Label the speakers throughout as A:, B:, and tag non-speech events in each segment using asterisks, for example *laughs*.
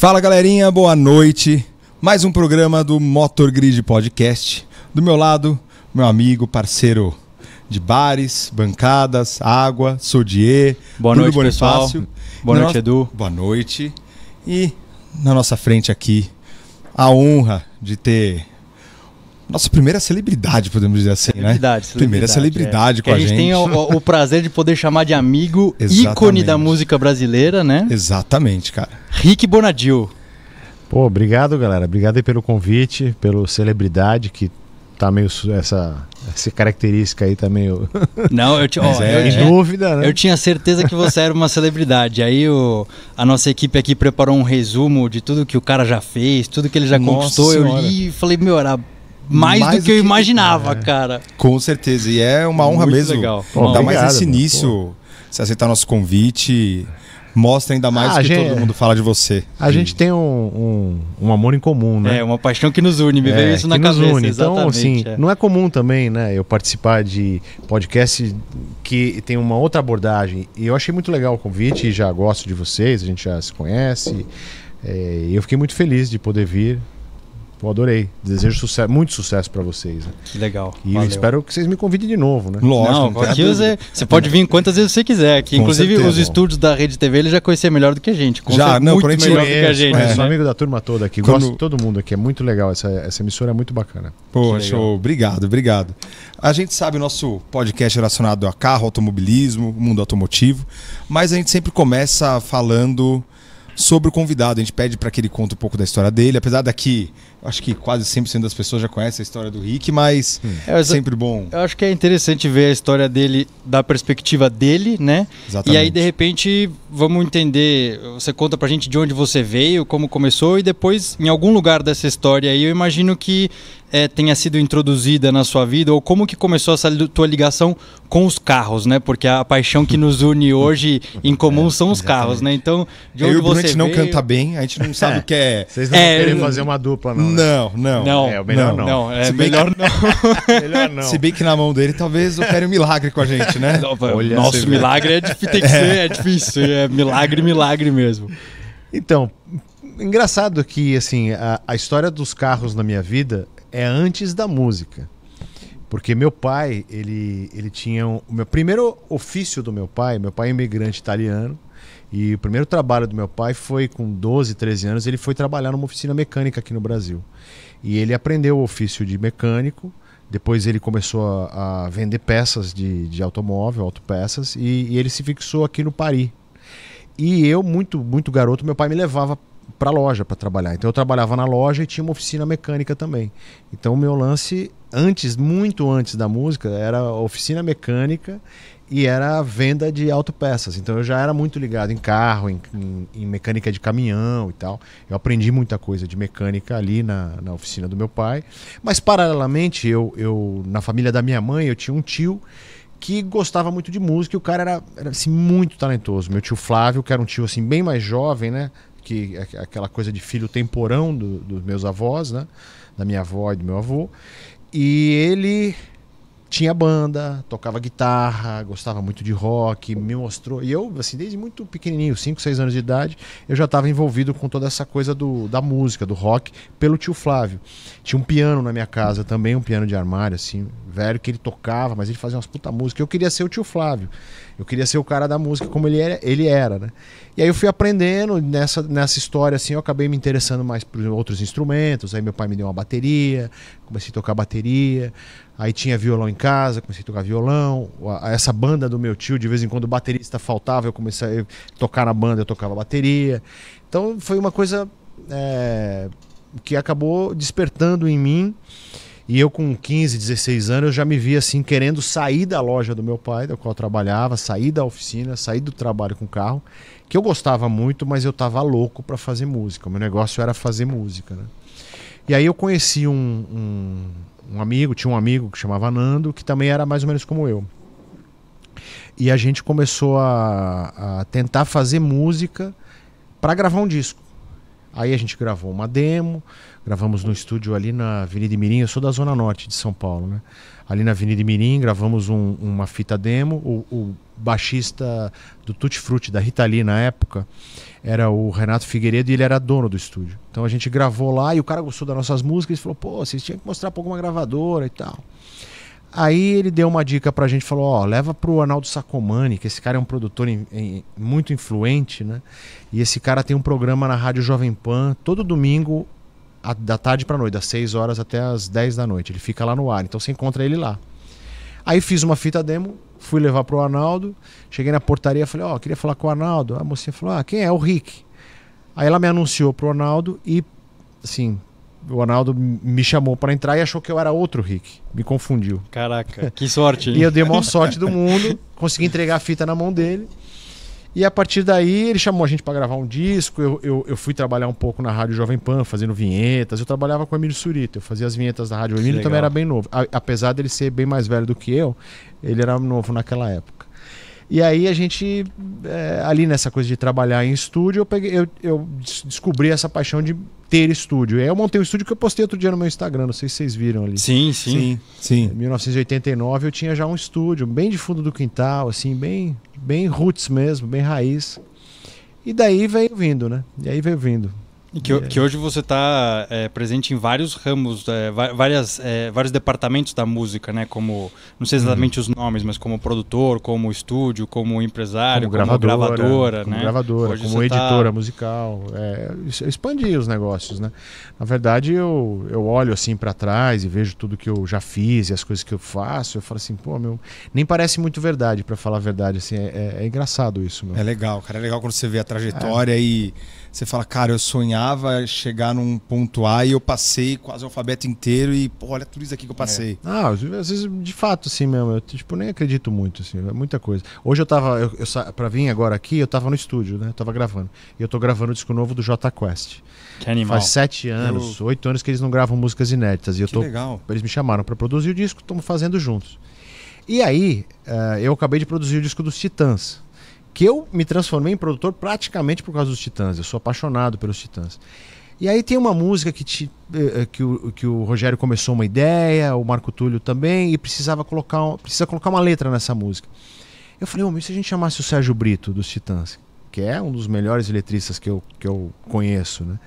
A: Fala galerinha, boa noite. Mais um programa do Motor Grid Podcast. Do meu lado, meu amigo, parceiro de bares, bancadas, água, Sodier. Boa Bruno noite, Bonifácio. pessoal. Boa na noite, no... Edu. Boa noite. E na nossa frente aqui, a honra de ter nossa primeira celebridade, podemos dizer assim, celebridade, né? Celebridade, primeira celebridade é. com a, a gente. A gente tem o,
B: o, prazer de poder chamar de amigo, Exatamente. ícone da música brasileira, né?
C: Exatamente, cara. Rick Bonadil. Pô, obrigado, galera. Obrigado aí pelo convite, pelo celebridade que tá meio essa essa característica aí tá meio
B: *laughs* não eu, tinha é, é, tinha dúvida né? eu tinha certeza que você era uma celebridade aí o, a nossa equipe aqui preparou um resumo de tudo que o cara já fez tudo que ele já nossa conquistou senhora. eu li e falei meu era mais, mais do que eu imaginava, é. cara. Com certeza. E é uma honra Muito mesmo. Legal. Dá Ainda mais esse início,
A: pô. se aceitar nosso convite. Mostra ainda mais ah, que gente, todo mundo fala de você.
C: A gente tem um, um, um, amor em comum, né? É, uma paixão que nos une, me é, veio isso na cabeça. Une. Então, assim, é. não é comum também, né? Eu participar de podcast que tem uma outra abordagem. E eu achei muito legal o convite, já gosto de vocês, a gente já se conhece. É, eu fiquei muito feliz de poder vir. Pô, adorei. Desejo sucesso, muito sucesso para vocês. Né?
B: Legal. E espero
C: que vocês me convidem de novo, né? Lógico. Não, aqui você, você pode vir
B: quantas vezes você quiser. Aqui, inclusive, certeza. os estúdios da Rede TV ele já conhecia melhor do que a gente. Com já, não, muito melhor conheço, do que a gente. né? Sou amigo da turma
C: toda aqui. Quando... Gosto de todo mundo aqui. É muito legal. Essa, essa emissora é muito bacana. Pô,
A: show. Obrigado, obrigado. A gente sabe o nosso podcast é relacionado a carro, automobilismo, mundo automotivo. Mas a gente sempre começa falando sobre o convidado. A gente pede para que ele conte um pouco da história dele, apesar daqui acho que quase 100% das pessoas já conhecem a história do Rick, mas hum. é sempre bom.
B: Eu acho que é interessante ver a história dele da perspectiva dele, né? Exatamente. E aí, de repente, vamos entender, você conta pra gente de onde você veio, como começou e depois, em algum lugar dessa história aí, eu imagino que é, tenha sido introduzida na sua vida ou como que começou essa tua ligação com os carros, né? Porque a paixão que nos une *laughs* hoje em comum é, são os exatamente. carros, né? Então, de onde eu você e o a gente veio... não canta bem, a gente não sabe *laughs* o que é... Vocês não é, querem fazer uma dupla, não. Né? Não, não. Não, é melhor não. não. é melhor
A: não. *laughs* melhor não. Se bem que na mão dele talvez opere um milagre com a gente, né? Olha Nosso
B: milagre é, tem que é. ser, é difícil. É milagre,
C: milagre mesmo. Então, engraçado que assim, a, a história dos carros na minha vida é antes da música. Porque meu pai, ele, ele tinha. Um, o meu primeiro ofício do meu pai, meu pai é imigrante italiano, e o primeiro trabalho do meu pai foi com 12, 13 anos, ele foi trabalhar numa oficina mecânica aqui no Brasil. E ele aprendeu o ofício de mecânico, depois ele começou a, a vender peças de, de automóvel, autopeças, e, e ele se fixou aqui no Paris. E eu, muito, muito garoto, meu pai me levava para a loja para trabalhar. Então eu trabalhava na loja e tinha uma oficina mecânica também. Então o meu lance antes, muito antes da música, era oficina mecânica e era a venda de autopeças. Então eu já era muito ligado em carro, em, em, em, mecânica de caminhão e tal. Eu aprendi muita coisa de mecânica ali na, na oficina do meu pai. Mas paralelamente, eu, eu na família da minha mãe, eu tinha um tio que gostava muito de música e o cara era, era assim, muito talentoso. Meu tio Flávio, que era um tio assim bem mais jovem, né? Que, é, é aquela coisa de filho temporão do, dos meus avós, né? Da minha avó e do meu avô. E ele tinha banda, tocava guitarra, gostava muito de rock, me mostrou. E eu, assim, desde muito pequenininho, 5, 6 anos de idade, eu já estava envolvido com toda essa coisa do, da música, do rock, pelo tio Flávio. Tinha um piano na minha casa também, um piano de armário, assim, velho, que ele tocava, mas ele fazia umas puta música. Eu queria ser o tio Flávio. Eu queria ser o cara da música como ele era, ele era né? E aí eu fui aprendendo nessa, nessa história, assim, eu acabei me interessando mais por outros instrumentos. Aí meu pai me deu uma bateria, comecei a tocar bateria. Aí tinha violão em casa, comecei a tocar violão. Essa banda do meu tio, de vez em quando o baterista faltava, eu comecei a tocar na banda, eu tocava bateria. Então foi uma coisa é, que acabou despertando em mim e eu com 15, 16 anos, eu já me via assim, querendo sair da loja do meu pai, da qual eu trabalhava, sair da oficina, sair do trabalho com carro, que eu gostava muito, mas eu tava louco para fazer música. O meu negócio era fazer música, né? E aí eu conheci um, um, um amigo, tinha um amigo que chamava Nando, que também era mais ou menos como eu. E a gente começou a, a tentar fazer música para gravar um disco. Aí a gente gravou uma demo, Gravamos no estúdio ali na Avenida Mirim, eu sou da Zona Norte de São Paulo, né? Ali na Avenida Mirim, gravamos um, uma fita demo. O, o baixista do Tutti Frutti, da Rita Lee na época, era o Renato Figueiredo e ele era dono do estúdio. Então a gente gravou lá e o cara gostou das nossas músicas e falou: pô, vocês tinham que mostrar pra alguma gravadora e tal. Aí ele deu uma dica pra gente, falou: ó, leva pro Arnaldo Sacomani, que esse cara é um produtor em, em, muito influente, né? E esse cara tem um programa na Rádio Jovem Pan, todo domingo a, da tarde para noite, das 6 horas até as 10 da noite. Ele fica lá no ar, então você encontra ele lá. Aí fiz uma fita demo, fui levar pro Arnaldo, cheguei na portaria, falei, ó, oh, queria falar com o Arnaldo. A mocinha falou, ah, quem é? O Rick. Aí ela me anunciou pro Arnaldo e, assim, o Arnaldo me chamou para entrar e achou que eu era outro Rick. Me confundiu. Caraca, que sorte, hein? e eu dei a maior sorte do mundo, consegui entregar a fita na mão dele. E a partir daí ele chamou a gente para gravar um disco. Eu, eu, eu, fui trabalhar um pouco na Rádio Jovem Pan, fazendo vinhetas. Eu trabalhava com o Emílio Surito, eu fazia as vinhetas da Rádio. O Emílio também era bem novo. A, apesar dele ser bem mais velho do que eu, ele era novo naquela época. E aí a gente, é, ali nessa coisa de trabalhar em estúdio, eu, peguei, eu, eu descobri essa paixão de ter estúdio. E aí eu montei um estúdio que eu postei outro dia no meu Instagram, não sei se vocês viram ali.
B: Sim, sim. Sim.
C: sim. Em 1989 eu tinha já um estúdio, bem de fundo do quintal, assim, bem bem roots mesmo, bem raiz. E daí veio vindo, né? E aí veio vindo.
B: Que, é. que, hoje você está é, presente em vários ramos, é, várias, é, vários departamentos da música, né? Como, não sei exatamente uhum. os nomes, mas como produtor, como estúdio, como empresário, como gravadora, como gravadora, como, né? gravadora, hoje como tá editora tá...
C: musical. É, eu expandi os negócios, né? Na verdade, eu, eu olho assim para trás e vejo tudo que eu já fiz e as coisas que eu faço. Eu falo assim, pô, meu, nem parece muito verdade, para falar a verdade. Assim, é, é, engraçado isso, meu. É legal, cara. É legal quando você vê a trajetória e você fala, cara, eu
A: sonhava chegar num ponto A e eu passei quase o alfabeto inteiro e, pô, olha tudo isso aqui que eu é. passei. É.
C: Ah, às vezes, de fato, assim mesmo. Eu, tipo, nem acredito muito, assim, é muita coisa. Hoje eu tava, eu, eu, pra vir agora aqui, eu tava no estúdio, né? Eu tava gravando. E eu tô gravando o disco novo do J Quest. Que animal. Faz sete anos, eu... oito anos que eles não gravam músicas inéditas. E eu que tô, legal. Eles me chamaram para produzir o disco, estamos fazendo juntos. E aí, uh, eu acabei de produzir o disco dos Titãs que eu me transformei em produtor praticamente por causa dos Titãs. Eu sou apaixonado pelos Titãs. E aí tem uma música que, te, eh, eh, que, o, que o Rogério começou uma ideia, o Marco Túlio também, e precisava colocar, precisa colocar uma letra nessa música. Eu falei, homem, e se a gente chamasse o Sérgio Brito dos Titãs, que é um dos melhores letristas que eu, que eu conheço, né?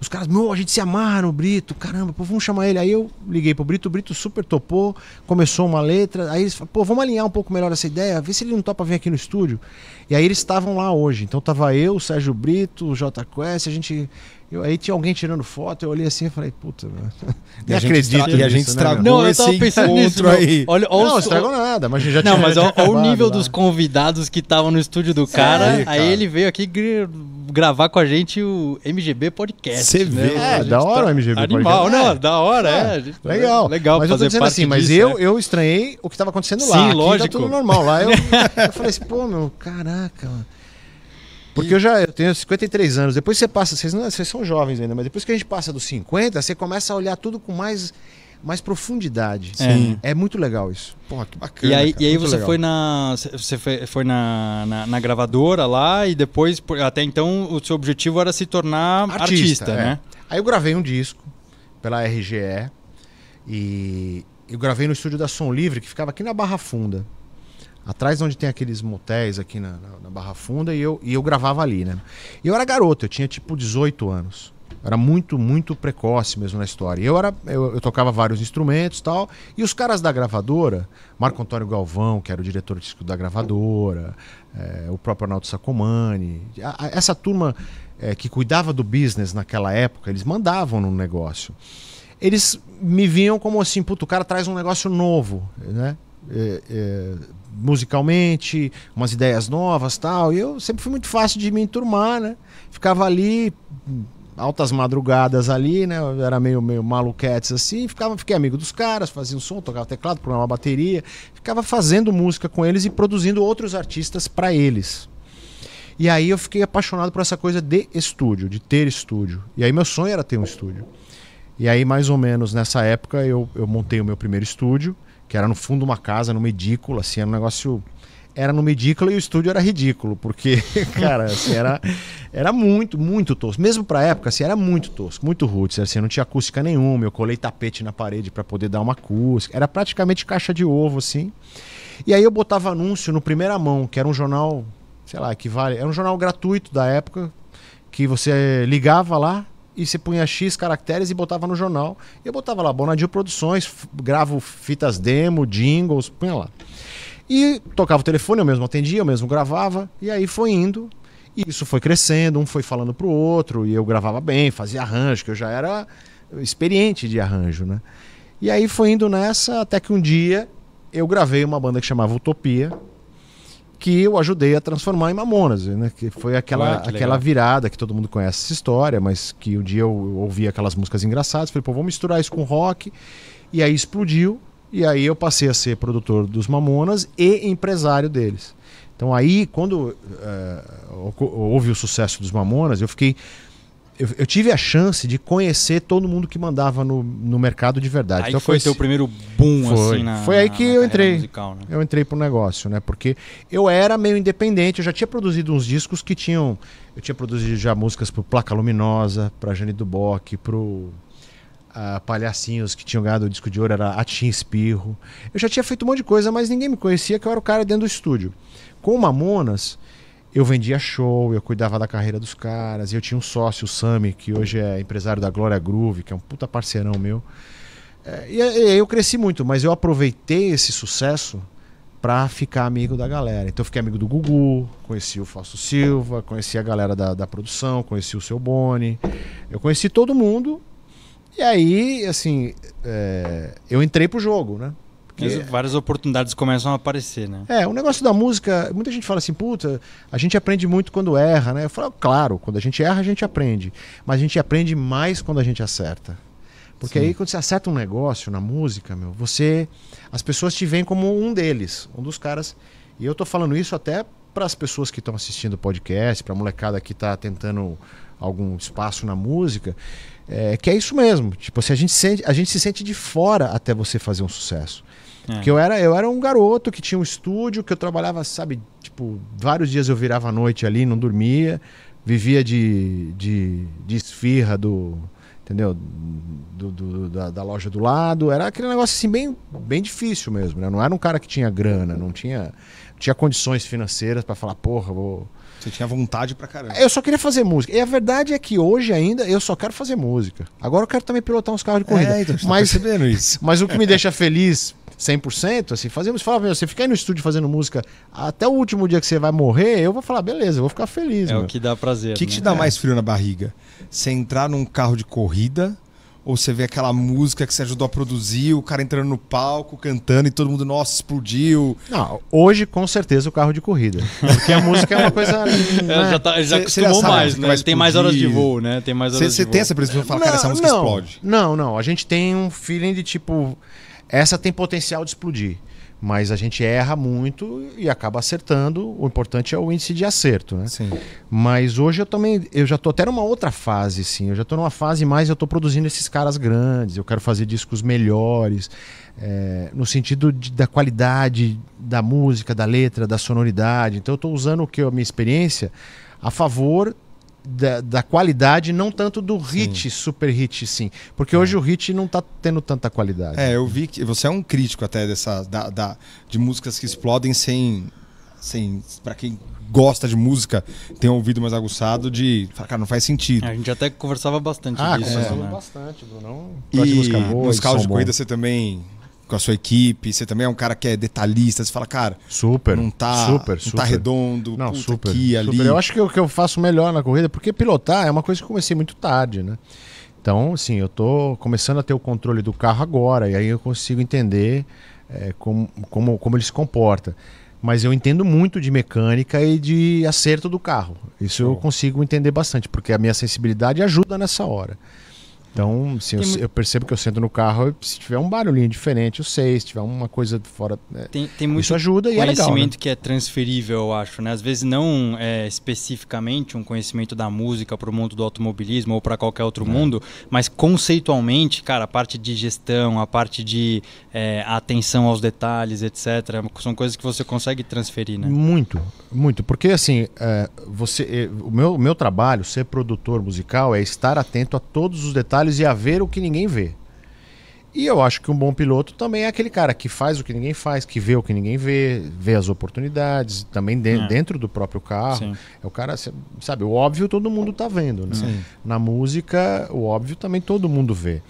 C: Os caras, meu, a gente se amarra no Brito, caramba, pô, vamos chamar ele. Aí eu liguei pro Brito, o Brito super topou, começou uma letra. Aí eles falaram, pô, vamos alinhar um pouco melhor essa ideia, ver se ele não topa vir aqui no estúdio. E aí eles estavam lá hoje. Então tava eu, o Sérgio Brito, o J Quest, a gente eu, aí tinha alguém tirando foto, eu olhei assim e falei, puta, mano. *laughs* E, acredito, que a gente né, estragou né, não, eu tava pensando nisso, aí. Olha, olha não, estragou nada, mas já tinha. Não, mas olha o nível lá. dos
B: convidados que estavam no estúdio do cara. Aí, cara. aí, ele veio aqui gravar com a gente o MGB Podcast. Você né? vê, é, da
C: hora tá o MGB animal, Podcast. Não, é. da hora, é. é.
B: legal. Legal, mas fazer
C: eu tô dizendo assim, disso, mas eu, né? eu estranhei o que tava acontecendo lá. Sim, aqui tá lógico. Tá tudo normal. Lá eu, *laughs* eu falei assim, pô, meu, caraca, mano. Porque eu já eu tenho 53 anos. Depois você passa, vocês, não, é, vocês são jovens ainda, mas depois que a gente passa dos 50, você começa a olhar tudo com mais mais profundidade. É. Sim. É muito legal isso. Porra, que bacana. E aí, cara, e aí você legal. foi
B: na. Você foi, foi na, na, na, gravadora lá e depois. Até então o seu objetivo era se tornar artista, artista é. né? Aí eu gravei um disco pela RGE e
C: eu gravei no estúdio da Som Livre, que ficava aqui na Barra Funda atrás onde tem aqueles motéis aqui na, na, na, Barra Funda e eu, e eu gravava ali, né? Eu era garoto, eu tinha tipo 18 anos. era muito, muito precoce mesmo na história. Eu era, eu, eu tocava vários instrumentos tal. E os caras da gravadora, Marco Antônio Galvão, que era o diretor artístico da gravadora, é, o próprio Arnaldo Sacomani, a, a, essa turma é, que cuidava do business naquela época, eles mandavam no negócio. Eles me viam como assim, puto, o cara traz um negócio novo, né? É, é, musicalmente, umas ideias novas tal. E eu sempre fui muito fácil de me enturmar, né? Ficava ali, altas madrugadas ali, né? Eu era meio, meio maluquetes assim, ficava, fiquei amigo dos caras, fazia um som, tocava teclado, programava bateria, ficava fazendo música com eles e produzindo outros artistas para eles. E aí eu fiquei apaixonado por essa coisa de estúdio, de ter estúdio. E aí meu sonho era ter um estúdio. E aí, mais ou menos nessa época, eu, eu montei o meu primeiro estúdio que era no fundo de uma casa, numa edícula, assim, era um negócio era no Medícola e o estúdio era ridículo, porque, *laughs* cara, assim, era, era muito, muito tosco. Mesmo pra época, assim, era muito tosco, muito rude, Assim, assim não tinha acústica nenhuma, eu colei tapete na parede para poder dar uma acústica. Era praticamente caixa de ovo, assim. E aí eu botava anúncio no Primeira Mão, que era um jornal, sei lá, que vale... Era um jornal gratuito da época, que você ligava lá, e você punha X caracteres e botava no jornal. Eu botava lá, Bonadio Produções, gravo fitas demo, jingles, punha lá. E tocava o telefone, eu mesmo atendia, eu mesmo gravava, e aí foi indo. E isso foi crescendo, um foi falando pro outro, e eu gravava bem, fazia arranjo, que eu já era experiente de arranjo, né? E aí foi indo nessa, até que um dia eu gravei uma banda que chamava Utopia, que eu ajudei a transformar em Mamonas, né? Que foi aquela, Ué, que aquela virada que todo mundo conhece essa história, mas que um dia eu, ouvi aquelas músicas engraçadas, falei, pô, vamos misturar isso com rock. E aí explodiu, e aí eu passei a ser produtor dos Mamonas e empresário deles. Então aí, quando uh, houve o sucesso dos Mamonas, eu fiquei eu, eu, tive a chance de conhecer todo mundo que mandava no, no mercado de verdade. Aí então, foi teu primeiro boom, assim, foi, assim, na, Foi aí que na eu entrei. Musical, né? Eu entrei pro negócio, né? Porque eu era meio independente, eu já tinha produzido uns discos que tinham. Eu tinha produzido já músicas pro Placa Luminosa, pra Jane Duboc, pro. Uh, palhacinhos que tinham ganhado o disco de ouro era Atim Espirro. Eu já tinha feito um monte de coisa, mas ninguém me conhecia que eu era o cara dentro do estúdio. Com o Mamonas, eu vendia show, eu cuidava da carreira dos caras, eu tinha um sócio, o Sami, que hoje é empresário da Glória Groove, que é um puta parceirão meu. É, e é, eu cresci muito, mas eu aproveitei esse sucesso para ficar amigo da galera. Então eu fiquei amigo do Gugu, conheci o Fausto Silva, conheci a galera da, da produção, conheci o Seu Boni, eu conheci todo mundo. E aí, assim, é, eu entrei pro
B: jogo, né? Porque várias oportunidades começam a aparecer, né?
C: É, o negócio da música, muita gente fala assim, puta, a gente aprende muito quando erra, né? Eu falo, claro, quando a gente erra, a gente aprende. Mas a gente aprende mais quando a gente acerta. Porque Sim. aí quando você acerta um negócio na música, meu, você. As pessoas te veem como um deles, um dos caras. E eu tô falando isso até para as pessoas que estão assistindo o podcast, para a molecada que está tentando algum espaço na música, é, que é isso mesmo. Tipo, se a gente, sente, a gente se sente de fora até você fazer um sucesso. É. Porque eu era, eu era um garoto que tinha um estúdio, que eu trabalhava, sabe, tipo, vários dias eu virava à noite ali, não dormia, vivia de, de, de esfirra do. Entendeu? Do, do da, da, loja do lado. Era aquele negócio assim, bem, bem difícil mesmo, né? Eu não era um cara que tinha grana, não tinha, não tinha condições financeiras para falar, porra, vou você tinha vontade pra caramba. Eu só queria fazer música. E a verdade é que hoje ainda eu só quero fazer música. Agora eu quero também pilotar uns carros de é, corrida. É, então, você tá mas, tá percebendo isso. *laughs* Mas o que me deixa feliz 100%, assim, fazemos, fala, meu, você fica aí no estúdio fazendo música até o último dia que você vai morrer, eu vou falar, beleza, eu vou ficar feliz. É meu. o que
B: dá prazer. O que, né? que te né? dá é. mais
C: frio na barriga? Você
A: entrar num carro de corrida ou você vê aquela música que você ajudou a produzir, o cara entrando no
C: palco, cantando e todo mundo, nossa, explodiu. Não, hoje com certeza o carro de corrida. Porque a música é uma coisa. *laughs* É, né? Já, tá, já cê, acostumou já mais, né? né? Tem mais horas de voo, né? Tem mais horas Você tem essa percepção de falar, cara, essa música não, explode? Não, não. A gente tem um feeling de tipo, essa tem potencial de explodir mas a gente erra muito e acaba acertando. O importante é o índice de acerto, né? Sim. Mas hoje eu também, eu já tô até numa outra fase, sim. Eu já tô numa fase mais, eu tô produzindo esses caras grandes. Eu quero fazer discos melhores, é, no sentido de, da qualidade da música, da letra, da sonoridade. Então eu tô usando o que a minha experiência a favor da, da, qualidade, não tanto do hit, sim. super hit, sim. Porque é. hoje o hit não tá tendo tanta qualidade. É,
A: eu vi que você é um crítico até dessa, da, da de músicas que explodem sem. sem para quem gosta de música, tem um ouvido mais aguçado, de. Cara, não faz sentido. a gente até conversava
B: bastante ah, disso. Ah, né? bastante, Bruno. E música boa,
A: de, de corrida você também com a sua equipe, você também é um cara que é detalhista, você fala, cara, super, não tá, super, não tá super. tá redondo,
C: não, puta, super, aqui, super. ali. Eu acho que o que eu faço melhor na corrida, porque pilotar é uma coisa que comecei muito tarde, né? Então, assim, eu tô começando a ter o controle do carro agora, e aí eu consigo entender é, como, como, como ele se comporta. Mas eu entendo muito de mecânica e de acerto do carro. Isso oh. eu consigo entender bastante, porque a minha sensibilidade ajuda nessa hora. Então, assim, eu, eu, percebo que eu sento no carro, se tiver um barulhinho diferente, eu sei, se tiver uma coisa fora. Né, tem, tem muito isso ajuda e conhecimento é legal,
B: né? que é transferível, eu acho. Né? Às vezes, não é, especificamente um conhecimento da música para o mundo do automobilismo ou para qualquer outro é. mundo, mas conceitualmente, cara, a parte de gestão, a parte de é, atenção aos detalhes, etc., são coisas que você consegue transferir, né? Muito,
C: muito. Porque, assim, é, você, é, o meu, meu trabalho, ser produtor musical, é estar atento a todos os detalhes detalhes e a ver o que ninguém vê. E eu acho que um bom piloto também é aquele cara que faz o que ninguém faz, que vê o que ninguém vê, vê as oportunidades, também de, é. dentro do próprio carro. Sim. É o cara, sabe, o óbvio todo mundo tá vendo. Né? Na música, o óbvio também todo mundo vê.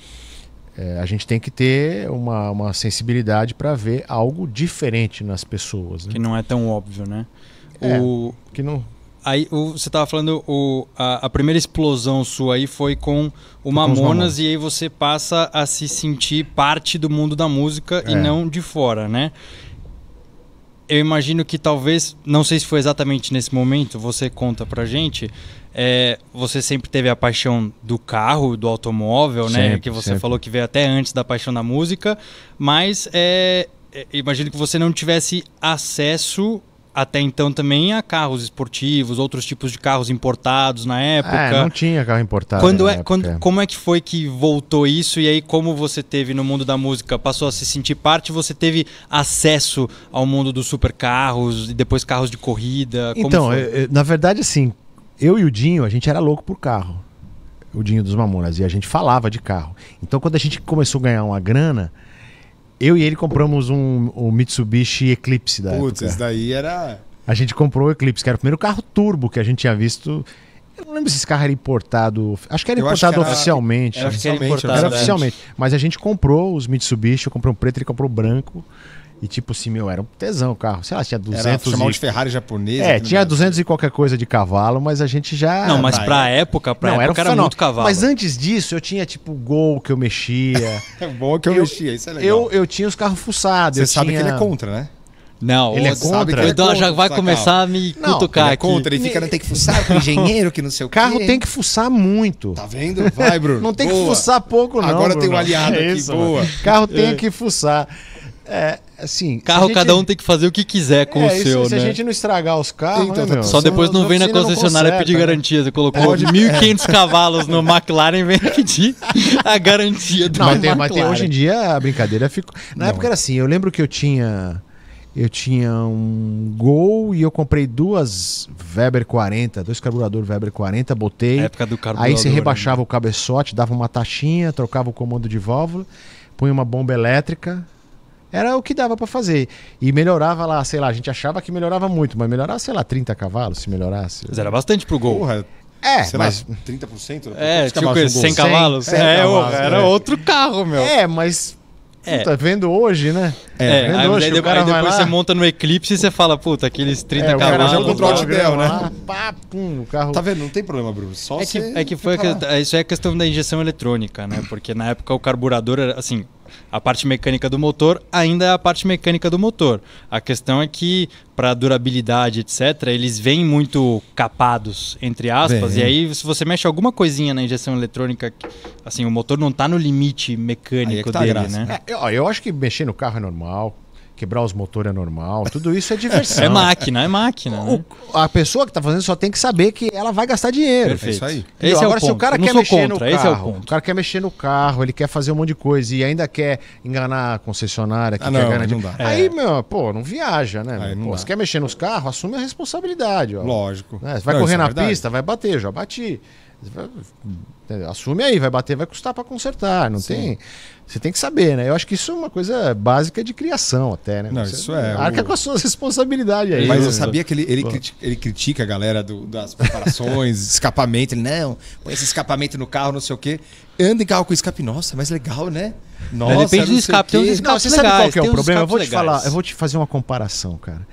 C: É, a gente tem que ter uma, uma sensibilidade para ver algo diferente nas pessoas. Né? Que não é tão óbvio, né? É, o... que não
B: aí o, você estava falando o, a, a, primeira explosão sua aí foi com o Mamonas, Mamonas, e aí você passa a se sentir parte do mundo da música é. e não de fora, né? Eu imagino que talvez, não sei se foi exatamente nesse momento, você conta pra gente, é, você sempre teve a paixão do carro, do automóvel, né? sempre, né? Que você sempre. falou que veio até antes da paixão da música, mas é, é imagino que você não tivesse acesso até então também a carros esportivos, outros tipos de carros importados na é, época. É, não
C: tinha carro importado. Quando é, quando,
B: como é que foi que voltou isso e aí como você teve no mundo da música, passou a se sentir parte, você teve acesso ao mundo dos supercarros e depois carros de corrida? então, eu, é,
C: é, na verdade assim, eu e o Dinho, a gente era louco por carro. O Dinho dos Mamonas e a gente falava de carro. Então quando a gente começou a ganhar uma grana, eu e ele compramos um, um Mitsubishi Eclipse da Putz, esse
A: daí era...
C: A gente comprou o Eclipse, que era o primeiro carro turbo que a gente tinha visto... Eu não lembro se esse carro era importado. Acho que era importado que era, oficialmente. Era, oficialmente, era né? oficialmente. Mas a gente comprou os Mitsubishi, eu comprei um preto, ele comprou um branco. E tipo assim, meu, era um tesão o carro. Sei lá, tinha 200 era chamar e... de Ferrari japonesa. É, tinha 200 e qualquer coisa de cavalo, mas a gente já... Não, mas pra, pra época, pra não, época era, um era muito cavalo. Mas antes disso, eu tinha tipo Gol que eu mexia. *laughs*
A: é bom que eu, eu, mexia, isso é legal. Eu, eu tinha
C: os carros fuçados. Você sabe tinha... que ele é contra, né? Não, ele é contra. Ele é então, já vai começar a me
A: não, é cutucar ele é contra, aqui. ele fica, não tem que fuçar com engenheiro, que não sei o carro quê. Carro tem que
C: fuçar muito.
A: Tá vendo?
B: Vai, Bruno. não tem boa. que fuçar pouco, não. Agora Bruno. tem um aliado é aqui, isso, boa. Mano. Carro tem que fuçar. É, assim. Carro, gente... cada um tem que fazer o que quiser com é, o seu, se né? Se a gente
C: não estragar os carros.
B: Então, né, tá só depois não, vem na concessionária conserta, pedir né? garantia. Você colocou de é, 1.500 é. cavalos no McLaren, vem pedir a garantia do não, mas tem, hoje em dia a brincadeira ficou. Na
C: não. época era assim, eu lembro que eu tinha. Eu tinha um Gol e eu comprei duas Weber 40, dois carburadores Weber 40, botei. época do carburador. Aí você né? rebaixava né? o cabeçote, dava uma taxinha, trocava o comando de válvula, punha uma bomba elétrica, era o que dava para fazer. E melhorava lá, sei lá, a gente achava que melhorava muito, mas melhorava, sei lá, 30 cavalos, se melhorasse. Mas era bastante pro gol. Porra, é, sei mas...
A: lá, 30%? É, tipo,
C: cavalos 100 cavalos? 100, 100 é, é cavalos, era né? outro carro, meu. É, mas é. Puta, vendo hoje,
B: né? É, vendo aí, hoje, aí, aí depois lá... você monta no Eclipse e você fala, puta, aqueles 30 é, cavalos. Já contra o Outbell, né? Lá, pá, pum, o carro. Tá vendo? Não tem problema, Bruno. Só é que, é que foi que, isso é a questão da injeção eletrônica, né? Porque na época o carburador era assim, a parte mecânica do motor ainda é a parte mecânica do motor. A questão é que, para durabilidade, etc., eles vêm muito capados, entre aspas, Bem, e aí se você mexe alguma coisinha na injeção eletrônica, assim, o motor não está no limite mecânico é tá dele, né? É, eu, eu acho que mexer
C: no carro é normal, Quebrar os motores é normal, tudo isso é *laughs* diversão. É máquina, é máquina. O, né? A pessoa que está fazendo só tem que saber que ela vai gastar dinheiro. Perfeito. É isso aí. Esse Agora, é o ponto. se o cara quer mexer contra, no carro, é o, o, cara quer mexer no carro, ele quer fazer um monte de coisa e ainda quer enganar a concessionária, que ah, não, quer ganhar dinheiro. Aí, é. meu, pô, não viaja, né? Aí, não pô, você quer mexer nos carros, assume a responsabilidade. Ó. Lógico. Você né? vai não, correr é na pista, vai bater, já bati. Assume aí, vai bater, vai custar para consertar, não Sim. tem. Você tem que saber, né? Eu acho que isso é uma coisa básica de criação até, né? Não, você isso é. Arca o... com as suas responsabilidades aí. Mas eu sabia que ele, ele, critica,
A: ele critica a galera do, das preparações, *laughs* escapamento. Ele, não, põe esse escapamento no carro, não sei o quê. Anda em carro com escape, nossa, mas legal, né? Nossa, é, depende do escape, tem uns escapes não, você legais, sabe qual que é o problema? Eu vou te legais. falar, eu vou
C: te fazer uma comparação, cara.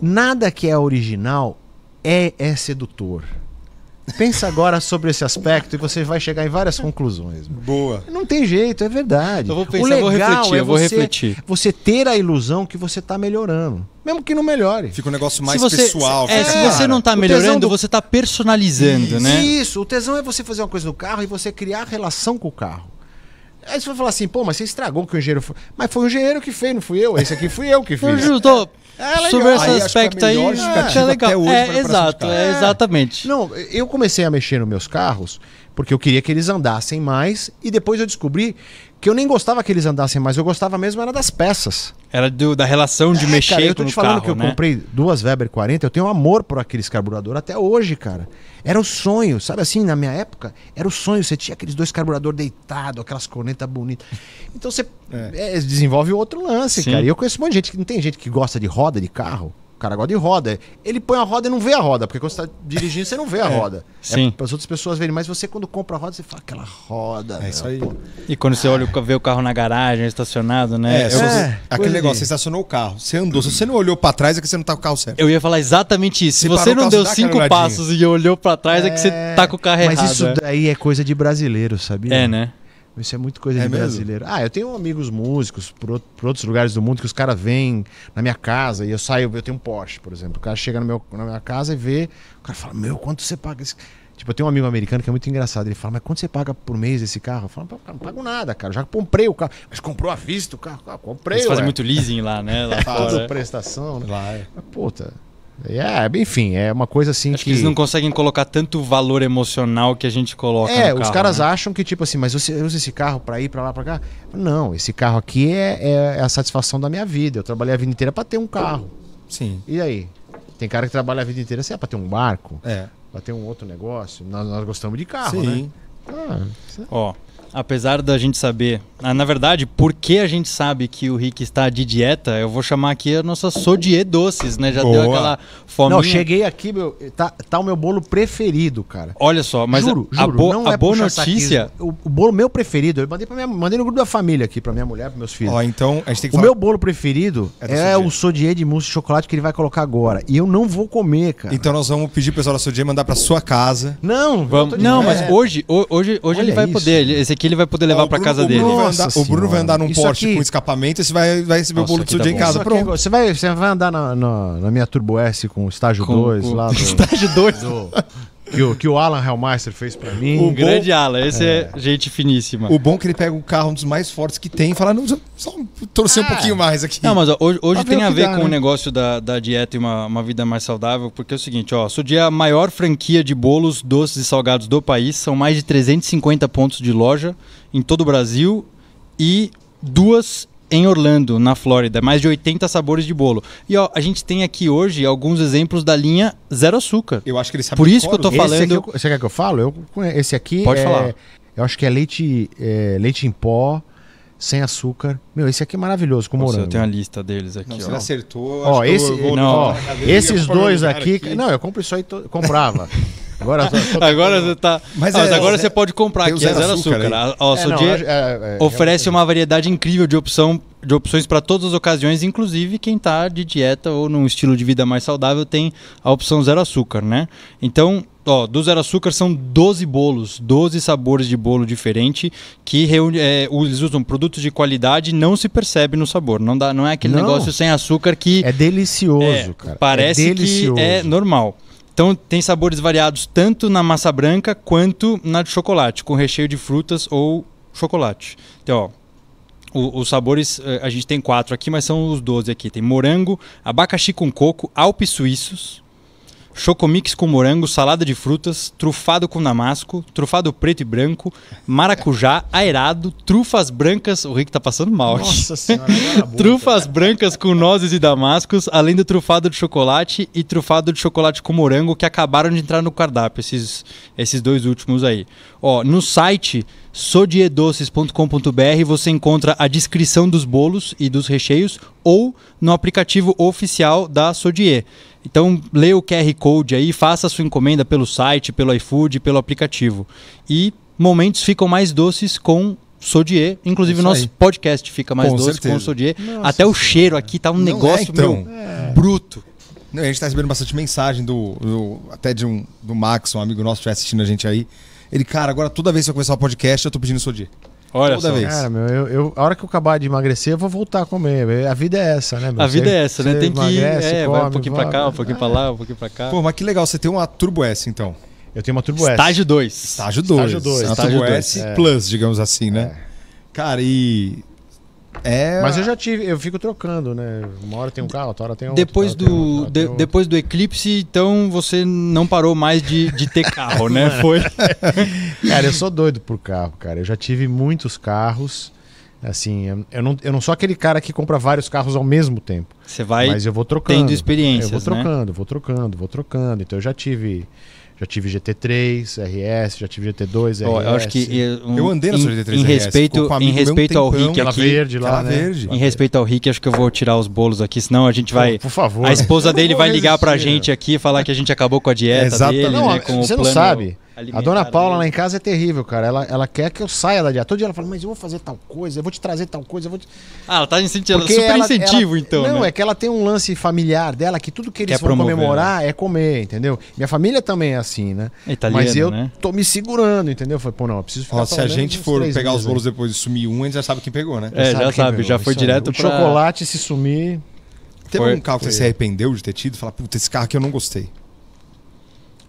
C: Nada que é original é, é sedutor. Pensa agora sobre esse aspecto e você vai chegar em várias conclusões. Boa. Não tem jeito, é verdade. Eu então vou pensar, o legal vou refletir, é eu vou você, refletir.
B: Você ter a ilusão que você está melhorando.
C: Mesmo que não melhore.
B: Fica um negócio mais você, pessoal. É, se você não está melhorando, do... você está personalizando, isso, né?
C: Isso, o tesão é você fazer uma coisa no carro e você criar relação com o carro. Aí você vai falar assim, pô, mas você estragou que o engenheiro foi. Mas foi o engenheiro que fez, não fui eu. Esse aqui fui eu que *laughs* fiz. Não ajudou. É sobre esse aí, é aspecto aí, é, é legal. é, exato, é, exatamente. Não, eu comecei a mexer nos meus carros porque eu queria que eles andassem mais e depois eu descobri que eu nem gostava que eles andassem mais, eu gostava mesmo era das
B: peças. Era do, da relação de é, mexer cara, eu tô te falando que eu né? comprei duas
C: Weber 40, eu tenho amor por aqueles carburador até hoje, cara. Era o sonho, sabe assim, na minha época, era o sonho, você tinha aqueles dois carburador deitado, aquelas cornetas bonitas. Então você é. É, desenvolve outro lance, Sim. cara. E eu conheço um monte de gente que não tem gente que gosta de roda de carro cara gosta de roda. Ele põe a roda e não vê a roda, porque quando você está dirigindo, você não vê a é. roda. É sim. É para as outras pessoas verem, mas você quando compra a roda, você fala, aquela roda. É meu, isso aí. Pô.
B: E quando você olha, vê o carro na garagem, estacionado, né? É, você, é, aquele negócio, você estacionou
A: o carro, você andou. Se você não olhou para trás, é que você não tá com o carro certo.
B: Eu ia falar exatamente isso. Se, você não deu cinco passos e olhou para trás, é... que você tá com o carro mas errado. Mas isso daí é coisa de
C: brasileiro, sabia? É, né? Isso é muito coisa é de brasileiro. Ah, eu tenho amigos músicos por, outros lugares do mundo que os caras vêm na minha casa e eu saio, eu tenho um Porsche, por exemplo. O cara chega no meu, na minha casa e vê, o cara fala, meu, quanto você paga esse... Tipo, eu tenho um amigo americano que é muito engraçado. Ele fala, mas quanto você paga por mês esse carro? Eu falo, não pago nada, cara. Eu já comprei o carro. Mas comprou a vista o carro? Ah, comprei. Você faz muito leasing lá, né? Lá *laughs* fora. prestação. Né? Lá é. Mas, puta, é, enfim, é uma coisa assim Acho que... que... eles não
B: conseguem colocar tanto valor emocional que a gente coloca É, os carro, caras né?
C: acham que tipo assim, mas você usa esse carro para ir para lá, para cá? Não, esse carro aqui é, é, é, a satisfação da minha vida. Eu trabalhei a vida inteira para ter um carro. Sim. E aí? Tem cara que trabalha a vida
B: inteira assim, é ah, para ter um barco, é. para ter um outro negócio. Nós, nós gostamos de carro, Sim. né? Ah, é Ó, apesar da gente saber, ah, na verdade, porque a gente sabe que o Rick está de dieta, eu vou chamar aqui a nossa Sodier Doces, né? Já Boa. deu aquela fome. Não, cheguei
C: aqui, meu, tá, tá o meu bolo preferido, cara.
B: Olha só, mas juro, a, juro, a, não a é boa notícia,
C: o, o, bolo meu preferido, eu mandei para minha, mandei no grupo da família aqui para minha mulher, para meus filhos. Ó, então, a gente tem que O falar... meu bolo preferido é, é o Sodier de mousse de chocolate que ele vai colocar agora, e eu não vou comer, cara.
A: Então nós vamos pedir pro pessoal da Sodier mandar para
C: sua casa.
B: Não, vamos. Não, mas hoje, hoje, hoje ele vai isso. poder, esse aqui aqui ele vai poder levar ah, para casa o dele. Vai andar, o Bruno vai andar num Isso Porsche aqui... com escapamento e você vai, vai receber Nossa, o bolo de dia em casa. Aqui, Pronto. Você
C: vai, você vai andar na, na, na minha Turbo S com o estágio 2
B: lá. *laughs* Do, estágio 2? Do, que, o, que o Alan Helmeister fez para mim. O grande bom... Alan, esse é. é. gente finíssima. O
A: bom é que ele pega o carro, um dos mais fortes que tem, e fala, não, só torcer um é. pouquinho mais aqui.
B: Não, mas ó, hoje, hoje tá tem a ver dá, com né? o negócio da, da dieta e uma, uma vida mais saudável, porque é o seguinte, ó, Sudia é a maior franquia de bolos, doces e salgados do país, são mais de 350 pontos de loja em todo o Brasil e duas em Orlando, na Flórida, mais de 80 sabores de bolo. E ó, a gente tem aqui hoje alguns exemplos da linha Zero Açúcar. Eu acho que ele sabe Por isso que eu tô falando. Eu,
C: você quer que eu falo? Eu, esse aqui. Pode é, falar. Eu acho que é leite, é, leite em pó sem açúcar. Meu, esse aqui é maravilhoso, com Nossa, morango. Eu tenho a lista
B: deles aqui. Não, ó. Você acertou. Ó, esse, não, ó, esses dois aqui, aqui, Não, eu compro isso aí, to, comprava. *laughs* Agora, só, só tá agora você tá. Mas, ah, mas é, agora é, você pode comprar aqui, zero zero açúcar. açúcar. Aí. A, oferece uma variedade incrível de opção de opções para todas as ocasiões, inclusive quem está de dieta ou num estilo de vida mais saudável tem a opção zero açúcar, né? Então, ó, do zero açúcar são 12 bolos, 12 sabores de bolo diferente que reúne, é, eles usam produtos de qualidade, não se percebe no sabor, não dá, não é aquele não, negócio sem açúcar que é delicioso, é, cara. É parece é delicioso. que é normal. Então tem sabores variados tanto na massa branca quanto na de chocolate, com recheio de frutas ou chocolate. Então, ó, o, os sabores, eh, a gente tem quatro aqui, mas são os 12 aqui. Tem morango, abacaxi com coco, alpes suíços, chocomix com morango, salada de frutas, trufado com damasco, trufado preto e branco, maracujá, aerado, trufas brancas. O Rick tá passando mal Nossa senhora, Trufas brancas com nozes e damascos, além do trufado de chocolate e trufado de chocolate com morango que acabaram de entrar no cardápio, esses, esses dois últimos aí. Ó, no site sodiedoces.com.br você encontra a descrição dos bolos e dos recheios ou no aplicativo oficial da Sodier. Então, lê o QR Code aí, faça a sua encomenda pelo site, pelo iFood, pelo aplicativo. E momentos ficam mais doces com Sodier. Inclusive, é nosso podcast fica mais com doce certeza. com Sodier. Nossa, Até o cheiro aqui tá um é, negócio é, então. meu, é.
A: bruto. A gente está recebendo bastante mensagem do, do até de um do Max, um amigo nosso que está assistindo a gente aí, ele, cara, agora toda vez que eu começar o
C: podcast, eu tô pedindo Sodi.
B: Olha Toda só. vez. Cara,
C: meu, eu, eu, a hora que eu acabar de emagrecer, eu vou voltar a comer. A vida é essa, né? Meu? A vida é essa, né? Tem que ir, é, come, vai um pouquinho vai, pra cá, um
B: pouquinho ah, pra lá, um pouquinho pra cá. Pô,
A: mas que legal, você tem uma Turbo S, então. Eu tenho uma Turbo Estágio S. Dois. Estágio 2. Estágio 2. Estágio 2. Turbo S é. Plus, digamos assim, né? É. Cara, e é... Mas eu
C: já tive, eu fico trocando, né? Uma hora tem um carro, outra hora tem outro. Depois, do, de, outro.
B: depois do eclipse, então você não parou mais de, de ter *laughs* carro, né? É. Foi. *laughs* cara, eu sou doido por
C: carro, cara. Eu já tive muitos carros. Assim, eu não, eu não sou aquele cara que compra vários carros ao mesmo tempo.
B: Você vai mas eu vou trocando, tendo experiências, Eu vou né? trocando,
C: né? vou trocando, vou trocando. Então eu já tive já tive GT3, RS, já tive GT2, RS. Eu acho que um, eu andei na sua GT3 em, RS, respeito, em respeito ao Rick aqui, verde lá, né? verde.
B: Em respeito ao Rick, acho que eu vou tirar os bolos aqui, senão a gente vai Por favor. A esposa dele vai ligar pra gente aqui falar que a gente acabou com a dieta é, dele, não, né, com você não plano... sabe. A dona Paula ele. lá
C: em casa é terrível, cara. Ela, ela quer que eu saia da dieta. Todo dia ela fala, mas eu vou fazer tal coisa, eu vou te trazer tal coisa, eu vou te...
B: Ah, ela tá incentivando, super ela, incentivo, ela, então. Não, né? é que
C: ela tem um lance familiar dela que tudo que eles quer vão promover, comemorar né? é comer, entendeu? Minha família também é assim, né? É italiano, mas eu né? tô me segurando, entendeu? falei, pô, não, eu preciso ficar. Ó, se a gente for pegar os bolos
A: depois e sumir um, a gente já sabe quem pegou, né? É, já, já sabe, pegou, já foi direto pro. Chocolate,
C: se sumir. Teve foi, um carro que você se arrependeu de ter tido? Falar, puta, esse carro que eu não gostei.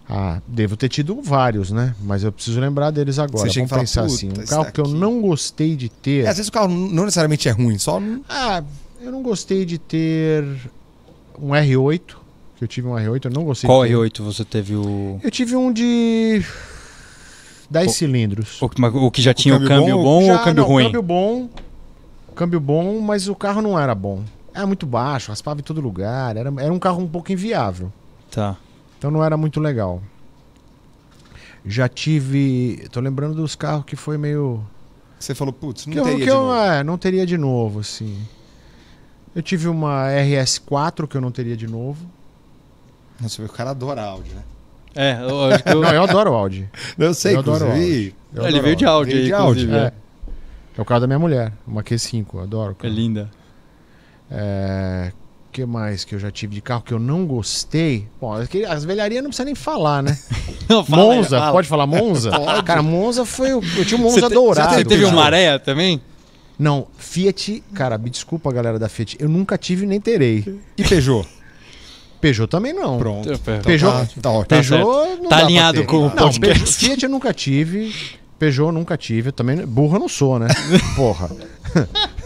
C: Ah, devo ter tido vários, né? Mas eu preciso lembrar deles agora. Você chega Vamos pensar assim, um carro que eu não gostei de ter. É, às vezes o carro não necessariamente é ruim, só. Ah, eu não gostei de ter um R8, que eu tive um R8, eu não gostei. Qual
B: R8 você teve o?
C: Eu tive um de 10 o...
B: cilindros. O, o, que já tinha o câmbio, o câmbio bom, bom já, ou o câmbio não, ruim? Câmbio
C: bom, câmbio bom, mas o carro não era bom. Era muito baixo, raspava em todo lugar, era, era um carro um pouco inviável. Tá. Então não era muito legal. Já tive. Tô lembrando dos carros que foi meio. Você falou, putz, não que teria eu, de eu, novo. É, não teria de novo, assim. Eu tive uma RS4 que eu não teria de novo. Nossa, o cara adora
B: Audi, né? É, eu acho que eu... Não, eu adoro Audi. *laughs* eu sei, eu adoro
C: áudio. Eu Ele adoro veio de Audi, veio de é. é. é. o carro da minha mulher, uma Q5, adoro. Cara. É linda. É, que mais que eu já tive de carro que eu não gostei? Bom, é as velharias não precisa nem falar, né? *laughs* Não, fala, Monza, fala. pode falar Monza? *laughs* Pode. Cara,
B: Monza foi. Eu tinha um Monza dourado. Você teve um Maré também?
C: Não, Fiat, cara, me desculpa, galera da Fiat, eu nunca tive nem terei. E Peugeot? Peugeot também não. Pronto. Peugeot, então tá, tá, tá, Peugeot tá, alinhado com o não, Peugeot, Fiat eu nunca tive. Peugeot nunca tive. Também burra não sou, né? *laughs* Porra.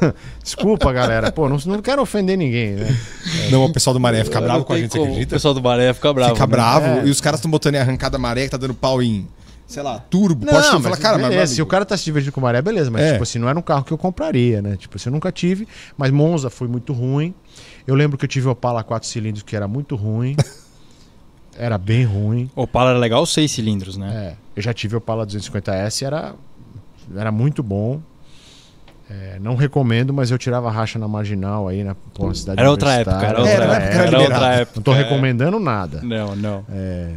C: *laughs* Desculpa, galera. Pô, não, não quero ofender ninguém, né? Não, o pessoal do Maré fica bravo com a gente, como.
B: você acredita? O pessoal do Maré fica bravo. Fica né? bravo.
A: É. E os caras
C: estão botando em arrancada
A: Maré que tá dando pau em sei lá, turbo, não, pode mas, falar, cara, beleza, mas, se o
C: cara tá se divertindo com o maré, beleza, mas é. tipo assim, não era um carro que eu compraria, né? Tipo, assim, eu nunca tive, mas Monza foi muito ruim. Eu lembro que eu tive o Opala 4 cilindros que era muito ruim. *laughs* era bem ruim. o Opala era legal 6 cilindros, né? É. Eu já tive o Opala 250S, era era muito bom. É, não recomendo, mas eu tirava racha na marginal aí na pô, cidade Era outra época, era outra, é, época, era, era outra época. Não estou é. recomendando nada.
B: Não, não.
C: É,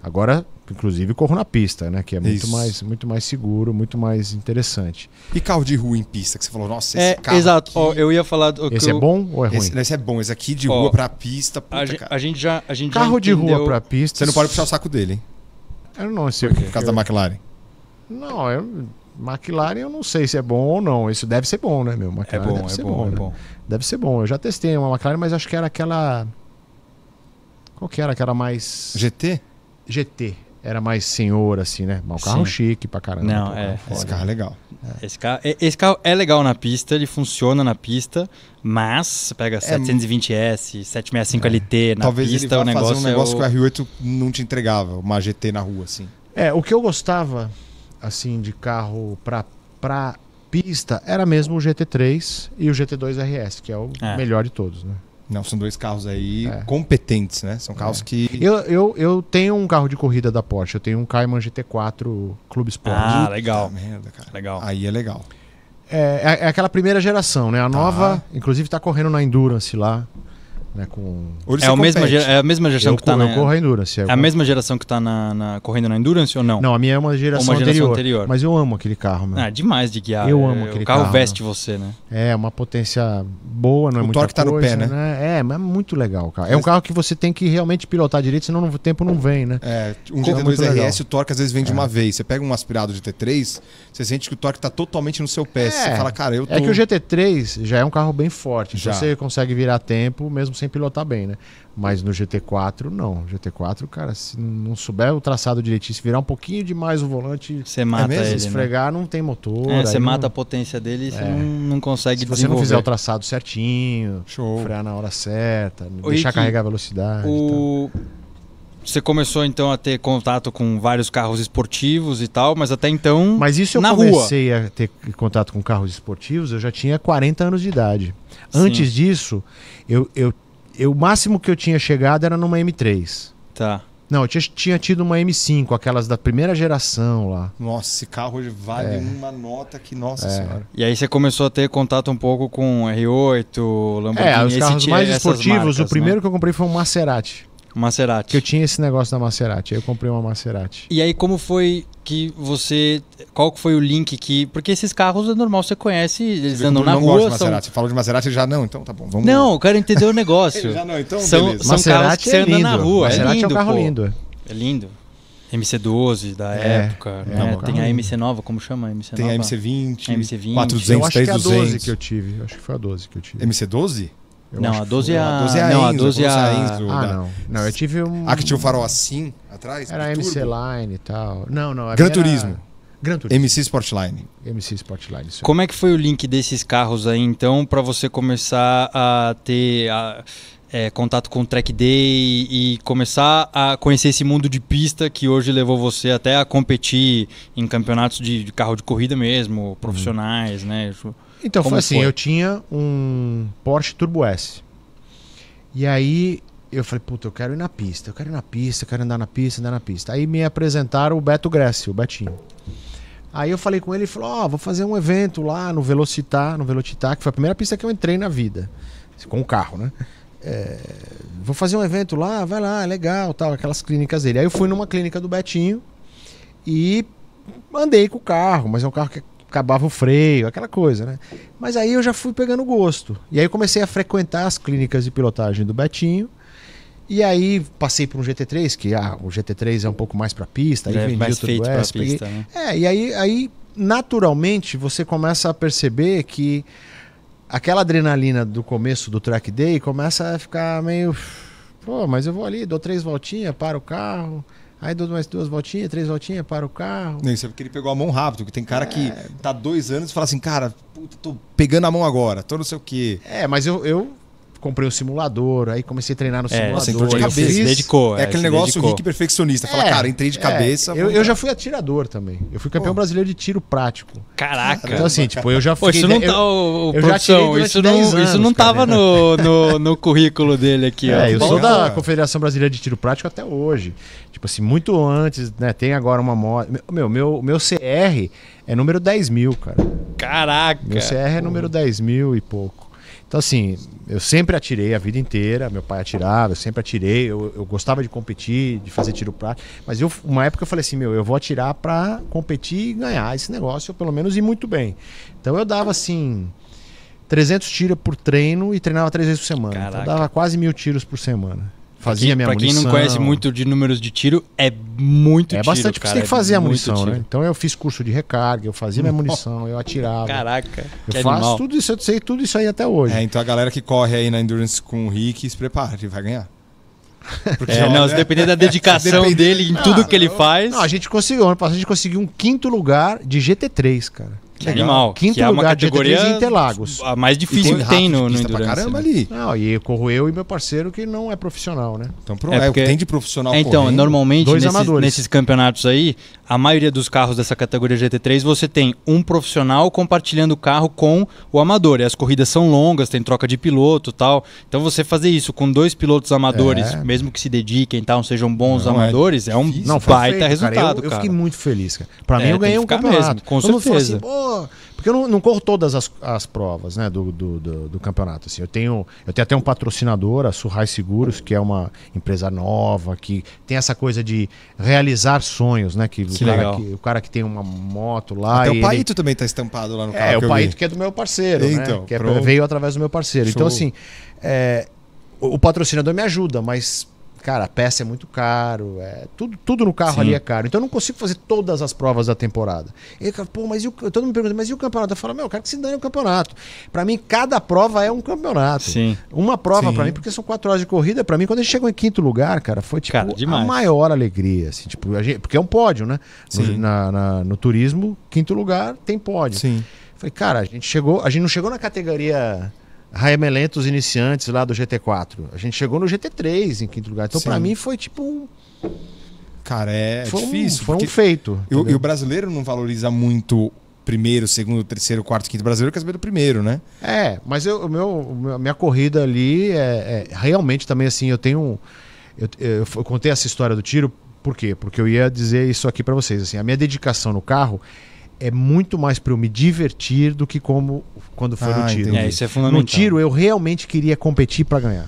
C: agora, inclusive, corro na pista, né? Que é muito mais, muito mais seguro, muito mais interessante. E carro de rua em pista, que você falou, nossa, é, esse é, carro.
B: Exato, aqui... oh, eu ia falar. esse é eu... é bom ou é ruim? Esse, esse, é bom, esse aqui de rua para pista. Puta, a, gente, a, gente já. A gente carro já de rua para pista. Você não pode puxar
A: o saco dele, hein? Eu não sei o quê. Por causa eu... da McLaren.
C: Não, eu McLaren eu não sei se é bom ou não. Isso deve ser bom, né, meu? É McLaren é bom, deve é ser bom, bom, é né? bom. Deve ser bom. Eu já testei uma McLaren, mas acho que era aquela. Qual que era? Aquela mais. GT? GT. Era mais senhor, assim, né? Mal carro Sim. chique pra caramba. Não, é. Carro esse carro é legal.
B: É. Esse, carro, esse carro é legal na pista, ele funciona na pista, mas pega é, 720S, 765LT é. na talvez pista, ele vá o negócio. Fazer um negócio é o...
A: que o R8 não te entregava, uma GT na rua, assim.
C: É, o que eu gostava assim de carro para pra pista era mesmo o GT3 e o GT2 RS, que é o é. melhor de todos, né?
A: Não, são dois carros aí é.
C: competentes, né? São carros é. que. Eu, eu, eu tenho um carro de corrida da Porsche, eu tenho um Cayman GT4 Clube Sport. Ah, legal.
A: merda, cara. Legal. Aí é legal.
C: É, é, é aquela primeira geração, né? A nova, tá. inclusive, está correndo na Endurance lá. Né, com... É, a mesma, é a mesma geração eu, que está na. Corro a Endurance. É, é, a mesma
B: geração que está na, na, correndo na Endurance ou não? Não, a minha é uma geração, uma geração anterior, Mas
C: eu amo aquele carro, mano.
B: Ah, demais de guiar. Eu amo aquele carro. O carro veste você, né?
C: É, uma potência boa, não é o é muito O torque está no pé, né?
B: né? É, mas é muito legal cara. É um
C: carro que você tem que realmente pilotar direito, senão o tempo não vem, né? É, um GT2 então é RS, o
A: torque às vezes vem de é. uma vez. Você pega um aspirado de T3, você sente que o torque está totalmente no seu pé. Você fala, cara, eu tô... É que o
C: GT3 já é um carro bem forte. Então já. Você consegue virar tempo mesmo sem pilotar bem, né? Mas no GT4, não. GT4, cara, se não souber o traçado direitinho, se virar um pouquinho demais o volante, você mata é mesmo, ele, né? esfregar, né? não tem motor. É, você mata não... a potência dele e você é. não, consegue se você não fizer o
B: traçado certinho,
C: Show. frear na hora certa, deixar carregar a velocidade.
B: O... Você começou então a ter contato com vários carros esportivos e tal, mas até então. Mas isso eu na comecei
C: rua. a ter contato com carros esportivos, eu já tinha 40 anos de idade. Sim. Antes disso, eu, eu eu, o máximo que eu tinha chegado era numa M3. Tá. Não, eu tinha, tinha tido uma M5, aquelas da primeira geração lá.
A: Nossa, esse carro hoje vale é.
C: uma nota que, nossa é. senhora.
B: E aí você começou a ter contato um pouco com R8, é, Lamborghini. É, os carros mais esportivos, marcas, o né? primeiro né?
C: que eu comprei foi um Maserati. Maserati. Que eu tinha esse negócio da Maserati, aí eu comprei uma Maserati.
B: E aí como foi que você, qual foi o link que, porque esses carros é normal, você conhece, eles eu andam na rua. Gosto de Maserati.
C: São... Você fala de Maserati, já não, então tá
A: bom,
B: vamos Não, lá. eu quero entender o negócio. *laughs* já não, então são, beleza. São Maserati carros que você é anda na rua, é Maserati é, lindo, é um carro pô. lindo. É lindo. MC12 da é, época. É, não, né? tem a MC nova, como chama? MC tem nova? a MC20, a MC20. 400, eu acho 300. que é a 12
A: que eu tive. acho que foi a 12 que eu tive. MC12? não, a 12 é, é a... não, a 12 é a... ah, não. Não, eu tive um... Ah, que tinha um farol
C: assim, atrás? Era MC Line e tal. Não, não. Gran Turismo. Era... Gran Turismo. MC Sportline. MC Sportline, isso.
B: Como é que foi o link desses carros aí, então, para você começar a ter... A... É, contato com o track day e começar a conhecer esse mundo de pista que hoje levou você até a competir em campeonatos de, de carro de corrida mesmo, uhum. profissionais, uhum. né? Então, foi assim, foi? eu
C: tinha um Porsche Turbo S. E aí eu falei, puta, eu quero ir na pista, eu quero ir na pista, eu quero andar na pista, andar na pista. Aí me apresentaram o Beto Gressi, o Betinho. Aí eu falei com ele, ele falou, ó, oh, vou fazer um evento lá no Velocitar, no Velocitar, que foi a primeira pista que eu entrei na vida. Com o carro, né? É, vou fazer um evento lá, vai lá, é legal, tal, aquelas clínicas dele. Aí eu fui numa clínica do Betinho e andei com o carro, mas é um carro que é acabava o freio, aquela coisa, né? Mas aí eu já fui pegando gosto. E aí comecei a frequentar as clínicas de pilotagem do Betinho. E aí passei para um GT3, que ah, o GT3 é um pouco mais para pista, aí é, vendi mais feito para pista, né? É, e aí, aí naturalmente você começa a perceber que aquela adrenalina do começo do track day começa a ficar meio pô, mas eu vou ali, dou três voltinhas, paro o carro, Aí dou mais duas voltinhas, três voltinhas, para o carro.
A: Nem isso é porque ele pegou a mão rápido, que tem cara é... que
C: tá dois anos e fala assim, cara, puta, tô pegando a mão agora, tô não sei o quê. É, mas eu, eu comprei o simulador, aí comecei a treinar no é, simulador. Você entrou de cabeça, fiz... dedicou. É, é aquele negócio dedicou. Rick perfeccionista. Fala, é, cara, entrei de cabeça. Eu, eu, já fui atirador também. Eu fui campeão Pô. brasileiro de tiro prático. Caraca. Então, assim, tipo, eu já fui. Isso não tá. Eu, eu produção, isso não, anos, isso não tava
B: no, no, no currículo dele aqui. É, ó. eu sou da
C: Confederação Brasileira de Tiro Prático até hoje. Tipo assim, muito antes, né? Tem agora uma moda. Meu, meu, meu CR é número 10 mil, cara.
B: Caraca!
C: Meu CR é número 10 mil e pouco. Então, assim, eu sempre atirei a vida inteira, meu pai atirava, eu sempre atirei, eu, eu gostava de competir, de fazer tiro prático, mas eu, uma época eu falei assim, meu, eu vou atirar para competir e ganhar esse negócio, ou pelo menos ir muito bem. Então eu dava, assim, 300 tiros por treino e treinava três vezes por semana. Então dava quase mil tiros por semana.
B: Fazia quem, minha pra munição. Pra quem não conhece muito de números
C: de tiro, é muito é tiro. Bastante, porque você tem que fazer é a munição, né? Então eu fiz curso de recarga, eu fazia
A: minha munição,
C: eu atirava.
B: Caraca. Eu faço animal. tudo
C: isso, eu sei tudo isso aí até hoje. É,
A: então a galera que corre aí na Endurance com o Rick, se prepara, ele vai ganhar. Porque, *laughs* é, é, não, né? dependendo da dedicação
B: Depende... dele em tudo ah, que ele
C: faz. Não, a gente conseguiu, ano passado a gente conseguiu um quinto lugar de GT3, cara. Que é animal. Quinto que lugar é categoria de Interlagos. A mais difícil que tem no, no Endurance. caramba né? ali.
B: Não, e corro eu e
C: meu parceiro que não é profissional, né? Então,
B: pro, é, é porque, é, tem de profissional é, Então, correndo, normalmente nesses, nesses, campeonatos aí, a maioria dos carros dessa categoria GT3, você tem um profissional compartilhando o carro com o amador. E as corridas são longas, tem troca de piloto tal. Então, você fazer isso com dois pilotos amadores, é. mesmo que se dediquem tal, sejam bons não, é amadores, é, um não, baita feito, resultado, cara. Eu, cara. fiquei
C: muito feliz, cara. Pra é, mim, eu ganhei um campeonato. Mesmo, com Todo certeza. Mundo assim, porque eu não, não corro todas as, as provas né, do, do, do, do, campeonato. Assim. Eu, tenho, eu tenho até um patrocinador, a Surrai Seguros, que é uma empresa nova, que tem essa coisa de realizar sonhos, né? Que, que o, cara que o cara que tem uma moto lá. Até o Paito ele... também está estampado lá no é, carro. É, o Paito que é do meu parceiro. Né, então, né? que é, veio através do meu parceiro. Então, Show. Então, assim. É, o patrocinador me ajuda, mas cara, a peça é muito caro, é, tudo, tudo no carro Sim. ali é caro. Então eu não consigo fazer todas as provas da temporada. E eu, pô, mas e o, todo mundo me pergunta, mas e o campeonato? Eu falo, meu, eu quero que se dane o campeonato. Para mim, cada prova é um campeonato. Sim. Uma prova para mim, porque são quatro horas de corrida, para mim, quando a gente chegou em quinto lugar, cara, foi tipo cara, a maior alegria. Assim, tipo, gente, porque é um pódio, né? No, na, na, no turismo, quinto lugar tem pódio. Sim. Falei, cara, a gente chegou, a gente não chegou na categoria Raemelentos iniciantes lá do GT4. A gente chegou no GT3 em quinto lugar. Então, para mim, foi tipo um. Cara, é foi difícil. Um, foi um feito. E, e, o brasileiro não valoriza muito
A: primeiro, segundo, terceiro, quarto, quinto. brasileiro quer é saber do primeiro, né?
C: É, mas eu, meu, minha corrida ali é, é realmente também assim. Eu tenho. Eu, eu, eu contei essa história do tiro, por quê? Porque eu ia dizer isso aqui para vocês. Assim, a minha dedicação no carro é muito mais para eu me divertir do que como quando for ah, tiro. É, isso é fundamental. No tiro eu realmente queria competir para ganhar.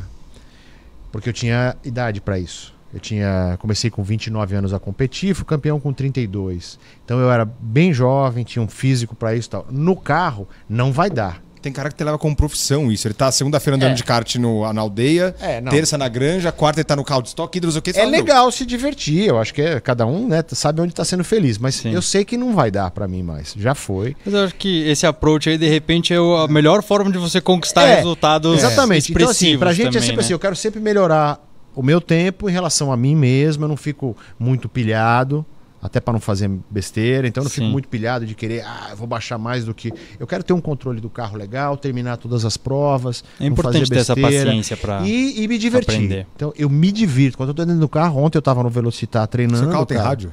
C: Porque eu tinha idade para isso. Eu tinha, comecei com 29 anos a competir, fui campeão com 32. Então eu era bem jovem, tinha um físico para isso tal. No carro não vai dar. Tem cara que leva como profissão isso. Ele tá segunda-feira andando é. de kart no, na aldeia, é, terça na granja, quarta ele tá no carro de estoque, é não sei o que. É legal se divertir, eu acho que é, cada um né, sabe onde tá sendo feliz, mas Sim. eu sei que não vai dar para mim mais, já foi.
B: Mas eu acho que esse approach aí, de repente, é a melhor forma de você conquistar é, resultados Exatamente, então assim, pra gente é também, é sempre né? assim, eu
C: quero sempre melhorar o meu tempo em relação a mim mesmo, eu não fico muito pilhado, até para não fazer besteira. Então eu não Sim. fico muito pilhado de querer, ah, eu vou baixar mais do que. Eu quero ter um controle do carro legal, terminar todas as provas. É importante ter essa paciência para. E, e, me divertir. Aprender. Então eu me divirto. Quando eu estou dentro do carro, ontem eu estava no Velocitar treinando. Seu carro tem cara. rádio?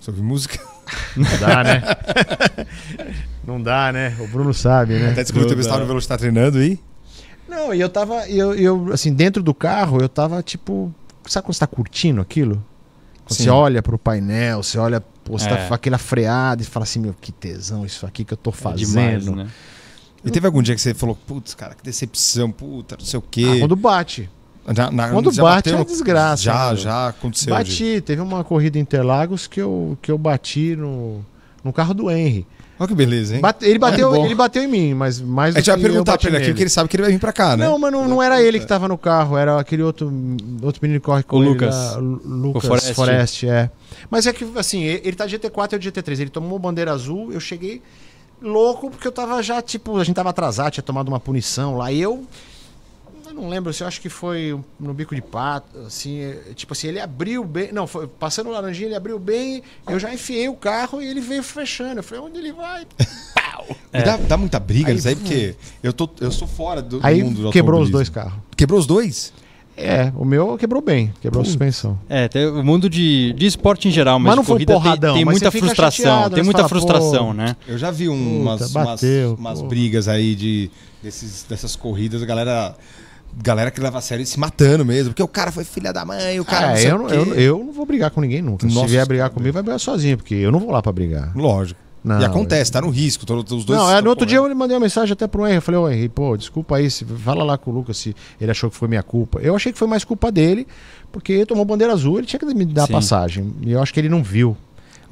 C: Sobre música? Não dá, né? *laughs* não dá, né? O Bruno sabe, né? Até descobriu que eu estava no Velocitar treinando aí? Não, e eu tava. Eu, eu, assim, dentro do carro, eu tava tipo. Sabe quando você tá curtindo aquilo? Quando você olha pro painel, você olha, pô, você tá é. tá aquela freada e fala assim, meu, que tesão isso aqui que eu tô fazendo. É demais, né? E teve algum dia que você falou,
A: putz, cara, que decepção, puta, não sei o quê. Ah, quando bate. Na, na, quando bate bateu, é desgraça. Já, né? já aconteceu. Bati,
C: teve uma corrida em Interlagos que eu, que eu bati no, no carro do Henry. Olha que beleza, hein? Bate, ele, ah, bateu, é ele bateu em mim, mas mais do A gente vai perguntar pra ele aqui, porque ele sabe que ele vai vir pra cá, né? Não, mas não, não era ele que tava no carro, era aquele outro, outro menino que corre com o ele, Lucas. Da, Lucas o Forest. Forest, é. Mas é que, assim, ele tá de GT4 e eu de GT3. Ele tomou bandeira azul, eu cheguei louco, porque eu tava já, tipo, a gente tava atrasado, tinha tomado uma punição lá, e eu eu não lembro se assim, acho que foi no bico de pato, assim, é, tipo assim, ele abriu bem, não, foi, passando o laranjinha, ele abriu bem, eu já enfiei o carro e ele veio fechando. Eu falei, onde ele vai? *laughs*
A: Pau! É. Dá, dá, muita briga aí, isso aí, porque eu, tô, eu sou fora do, aí, mundo quebrou os dois carros.
C: Quebrou os dois? É, o meu quebrou bem, quebrou Pum. a suspensão.
B: É, tem, o mundo de, de esporte em geral, mas, mas não corrida porradão, tem, tem muita frustração, chateado, tem muita fala, frustração, né? Eu já vi um, Puta, umas, bateu, umas, umas
A: brigas aí de desses, dessas corridas, a galera galera que leva a sério se matando mesmo, porque o cara foi filha da mãe, o cara. É, não eu, eu, eu,
C: não vou brigar com ninguém nunca. Nossa, Se vier brigar comigo, vai brigar sozinho, porque eu não vou lá para brigar. Lógico. Não, e é. acontece, eu... tá no risco, todos os dois. Não, é, no outro dia eu mandei uma mensagem até pro Henry. Eu falei, ô Henry, pô, desculpa aí, se, fala lá com o Lucas se ele achou que foi minha culpa. Eu achei que foi mais culpa dele, porque tomou bandeira azul, ele tinha que me dar Sim.
B: passagem. E eu acho que ele não viu.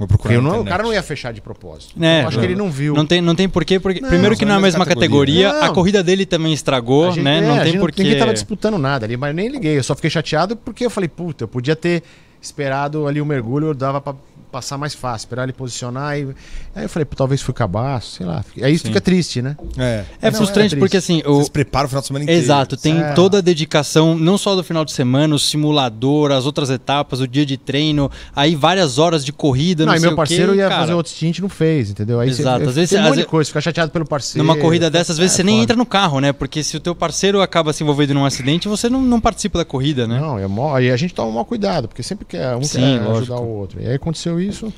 B: Vou procurar. Eu não, o cara não ia fechar de propósito. É, acho não, que ele não viu. Não tem, não tem porquê, porque. Não, primeiro que não é a mesma categoria. categoria a corrida dele também estragou, gente, né? É, não tem porquê. Ninguém tava disputando
C: nada ali, mas nem liguei. Eu só fiquei chateado porque eu falei, puta, eu podia ter esperado ali o mergulho, eu dava pra passar mais fácil, esperar ele posicionar. E... Aí eu falei, talvez fui cabaço, sei lá.
B: Aí que fica triste,
C: né? É, é não, é frustrante é porque assim. O... Vocês preparam o final de semana inteiro. Exato, tem é. toda
B: a dedicação, não só do final de semana, o simulador, as outras etapas, o dia de treino, aí várias horas de corrida. Não, não e meu parceiro quê, ia cara. fazer
C: outro stint e não fez, entendeu? Aí Exato, você, às vezes tem um monte de coisa, fica chateado pelo parceiro. Numa corrida dessas, às vezes é você nem foda.
B: entra no carro, né? Porque se o teu parceiro acaba se envolvendo num acidente, você não, não participa da corrida, né? Não, é mó... aí a gente toma um maior cuidado, porque sempre quer um
C: Sim, quer ajudar o outro. E aí aconteceu isso.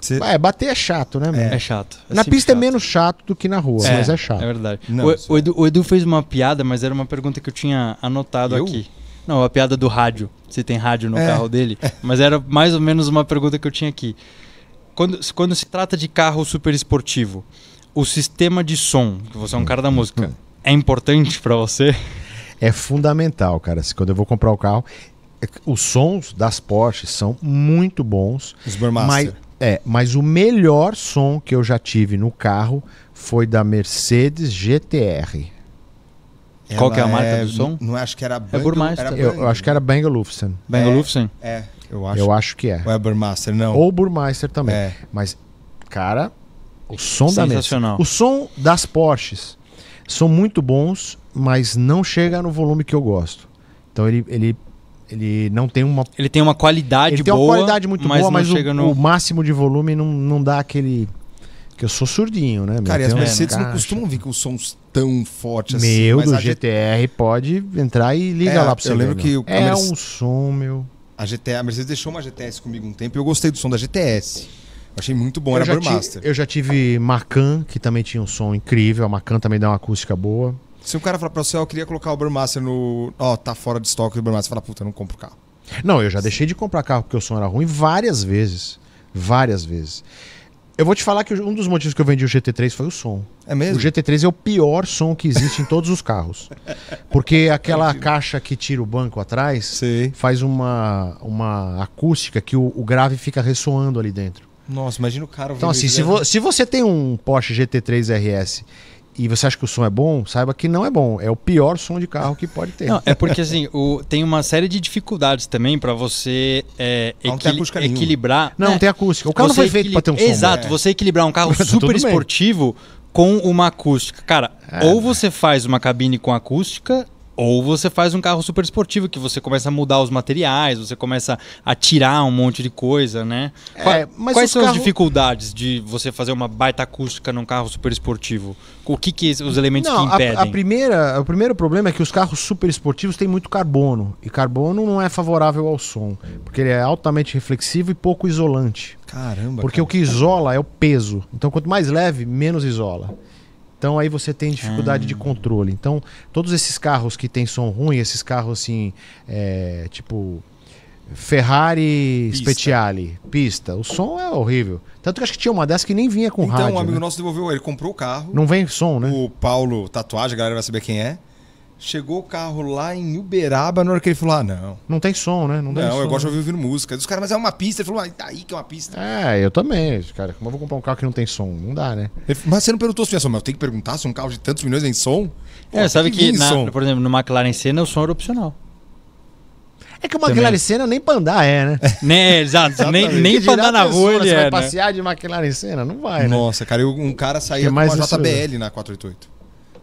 C: Cê... É, bater é chato, né, mano? É, é chato. É na pista é chato. é menos chato do que na rua, é, mas é chato. É verdade. Não, o,
B: o, Edu, o, Edu, fez uma piada, mas era uma pergunta que eu tinha anotado eu? aqui. Não, a piada do rádio. Se tem rádio no é. carro dele. *laughs* Mas era mais ou menos uma pergunta que eu tinha aqui. Quando, quando se trata de carro super esportivo, o sistema de som, que você é um cara da música, hum, hum. é importante para você?
C: É fundamental, cara. Quando eu vou comprar o um carro, é os sons das Porsche são muito bons. Os mas, é, mas o melhor som que eu já tive no carro foi da Mercedes GTR.
A: Ela Qual que é a marca é, do som? Não, acho que era, é Bang, é, é eu, eu, acho
C: que era Bangalufsen. Bangalufsen?
A: É, eu acho. Eu
C: acho que é. Ou é Burmaster, não. Ou Burmaster também. É. Mas, cara, o som da Mercedes. O som das Porsches são muito bons, mas não chega no volume que eu gosto. Então ele, ele ele não tem uma.
B: Ele tem uma qualidade ele boa. Tem uma qualidade muito mas boa, mas o, no... o,
C: máximo de volume não, não dá aquele. Que eu sou surdinho, né? Cara, e as Mercedes não
A: costumam vir com sons tão fortes assim. Meu, do
C: GTR pode entrar e liga é, lá pra você. Eu lembro né? que o, É um som, meu.
A: A, GTA, a Mercedes deixou uma GTS comigo um tempo e
C: eu gostei do som da GTS. achei muito bom, eu era Burmaster. Eu já tive Macan, que também tinha um som incrível. A Macan também dá uma acústica boa.
A: Se o cara falar pra você, eu queria colocar o
C: Burmaster no. Ó, oh, tá fora de estoque do Burmaster, você fala, puta, eu não compro carro. Não, eu já deixei de comprar carro porque o som era ruim várias vezes. Várias vezes. Eu vou te falar que um dos motivos que eu vendi o GT3 foi o som. É mesmo? O GT3 é o pior som que existe em todos os carros. Porque *laughs* aquela Entendi. caixa que tira o banco atrás Sim. faz uma, uma acústica que o, o, grave fica ressoando ali dentro.
A: Nossa, imagina o cara. Então, assim, se, né? vo se
C: você tem um Porsche GT3 RS e você acha que o som é bom, saiba que não é bom. É o pior som de
B: carro que pode ter. Não, é porque assim, o, tem uma série de dificuldades também para você é, não equilibrar. Não, não, né? tem acústica. O carro você não foi feito para ter um som. Exato, é. você equilibrar um carro *laughs* tá super esportivo com uma acústica. Cara, é, ou você faz uma cabine com acústica ou você faz um carro super esportivo, que você começa a mudar os materiais, você começa a tirar um monte de coisa, né? É, Quais, quais são carro... as dificuldades de você fazer uma baita acústica num carro super esportivo? O que, que os elementos não, que impedem? A, a,
C: primeira, o primeiro problema é que os carros super esportivos têm muito carbono. E carbono não é favorável ao som, porque ele é altamente reflexivo e pouco isolante. Caramba. Porque cara. o que isola é o peso. Então, quanto mais leve, menos isola. Então aí você tem dificuldade de ah. controle. Então, todos esses carros que tem som ruim, esses carros assim, é, tipo. Ferrari pista. Speciale, pista. O som é horrível. Tanto que acho que tinha uma dessas que nem vinha com então, rádio. Então, um amigo né?
A: nosso devolveu, ele comprou o carro.
C: Não vem som, né? O Paulo
A: Tatuagem, a galera vai saber quem é. Chegou o carro lá em
C: Uberaba, na hora que ele falou: ah, não. Não tem som, né? Não, não eu gosto né? de
A: ouvir música. Os caras, mas é uma pista. Ele falou: ah, tá aí que é uma
C: pista. É, eu também. Cara, como eu vou comprar um carro que não tem som? Não dá, né?
B: Ele, mas você não perguntou se som, mas eu tenho que perguntar se um carro de tantos milhões tem som? É, Pô, é, sabe que, que na, por exemplo, no McLaren Senna o som era opcional.
C: É que o McLaren Senna nem pra andar é, né? *laughs*
B: né exato. nem nem pra andar na rua ele é. Você vai né? passear
C: de McLaren Senna? Não vai, né?
B: Nossa, cara, eu, um
A: cara saía é com uma JBL na 488.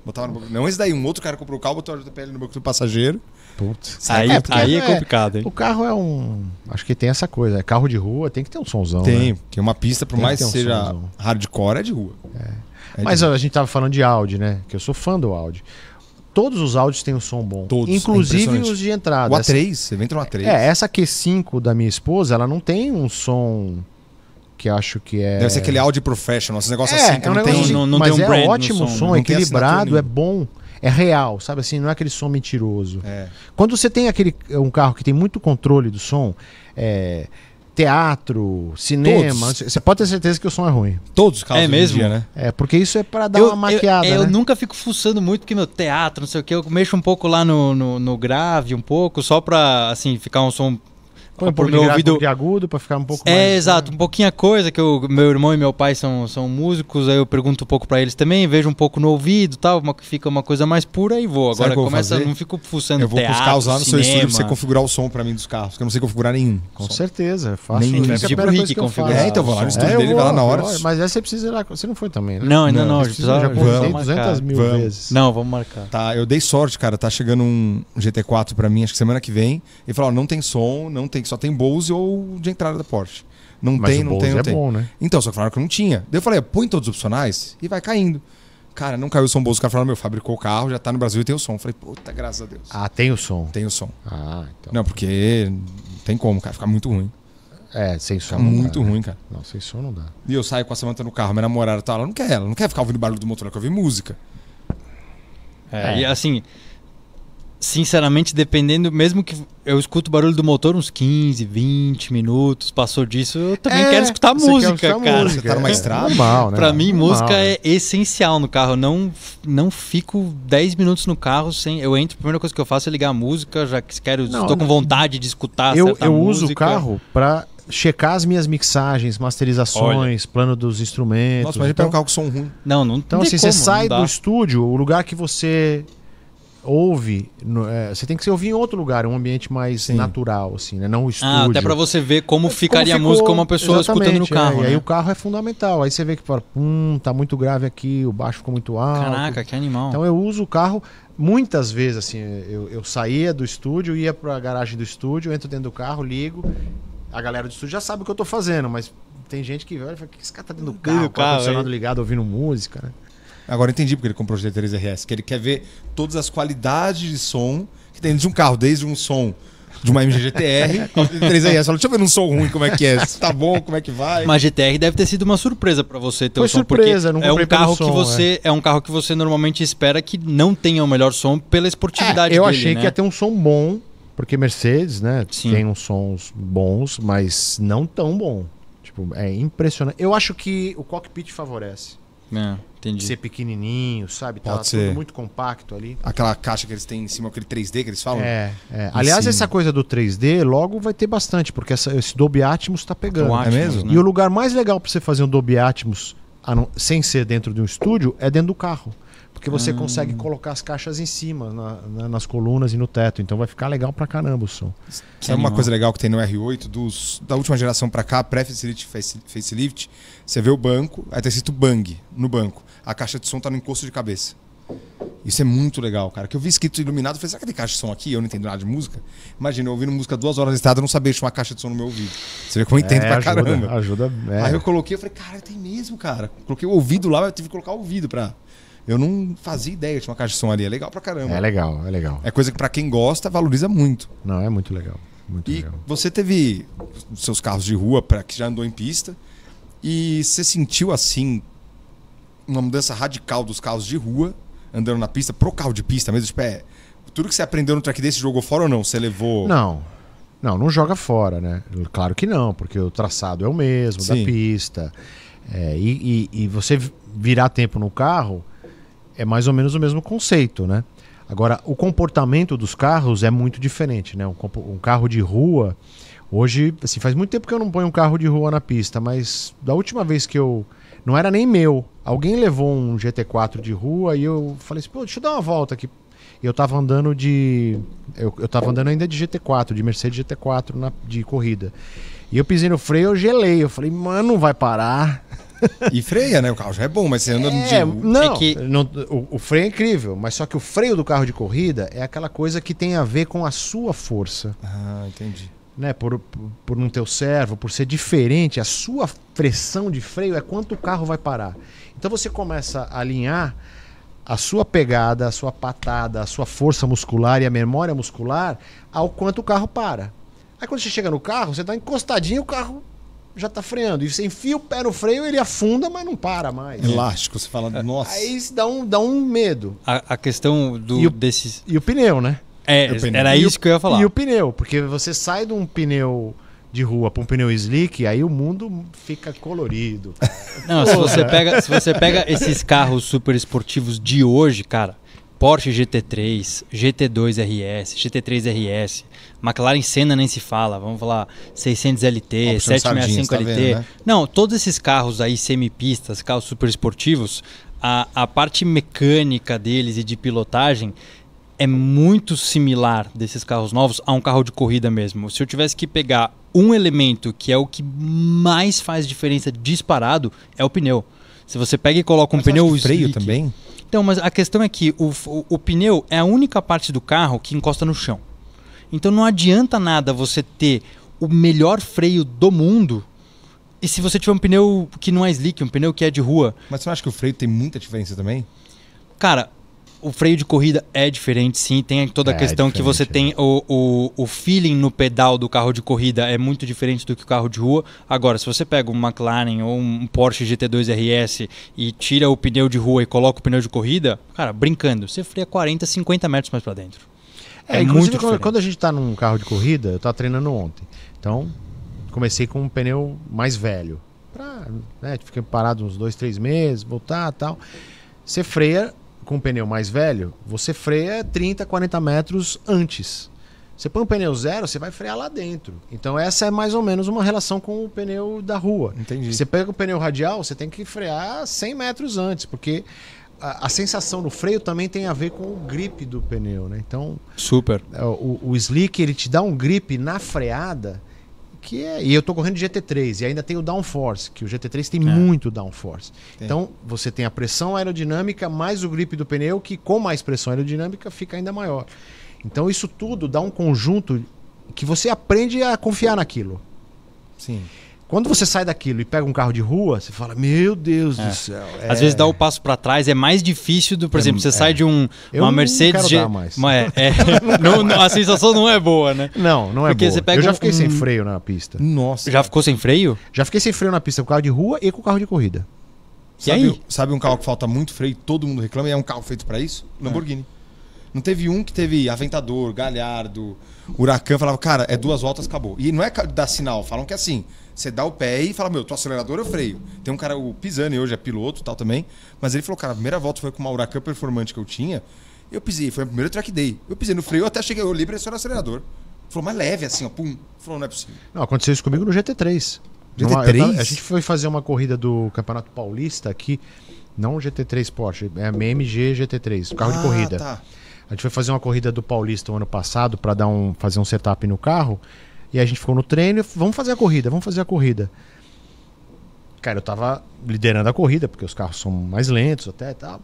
A: Botava no... Não esse daí, um outro cara comprou o carro, botou a JPL
C: no banco do passageiro.
A: Putz. Aí, é, aí é complicado, hein? O
C: carro é um. Acho que tem essa coisa. É carro de rua, tem que ter um somzão. Tem, né? uma pista, por tem mais que, um seja somzão. hardcore, é de rua. É. É Mas de... a gente tava falando de Audi, né? Que eu sou fã do Audi. Todos os áudios têm um som bom. Todos. É inclusive os de entrada. O A3, essa... você vem no A3. É, essa Q5 da minha esposa, ela não tem um som que acho que é. Deve ser aquele
A: áudio professional, esses negócios é, assim. É que
C: é um não tem, de... não, não mas um é ótimo som, som equilibrado, é bom é real, sabe assim, não é aquele som mentiroso. É. Quando você tem aquele um carro que tem muito controle do som, é, teatro, cinema, Todos. você pode ter certeza que o som é ruim.
B: Todos os carros é mesmo, dia, né?
C: É, porque isso é para dar eu, uma maquiada. Eu, é, eu, né? eu,
B: nunca fico fuçando muito que meu teatro, não sei o que, eu mexo um pouco lá no, no, no grave, um pouco só para assim ficar um som
C: Põe um pouco meu de ouvido de
B: agudo para ficar um pouco é, mais. É, exato, né? um pouquinho a coisa que eu, meu irmão e meu pai são, são músicos, aí eu pergunto um pouco para eles também, vejo um pouco no ouvido, e tal, fica uma coisa mais pura e vou. Agora vou começa, fazer? não fico fuçando Eu vou teatro, buscar usar no seu estúdio pra você
A: configurar o som para mim dos carros, que eu não sei configurar nenhum. Com som. certeza, é é tipo faço. Nem isso. Tipo o Rick configurar. É, então vou lá no estúdio é, dele, vou, vai lá na hora.
C: Mas essa você precisa ir lá, você não foi também,
A: né? Não, ainda não, não precisa, já convidei 200 mil vezes. Não, vamos marcar. Tá, eu dei sorte, cara, tá chegando um GT4 para mim, acho que semana que vem, e falou, não tem som, não tem só tem Bose ou de entrada da Porsche. Não Mas tem, não Bose tem, não é tem. Bom, né? Então, só que falaram que não tinha. Daí eu falei, é, põe todos os opcionais e vai caindo. Cara, não caiu o som Bose. O cara falou, meu, fabricou o carro, já tá no Brasil e tem o som. Eu falei, puta, graças a Deus. Ah, tem o som? Tem o som. Ah, então. Não, porque não tem como, cara, fica muito ruim.
C: É, sem som. Fica muito dá, né? ruim, né? cara. Não, sem som não dá.
A: E eu saio com a Samanta no carro, minha namorada tá, ela não quer,
B: ela não quer ficar ouvindo barulho do motor, ela quer ouvir música. É, é. e assim, sinceramente, dependendo, mesmo que eu escuto o barulho do motor uns 15, 20 minutos, passou disso, eu também é, quero escutar música, escutar cara. Música, você tá numa é. estrada? Né? né? Pra mim, música né? é essencial no carro. Eu não, não fico 10 minutos no carro sem. Eu entro, a primeira coisa que eu faço é ligar a música, já que quero, não, estou com vontade de escutar. Eu, eu música. uso o carro
C: pra checar as minhas mixagens, masterizações, Olha. plano dos instrumentos. Nossa, mas então... um carro com som ruim. Não, não Então, assim, como, você sai do estúdio, o lugar que você ouve, é, você tem que se ouvir em outro lugar, um ambiente mais Sim. natural, assim, né? Não o estúdio. Ah, até para você ver como é, ficaria como a música uma pessoa escutando no é. carro. É, né? E aí né? o carro é fundamental. Aí você vê que, hum, tá muito grave aqui, o baixo ficou muito alto. Caraca, que animal. Então eu uso o carro muitas vezes, assim, eu, eu saía do estúdio, ia para a garagem do estúdio, entro dentro do carro, ligo. A galera do estúdio já sabe o que eu tô fazendo, mas tem gente que olha e fala, o que esse cara tá dentro do carro, carro o condicionado é. ligado, ouvindo
A: música, né? Agora entendi porque ele comprou o GT3 RS, que ele quer ver todas as qualidades de som que tem de um carro, desde um som de uma MGGTR *laughs* ao GT3 RS. Falou, deixa eu ver um som ruim como é que é, se tá bom, como é que vai. Mas
B: GTR deve ter sido uma surpresa para você ter Foi o som, surpresa, não é um carro som, que você é. é. um carro que você normalmente espera que não tenha o melhor som pela esportividade é, eu dele, achei né? que ia ter
C: um som bom, porque Mercedes, né, Sim. tem uns sons bons, mas não tão bom. Tipo, é impressionante. Eu acho que o cockpit favorece. É. Entendi. ser pequenininho, sabe? Tá Pode tá ser. tudo muito compacto ali. Aquela caixa que eles têm em cima,
A: aquele 3D que eles falam? É, é. Aliás, cima. essa
C: coisa do 3D logo vai ter bastante, porque essa, esse Dolby Atmos tá pegando. É Atmos, é mesmo? Né? E o lugar mais legal para você fazer um Dolby Atmos sem ser dentro de um estúdio é dentro do carro. Porque você hum. consegue colocar as caixas em cima, na, na, nas colunas e no teto. Então vai ficar legal pra caramba o som. Que é uma coisa
A: legal que tem no R8, dos, da última geração pra cá, pré-facelift, facelift, você vê o banco, aí tá escrito bang no banco. A caixa de som tá no encosto de cabeça. Isso é muito legal, cara. Que eu vi escrito iluminado, falei, será que tem caixa de som aqui? Eu não entendo nada de música. Imagina, eu ouvindo música duas horas de estrada, eu não sabia uma caixa de som no meu ouvido. Você vê como eu entendo é, pra ajuda, caramba. Ajuda. É. Aí eu coloquei, eu falei, cara, tem mesmo, cara. Coloquei o ouvido lá, eu tive que colocar o ouvido pra eu não fazia ideia tinha uma caixa de som ali. É legal pra caramba. É legal, é legal. É coisa que pra quem gosta, valoriza muito. Não, é muito legal. Muito e legal. você teve seus carros de rua, pra, que já andou em pista, e você sentiu assim uma mudança radical dos carros de rua, andando na pista, pro carro de pista mesmo? Tipo, é, tudo que você aprendeu no track desse jogou fora ou não? Você levou. Não.
C: Não, não joga fora, né? Claro que não, porque o traçado é o mesmo Sim. da pista. É, e, e, e, você virar tempo no carro é mais ou menos o mesmo conceito, né? Agora, o comportamento dos carros é muito diferente, né? Um, um carro de rua, hoje, assim, faz muito tempo que eu não ponho um carro de rua na pista, mas da última vez que eu. Não era nem meu. Alguém levou um GT4 de rua e eu falei assim, pô, deixa eu dar uma volta aqui. E eu tava andando de. Eu, eu tava andando ainda de GT4, de Mercedes GT4 na, de corrida. E eu pisei no freio, eu gelei. Eu falei, mano, não vai parar. *laughs* E freia, né? O carro já é bom, mas você anda é, no dia. Não, é que... não o, o, freio é incrível, mas só que o freio do carro de corrida é aquela coisa que tem a ver com a sua força. Ah, entendi. Né, por, por, por não ter o servo, por ser diferente, a sua pressão de freio é quanto o carro vai parar. Então você começa a alinhar a sua pegada, a sua patada, a sua força muscular e a memória muscular ao quanto o carro para. Aí quando você chega no carro, você está encostadinho, o carro já está freando. E você enfia o pé no freio, ele afunda, mas não para mais. Elástico,
B: você fala, é. nossa. Aí dá um, dá um medo. A, a questão do, e o, desses. E o pneu, né? É, pneu. era isso que eu ia falar. E o
C: pneu, porque você sai de um pneu
B: de rua para um pneu slick, aí o mundo
C: fica colorido. Não, se você, pega, se você pega esses
B: carros super esportivos de hoje, cara Porsche GT3, GT2 RS, GT3 RS, McLaren Senna nem se fala, vamos falar 600 LT, 765 LT. Tá vendo, né? Não, todos esses carros aí semipistas, carros super esportivos, a, a parte mecânica deles e de pilotagem é muito similar desses carros novos a um carro de corrida mesmo. Se eu tivesse que pegar um elemento que é o que mais faz diferença disparado, é o pneu. Se você pega e coloca um Mas pneu. Freio slick, também? Então, mas a questão é que o, o, o pneu é a única parte do carro que encosta no chão. Então não adianta nada você ter o melhor freio do mundo e se você tiver um pneu que não é slick, um pneu que é de rua. Mas você não acha que o freio tem muita diferença também? Cara, o freio de corrida é diferente, sim. Tem toda a é, questão que você tem né? o, o, o feeling no pedal do carro de corrida é muito diferente do que o carro de rua. Agora, se você pega um McLaren ou um Porsche GT2 RS e tira o pneu de rua e coloca o pneu de corrida, cara, brincando, você freia 40, 50 metros mais para dentro. É, é muito quando, quando
C: a gente está num carro de corrida, eu estava treinando ontem. Então, comecei com um pneu mais velho. Pra, né, fiquei parado uns dois, três meses, voltar tal. Você freia com um pneu mais velho, você freia 30, 40 metros antes. Você põe um pneu zero, você vai frear lá dentro. Então essa é mais ou menos uma relação com o pneu da rua. Entendi. Você pega o pneu radial, você tem que frear 100 metros antes, porque a, a sensação no freio também tem a ver com o grip do pneu, né? Então super. É, o, o slick ele te dá um grip na freada que é. E eu tô correndo de GT3 e ainda tem o downforce, que o GT3 tem é. muito downforce. Tem. Então você tem a pressão aerodinâmica mais o grip do pneu, que com mais pressão aerodinâmica fica ainda maior. Então isso tudo dá um conjunto que você aprende a confiar naquilo. Sim. Quando você sai daquilo e pega um carro de rua, você fala, meu Deus é. do céu. É... Às vezes é. dá
B: o um passo para trás, é mais difícil do, por é, exemplo, você sai é. de um, eu uma Mercedes. Não quero dar mais. É, é *laughs* *laughs* não, não, a sensação não
C: é boa, né? Não, não é Porque boa. Você pega eu já fiquei um... sem freio na pista. Nossa. Já ficou sem freio? Já fiquei sem freio na pista com o carro de rua e com o carro de corrida. E sabe, aí? Sabe um
A: carro que falta muito freio, e todo mundo reclama, e é um carro feito para isso? Lamborghini. Não teve um que teve Aventador, Galhardo, Huracan, falava, cara, é duas voltas, acabou. E não é dar sinal, falam que é assim. Você dá o pé e fala, meu, tô acelerador, eu freio. Tem um cara, o Pisani, hoje é piloto tal também, mas ele falou, cara, a primeira volta foi com uma Huracan performante que eu tinha, eu pisei, foi o primeiro track day. Eu pisei no freio, eu até cheguei, eu olhei pra ele, acelerador. Falou, mas leve assim, ó, pum. Falou, não é possível.
C: Não, aconteceu isso comigo no GT3. GT3? Numa, a gente foi fazer uma corrida do Campeonato Paulista aqui, não GT3 Porsche, é a MG GT3, carro ah, de corrida. Tá. A gente foi fazer uma corrida do Paulista o ano passado para dar um fazer um setup no carro e a gente ficou no treino, vamos fazer a corrida, vamos fazer a corrida. Cara, eu tava liderando a corrida, porque os carros são mais lentos até, tá?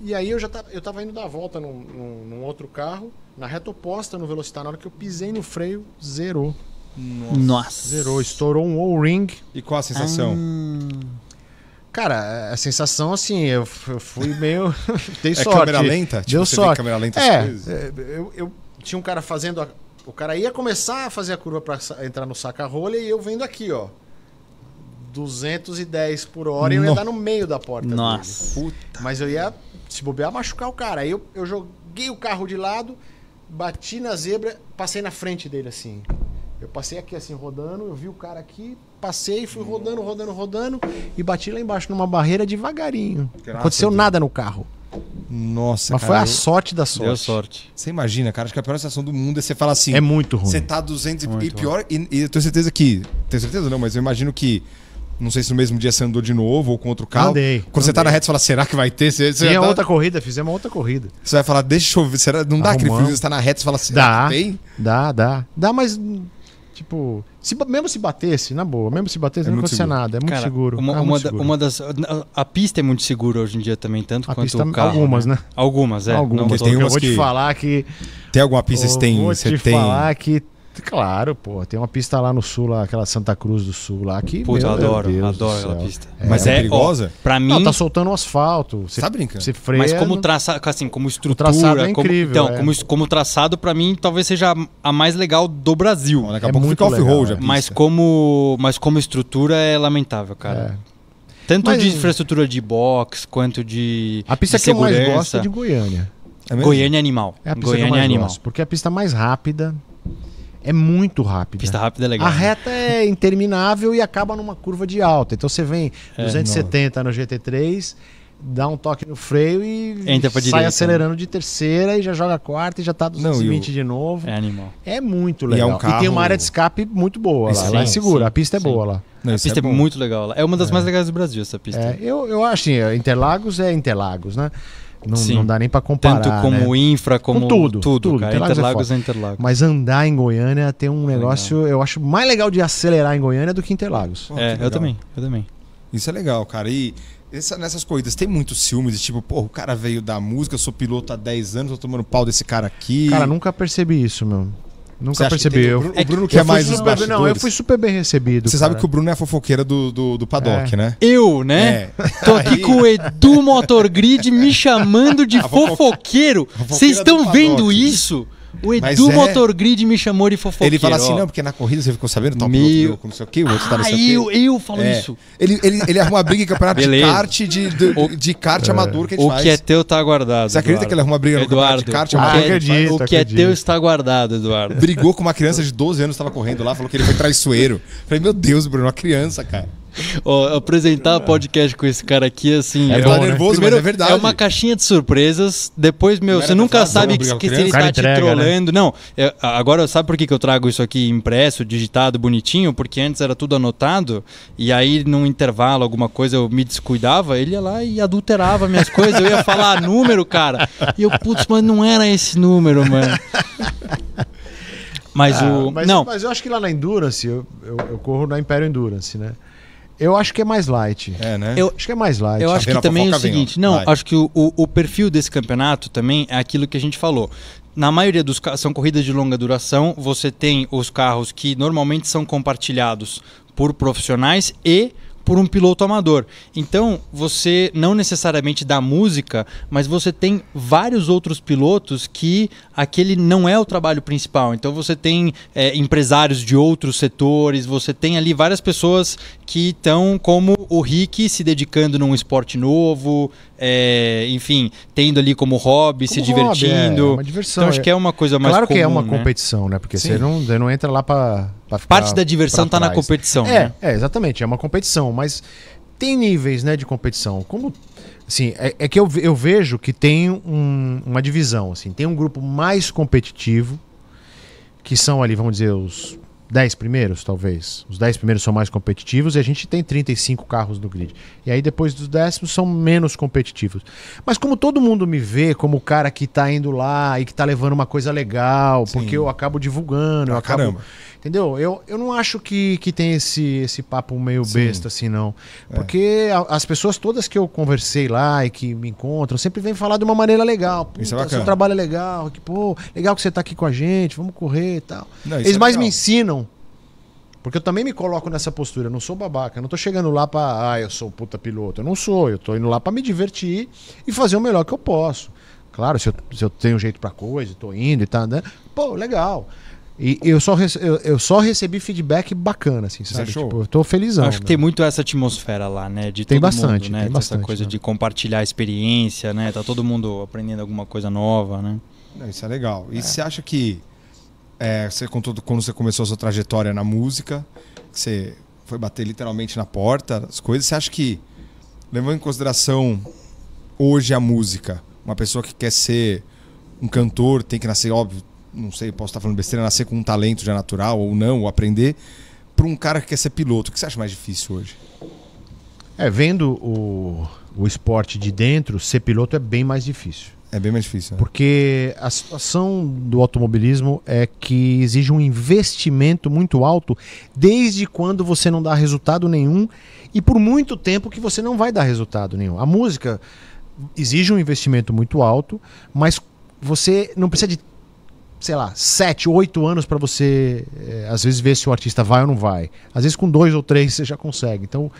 C: E aí eu já tava, eu tava indo dar a volta num, num, num outro carro, na reta oposta no velocidade, na hora que eu pisei no freio, zerou. Nossa. Nossa. Zerou, estourou um O-ring. E qual a sensação? Ah. Cara, a sensação, assim, eu, fui meio. *laughs* Dei é sorte. câmera lenta? Tipo, câmera lenta é, é, eu, eu, tinha um cara fazendo. A... O cara ia começar a fazer a curva para entrar no saca-rolha e eu vendo aqui, ó. 210 por hora e eu ia dar no meio da porta. Nossa. Mas eu ia, se bobear, machucar o cara. Aí eu, eu joguei o carro de lado, bati na zebra, passei na frente dele assim. Eu passei aqui assim rodando, eu vi o cara aqui, passei, fui rodando, rodando, rodando e bati lá embaixo numa barreira devagarinho. Graças Aconteceu nada no carro.
A: Nossa, Mas cara, foi a eu... sorte da sorte. Deu sorte. Você imagina, cara, acho que é a pior sensação do mundo é você falar assim. É muito ruim. Você tá 200 é muito e pior. E, e eu tenho certeza que. Tenho certeza não, mas eu imagino que não sei se no mesmo dia você andou de novo ou com outro carro. Andei. Quando andei. você tá na reta, você fala, será que vai ter? Você, você tá... outra
C: corrida, fizemos outra corrida.
A: Você vai falar, deixa eu ver, será... não dá Arrumamos. aquele frio, você tá na reta, você fala, assim,
C: dá, tem?
B: Dá, dá.
C: Dá, mas Tipo, se, mesmo se batesse, na boa, mesmo se batesse, é não acontecia nada. É muito Cara, seguro. Uma, é uma, muito seguro. uma
B: das. A pista é muito segura hoje em dia também, tanto a quanto pista, o carro. Algumas, né? né? Algumas, é. Algumas. Não, tem eu vou que... te falar que. Tem alguma pista que tem. Vou te falar
C: que Claro, pô. Tem uma pista lá no sul, lá, aquela Santa Cruz
B: do Sul lá que. Puta, eu adoro, Deus adoro a pista. É, Mas é, é perigosa? Ó, pra mim. Não, tá
C: soltando o asfalto. Você tá brincando. Você freia. Mas como
B: traçado, assim, como estrutura. O traçado é incrível. Como, então, é. Como, como traçado, pra mim, talvez seja a mais legal do Brasil. Bom, daqui a é pouco fica off-road, é. mas como, mas como estrutura é lamentável, cara. É. Tanto mas, de infraestrutura de box quanto de. A pista de que eu mais gosto é de Goiânia. É Goiânia é Animal. É a pista Goiânia que eu é mais Animal. Gosto,
C: porque é a pista mais rápida, é muito rápido. Pista né? rápida é legal. A né? reta é interminável e acaba numa curva de alta. Então você vem 270 é, no GT3, dá um toque no freio e Entra sai direita, acelerando né? de terceira e já joga quarta e já tá 220 não, o...
B: de novo. É animal.
C: É muito legal. E, é um carro... e tem uma área de escape muito boa lá. Sim, lá é segura, a pista é sim. boa
B: lá. Não, a pista é, é muito legal lá. É uma das é. mais legais do Brasil, essa pista. eu, eu acho, assim, Interlagos
C: é Interlagos, né? Não, não dá nem para comparar. Tanto como né? infra, como Com tudo, tudo, tudo. Cara. Interlagos, Interlagos é, Interlagos. Mas andar em Goiânia tem um negócio, legal. eu acho mais legal de acelerar em Goiânia
B: do que Interlagos. é, que eu também, eu também.
A: Isso é legal, cara. E essa, nessas corridas tem muito ciúmes de tipo, pô, o cara veio da música, eu sou piloto há 10 anos, tô tomando pau desse cara aqui. Cara, nunca
C: percebi isso, meu. Nunca Você percebi. É o Bruno, é, o Bruno que, é mais super, Não, eu fui super bem recebido. Você cara. sabe que o Bruno é a fofoqueira do, do, do
B: paddock,
A: é. né?
C: Eu, né? É. Tô aqui com o Edu
B: Motorgrid me chamando de *laughs* fofoqueiro. Vocês estão vendo isso? O Edu é... Motor Grid me chamou de fofoqueiro. Ele fala assim, ó. não,
A: porque na corrida você ficou sabendo, tal, Meu... outro. não sei o quê, o
B: outro ah, tá não sei ah, eu, eu falo é. isso. Ele, ele,
A: ele arruma briga em campeonato Beleza. de kart, de, de, o... de kart é. amador que a gente o faz. O que é
B: teu tá guardado, Você acredita Eduardo. que ele arruma briga no campeonato de kart amador? Ah, acredito, é o que é teu está guardado, Eduardo. Brigou com
A: uma criança de 12 anos, estava correndo lá, falou que ele foi traiçoeiro.
B: Falei, meu Deus, Bruno, uma criança, cara. Ó, apresentar podcast com esse cara aqui, assim. É, é bom, tá nervoso, né? Primeiro, mas é verdade. É uma caixinha de surpresas. Depois, meu, você nunca sabe né, que, que ele está te né? trolando. Né? Não, eu, é, agora sabe por que, que eu trago isso aqui impresso, digitado, bonitinho? Porque antes era tudo anotado. E aí, num intervalo, alguma coisa, eu me descuidava, ele ia lá e adulterava minhas coisas. Eu ia falar *laughs* número, cara. E eu, putz, mas não era esse número, mano. Mas ah, o. Mas, não. mas
C: eu acho que lá na Endurance, eu, eu, eu corro na Império Endurance, né? Eu acho que é mais light. É, né? Eu acho que é mais light. Eu tá acho que também é o seguinte, não, light.
B: acho que o, o, o perfil desse campeonato também é aquilo que a gente falou na maioria dos carros são corridas de longa duração, você tem os carros que normalmente são compartilhados por profissionais e por um piloto amador. Então, você não necessariamente dá música, mas você tem vários outros pilotos que aquele não é o trabalho principal. Então, você tem é, empresários de outros setores, você tem ali várias pessoas que estão como o Rick se dedicando num esporte novo, é, enfim, tendo ali como hobby, como se divertindo. é, é uma diversão. Então, acho que é uma coisa é mais claro comum, que é uma né? competição, né? Porque você não,
C: você não entra lá para Parte da diversão está na competição. É, né? é, exatamente, é uma competição, mas tem níveis né, de competição. Como assim, é, é que eu, eu vejo que tem um, uma divisão. Assim, tem um grupo mais competitivo, que são ali, vamos dizer, os 10 primeiros, talvez. Os 10 primeiros são mais competitivos e a gente tem 35 carros no grid. E aí depois dos décimos são menos competitivos. Mas como todo mundo me vê como o cara que tá indo lá e que tá levando uma coisa legal, Sim. porque eu acabo divulgando, ah, eu acabo. Ah, caramba. Entendeu? Eu, eu não acho que, que tem esse, esse papo meio Sim. besta, assim, não. É. Porque é. a, as pessoas todas que eu conversei lá e que me encontram sempre vêm falar de uma maneira legal. Isso é bacana. seu trabalho é legal, que, pô, legal que você tá aqui com a gente, vamos correr e tal. Não, Eles é mais legal. me ensinam porque eu também me coloco nessa postura, eu não sou babaca, eu não tô chegando lá para, ah, eu sou puta piloto. Eu não sou, eu tô indo lá para me divertir e fazer o melhor que eu posso. Claro, se eu, se eu tenho jeito para coisa, tô indo e tá andando, né? pô, legal. E eu só, eu, eu, só recebi feedback bacana, assim, sabe? Você tipo, eu tô felizão. Acho que né? tem
B: muito essa atmosfera lá, né? De tem bastante, mundo, né? Tem bastante, essa coisa né? de compartilhar a experiência, né? Tá todo mundo aprendendo alguma coisa nova, né? Isso é legal. E é. você acha
A: que é, você contou quando você começou a sua trajetória na música, você foi bater literalmente na porta, as coisas, você acha que levando em consideração hoje a música, uma pessoa que quer ser um cantor tem que nascer, óbvio, não sei, posso estar falando besteira, nascer com um talento já natural ou não, ou aprender, para um cara que quer ser piloto?
C: O que você acha mais difícil hoje? É, vendo o, o esporte de dentro, ser piloto é bem mais difícil. É bem mais difícil. Né? Porque a situação do automobilismo é que exige um investimento muito alto desde quando você não dá resultado nenhum e por muito tempo que você não vai dar resultado nenhum. A música exige um investimento muito alto, mas você não precisa de sei lá, sete, oito anos para você, é, às vezes, ver se o artista vai ou não vai. Às vezes, com dois ou três, você já consegue. Então,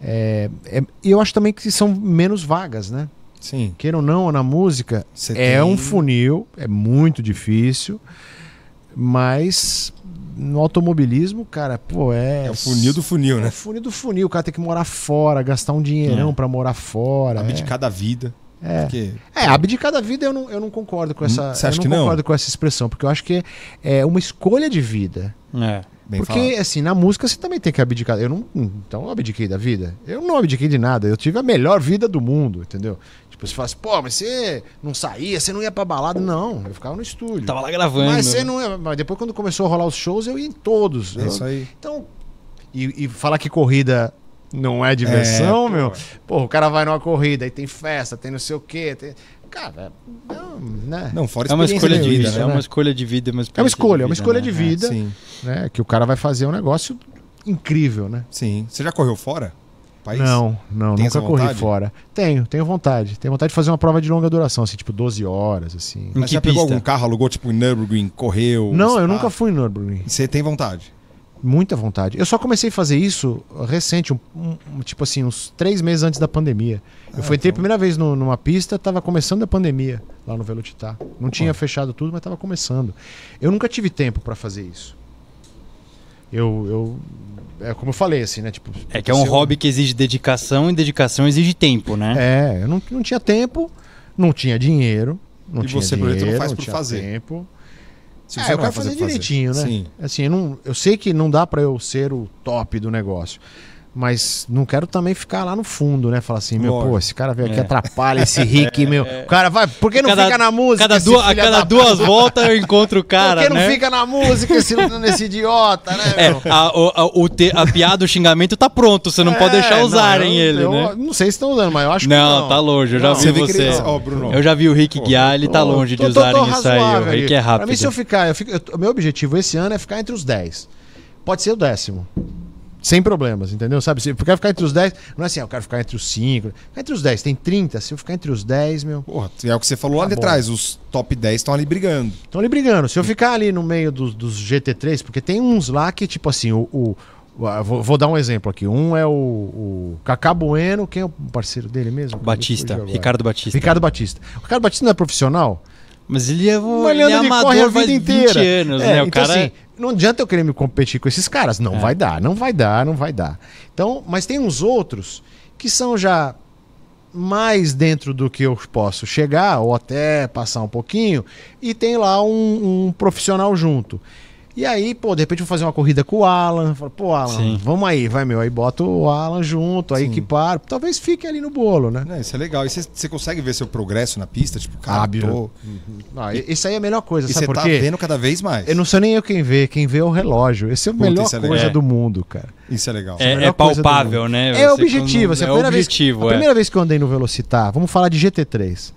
C: é, é, eu acho também que são menos vagas, né? Sim. Queira ou não, na música, você é tem... um funil, é muito difícil, mas no automobilismo, cara, pô, é. É o funil do funil, é né? É o funil do funil. O cara tem que morar fora, gastar um dinheirão é. para morar fora. Abdicar é. da vida. É. Porque... é, abdicar da vida eu não, eu não concordo com hum, essa. Você acha eu não que concordo não? com essa expressão, porque eu acho que é, é uma escolha de vida.
B: É. Bem porque, falado.
C: assim, na música você também tem que abdicar. Eu não. Então eu abdiquei da vida. Eu não abdiquei de nada. Eu tive a melhor vida do mundo, entendeu? Tipo, você fala assim, pô, mas você não saía, você não ia pra balada. Não, eu ficava no estúdio. Tava lá gravando. Mas você não ia. Mas depois, quando começou a rolar os shows, eu ia em todos. É eu... isso aí. Então, e, e, falar que corrida não é diversão, é, meu? Pô, o cara vai numa corrida, e tem festa, tem não sei o quê. Tem... Cara, não, né? Não, fora é uma escolha de vida, né? É né? uma escolha de
B: vida, mas é uma escolha, é uma escolha de é vida, né?
C: É, né? Que o cara vai fazer um negócio incrível, né? Sim. Você já correu fora?
A: País? Não, não, Tem nunca corri fora.
C: Tenho, tenho vontade. Tenho vontade de fazer uma prova de longa duração, assim, tipo 12 horas, assim. Mas que pegou algum
A: carro, alugou tipo em Nürburgring, correu? Não, eu nunca
C: fui em Nürburgring. Você tem vontade? Muita vontade. Eu só comecei a fazer isso recente, um, um, tipo assim, uns três meses antes da pandemia. Eu ah, fui então. a tá. primeira vez no, numa pista, estava começando a pandemia lá no Velocitar. Não tinha ah. fechado tudo, mas estava começando. Eu nunca tive tempo para fazer isso. Eu, eu. É como eu falei, assim, né? Tipo,
B: é que é um eu... hobby que exige dedicação e dedicação exige tempo, né? É, eu não, não tinha tempo, não tinha dinheiro. Não e tinha você, dinheiro, não faz não fazer.
C: Tempo. Se é, eu quero fazer, fazer direitinho, né? Sim. Assim, eu, não, eu sei que não dá para eu ser o top do negócio, mas não quero também ficar lá no fundo, né? Falar assim, meu, Mor. pô, esse cara veio aqui, é. atrapalha esse Rick, *laughs* é, meu. É. O cara vai, por que não cada, fica na música? Cada duas, a cada duas voltas eu encontro
B: o cara. Por que não né? fica
C: na música esse, nesse idiota, né,
B: é, meu? É, a, o, o te, a piada, o xingamento tá pronto, você não é, pode deixar usarem não, eu, ele, eu, né? Eu, não sei se estão usando, mas eu acho não, que. Não, tá longe, eu já não, vi você. você. Ele... Oh, Bruno. Eu já vi o Rick oh, guiar, ele tá longe tô, de usarem tô, tô isso aí. O Rick é rápido. Pra mim, se eu
C: ficar, eu fico, meu objetivo esse ano é ficar entre os 10. Pode ser o décimo. Sem problemas, entendeu? Sabe, se eu quero ficar entre os 10, não é assim, ah, eu quero ficar entre os 5, entre os 10, tem 30, se eu ficar entre os 10, meu. Porra, é o que você falou tá lá de trás, os top 10 estão ali brigando. Estão ali brigando. Se eu ficar ali no meio dos, dos GT3, porque tem uns lá que, tipo assim, o, o ah, Vou, vou, dar um exemplo aqui. Um é o, o Cacá Bueno, quem é o parceiro dele mesmo? Batista, Ricardo Batista. Ricardo Batista. O Ricardo Batista não é profissional? Mas ele é, um, ele é amador corre a vida inteira. anos, é, né? O então, cara assim, é não adianta eu querer me competir com esses caras. Não é. vai dar, não vai dar, não vai dar. Então, mas tem uns outros que são já mais dentro do que eu posso chegar, ou até passar um pouquinho, e tem lá um, um profissional junto. E aí, pô, de repente vou fazer uma corrida com o Alan. Falo, pô, Alan, Sim. vamos aí, vai meu. Aí bota o Alan junto, aí equipar, Talvez fique ali no bolo, né? É, isso é legal. E você
A: consegue ver seu progresso na pista? Tipo, cara, tô... uhum. Ah, isso aí é a melhor coisa, e sabe por tá quê? você tá vendo cada vez
C: mais. Eu não sou nem eu quem vê, quem vê é o relógio. Esse é a melhor é coisa do mundo, cara. Isso é legal.
B: É, é, é palpável, né? É você é objetivo. Assim, é a primeira, objetivo, vez, a primeira
C: vez que eu andei no Velocitar, vamos falar de GT3.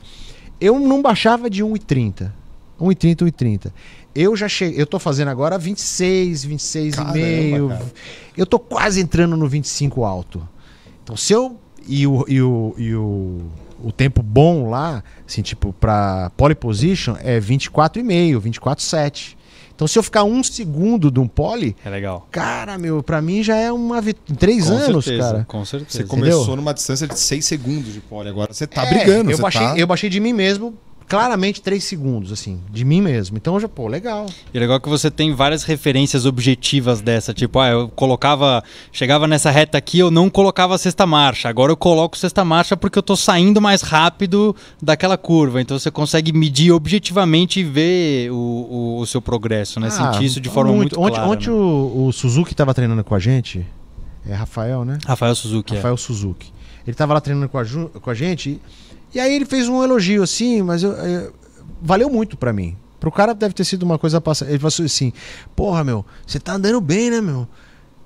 C: Eu não baixava de 1,30. 1,30, 1,30. Eu já cheguei, eu tô fazendo agora 26, 26 Caramba, e meio. Cara. Eu tô quase entrando no 25 alto. Então, se eu e o, e o, e o, o tempo bom lá, assim, tipo, para pole position é 24,5, 24,7. Então, se eu ficar um segundo de um pole. É legal. Cara, meu, pra mim já é uma. Vi... Três com anos, certeza, cara. Com certeza. Você começou Entendeu?
A: numa distância de seis segundos de pole, agora você tá é, brigando.
C: Eu, baixei, tá... eu baixei de mim mesmo claramente três segundos, assim, de mim mesmo. Então já, pô, legal.
B: E é legal que você tem várias referências objetivas dessa, tipo, ah, eu colocava, chegava nessa reta aqui, eu não colocava a sexta marcha, agora eu coloco sexta marcha porque eu tô saindo mais rápido daquela curva. Então você consegue medir objetivamente e ver o, o, o seu progresso, né? Ah, Sentir isso de forma muito, muito ontem, clara. Ontem
C: né? o, o Suzuki tava treinando com a gente, é Rafael, né? Rafael Suzuki. É. Rafael é. Suzuki. Ele tava lá treinando com a, com a gente e e aí ele fez um elogio assim, mas eu, eu, valeu muito para mim. Pro cara deve ter sido uma coisa passada. Ele falou assim: Porra, meu, você tá andando bem, né, meu?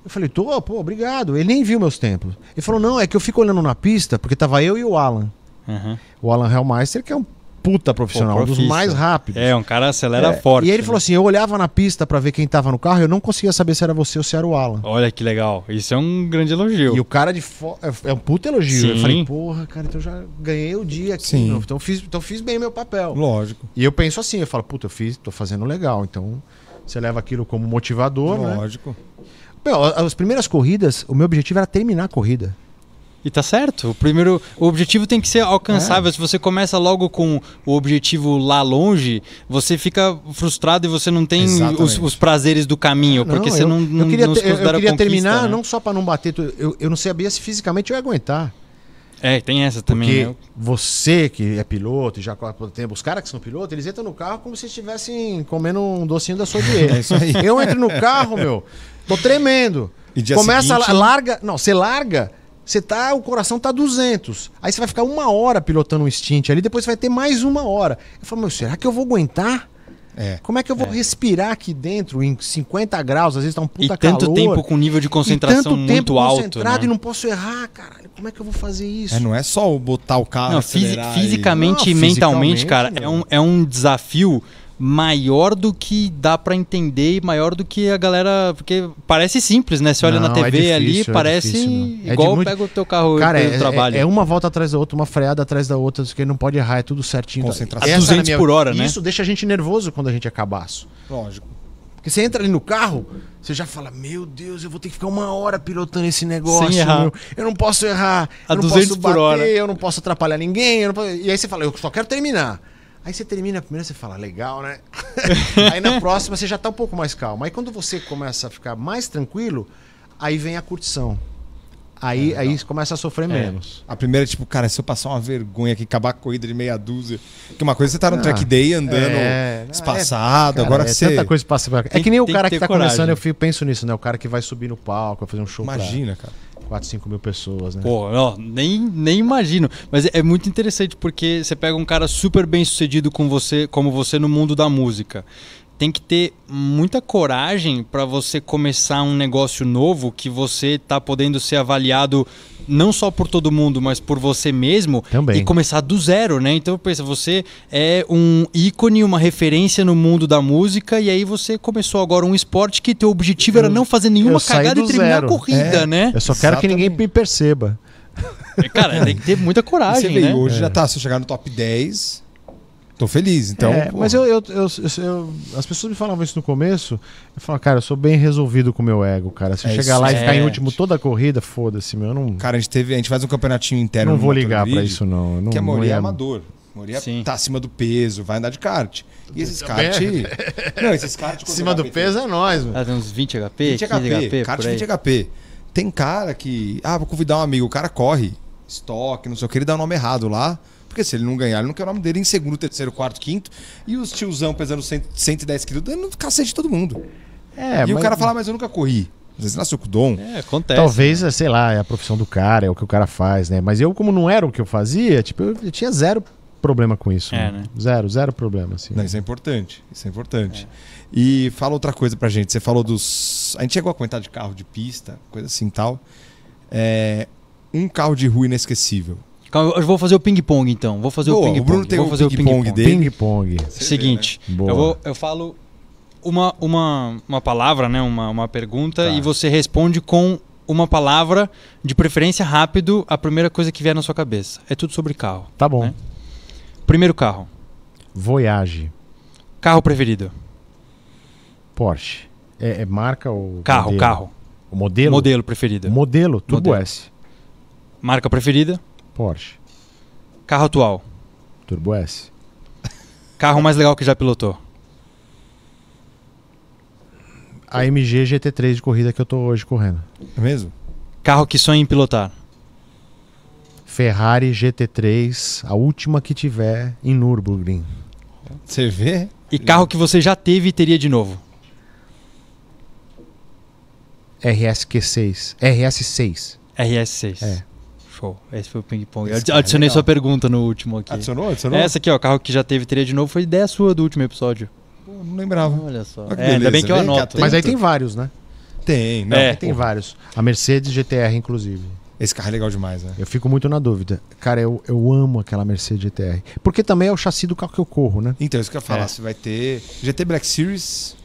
C: Eu falei: Tô, pô, obrigado. Ele nem viu meus tempos. Ele falou: Não, é que eu fico olhando na pista, porque tava eu e o Alan. Uhum. O Alan Hellmeister, que é um puta profissional, Pô, um dos mais rápidos.
B: É, um cara acelera é,
C: forte. E ele né? falou assim: eu olhava na pista para ver quem tava no carro, eu não conseguia saber se era você ou se era o Alan.
B: Olha que legal. Isso é
C: um grande elogio. E o cara de é, é um puta elogio. Sim. Eu falei, porra, cara, então já ganhei o dia aqui. Sim. Então fiz, então fiz bem meu papel. Lógico. E eu penso assim, eu falo, puta, eu fiz, tô fazendo legal. Então você leva aquilo como motivador. Né? Lógico. Né? Meu, as primeiras corridas,
B: o meu objetivo era terminar a corrida. E tá certo. O primeiro o objetivo tem que ser alcançável. É. Se você começa logo com o objetivo lá longe, você fica frustrado e você não tem os, os, prazeres do caminho, porque você não, não, eu queria, não ter, Eu queria terminar, né? não só para não
C: bater, eu, eu não sabia se fisicamente eu ia aguentar.
B: É, tem essa também. Porque né? você
C: que é piloto, já tem os caras que são piloto, eles entram no carro como se estivessem comendo um docinho da sua *laughs* é isso aí. Eu entro no carro, meu, tô tremendo. Começa, seguinte... larga, não, você larga você tá, o coração tá 200. Aí você vai ficar uma hora pilotando um stint ali, depois vai ter mais uma hora. Eu falo, meu, será que eu vou aguentar? É, Como é que eu vou é. respirar aqui dentro em 50 graus? Às vezes tá um puta e tanto tempo com nível de concentração muito
A: alto. Concentrado né? e
C: não posso errar, cara. Como é que eu vou fazer isso?
A: É, não é só botar o carro. Não, fisi fisicamente e mentalmente, cara,
B: é um, é um desafio maior do que dá para entender e maior do que a galera. Porque parece simples, né? Você olha não, na TV é difícil, ali, é parece difícil, é igual é muito... pega o teu carro Cara, é, trabalho. É, é,
C: uma volta atrás da outra, uma freada atrás da outra, que não pode errar, é tudo certinho. Concentração. É a 200 minha... por hora, né? Isso deixa a gente nervoso quando a gente é cabaço. Lógico. Porque você entra ali no carro, você já fala: Meu Deus, eu vou ter que ficar uma hora pilotando esse negócio. Sem errar. Meu. Eu não posso errar, a eu não 200 posso bater, por hora. eu não posso atrapalhar ninguém. Posso... E aí você fala: Eu só quero terminar. Aí você termina a primeira, você fala, legal, né? *laughs* aí na próxima você já tá um pouco mais calmo. Aí quando você começa a ficar mais tranquilo, aí vem a curtição. Aí, é, aí começa a sofrer é. menos.
A: A primeira, tipo, cara, se eu passar uma vergonha aqui, acabar a corrida de meia dúzia. Porque uma coisa é você tá no ah, track day andando é, espaçado, é, cara, agora é, você.
C: Tanta coisa passa É que nem o cara que, que tá coragem. começando, eu fico, penso nisso, né? O cara que vai subir no palco, vai fazer um show. Imagina, pra... cara. 4, 5 mil pessoas, né? Pô,
B: não, nem, nem imagino. Mas é muito interessante porque você pega um cara super bem sucedido com você, como você no mundo da música tem que ter muita coragem para você começar um negócio novo que você está podendo ser avaliado não só por todo mundo, mas por você mesmo Também. e começar do zero, né? Então pensa, você é um ícone, uma referência no mundo da música e aí você começou agora um esporte que teu objetivo eu, era não fazer nenhuma cagada e terminar zero. a corrida, é, né? Eu só quero Exatamente. que ninguém me perceba. Cara, tem que ter muita coragem, você vê, né? Hoje é. já tá, se
A: eu chegar no top 10, Tô
C: feliz, então. É, mas eu, eu, eu, eu, as pessoas me falavam isso no começo. Eu falava, cara, eu sou bem resolvido com o meu ego, cara. Se eu é chegar lá é. e ficar em é. último toda a corrida, foda-se, meu. não...
A: Cara, a gente, teve, a gente faz um campeonatinho interno. Não vou ligar para isso, não. É não. Que a Moria é amador. Moria Sim. tá acima do peso, vai andar de kart. E esses tá kart. não, esses kart. *laughs* Acima do HP, peso é nós, mano. Ah, tem uns 20 HP, 20 HP. HP kart 20 HP. Tem cara que. Ah, vou convidar um amigo, o cara corre, estoque, não sei o que, ele dá o um nome errado lá. Porque se ele não ganhar, ele não quer o nome dele em segundo, terceiro, quarto, quinto. E os tiozão pesando 110 quilos, dando cacete todo mundo. É, e mas... o cara é fala, mas eu nunca
C: corri. Às vezes nasceu com o dom. É, acontece. Talvez, né? sei lá, é a profissão do cara, é o que o cara faz, né? Mas eu, como não era o que eu fazia, tipo, eu, eu tinha zero problema com isso. É, né? Né? Zero, zero problema, assim. Não, isso
A: é importante. Isso é importante. É. E fala outra coisa pra gente. Você falou dos. A gente chegou a comentar de carro de pista, coisa assim tal. É... Um carro de rua inesquecível. Calma, eu vou fazer o ping-pong então. Vou fazer Boa, o ping-pong. O Bruno tem vou fazer o ping-pong ping dele.
B: Ping-pong. Seguinte, vê, né? eu, vou, eu falo uma, uma, uma palavra, né? uma, uma pergunta, tá. e você responde com uma palavra, de preferência rápido, a primeira coisa que vier na sua cabeça. É tudo sobre carro. Tá bom. Né? Primeiro carro. Voyage. Carro preferido.
C: Porsche. É, é marca ou. Carro, modelo? carro. O modelo? Modelo preferido.
B: Modelo, Turbo modelo. S. Marca preferida? Porsche. Carro atual. Turbo S. *laughs* Carro mais legal que já pilotou.
C: A MG GT3 de corrida que eu tô hoje correndo.
B: É mesmo? Carro que sonha em pilotar.
C: Ferrari GT3, a última que tiver em Nürburgring.
B: Você vê? E carro que você já teve e teria de novo.
C: RSQ6.
B: RS6. RS6. É. Esse foi o ping-pong. É adicionei sua pergunta no último aqui. Adicionou? Adicionou? Essa aqui, ó, carro que já teve teria de novo, foi ideia sua do último episódio. Pô, não lembrava. Olha
A: só.
C: Ah, é, ainda bem que eu anoto. Mas aí tem vários, né?
B: Tem, né? Tem pô. vários. A Mercedes
C: GTR, inclusive. Esse carro é legal demais, né? Eu fico muito na dúvida. Cara, eu, eu amo aquela Mercedes GTR. Porque também é o chassi do carro que eu corro, né? Então, isso que eu ia falar. É. Você
A: vai ter
C: GT Black Series.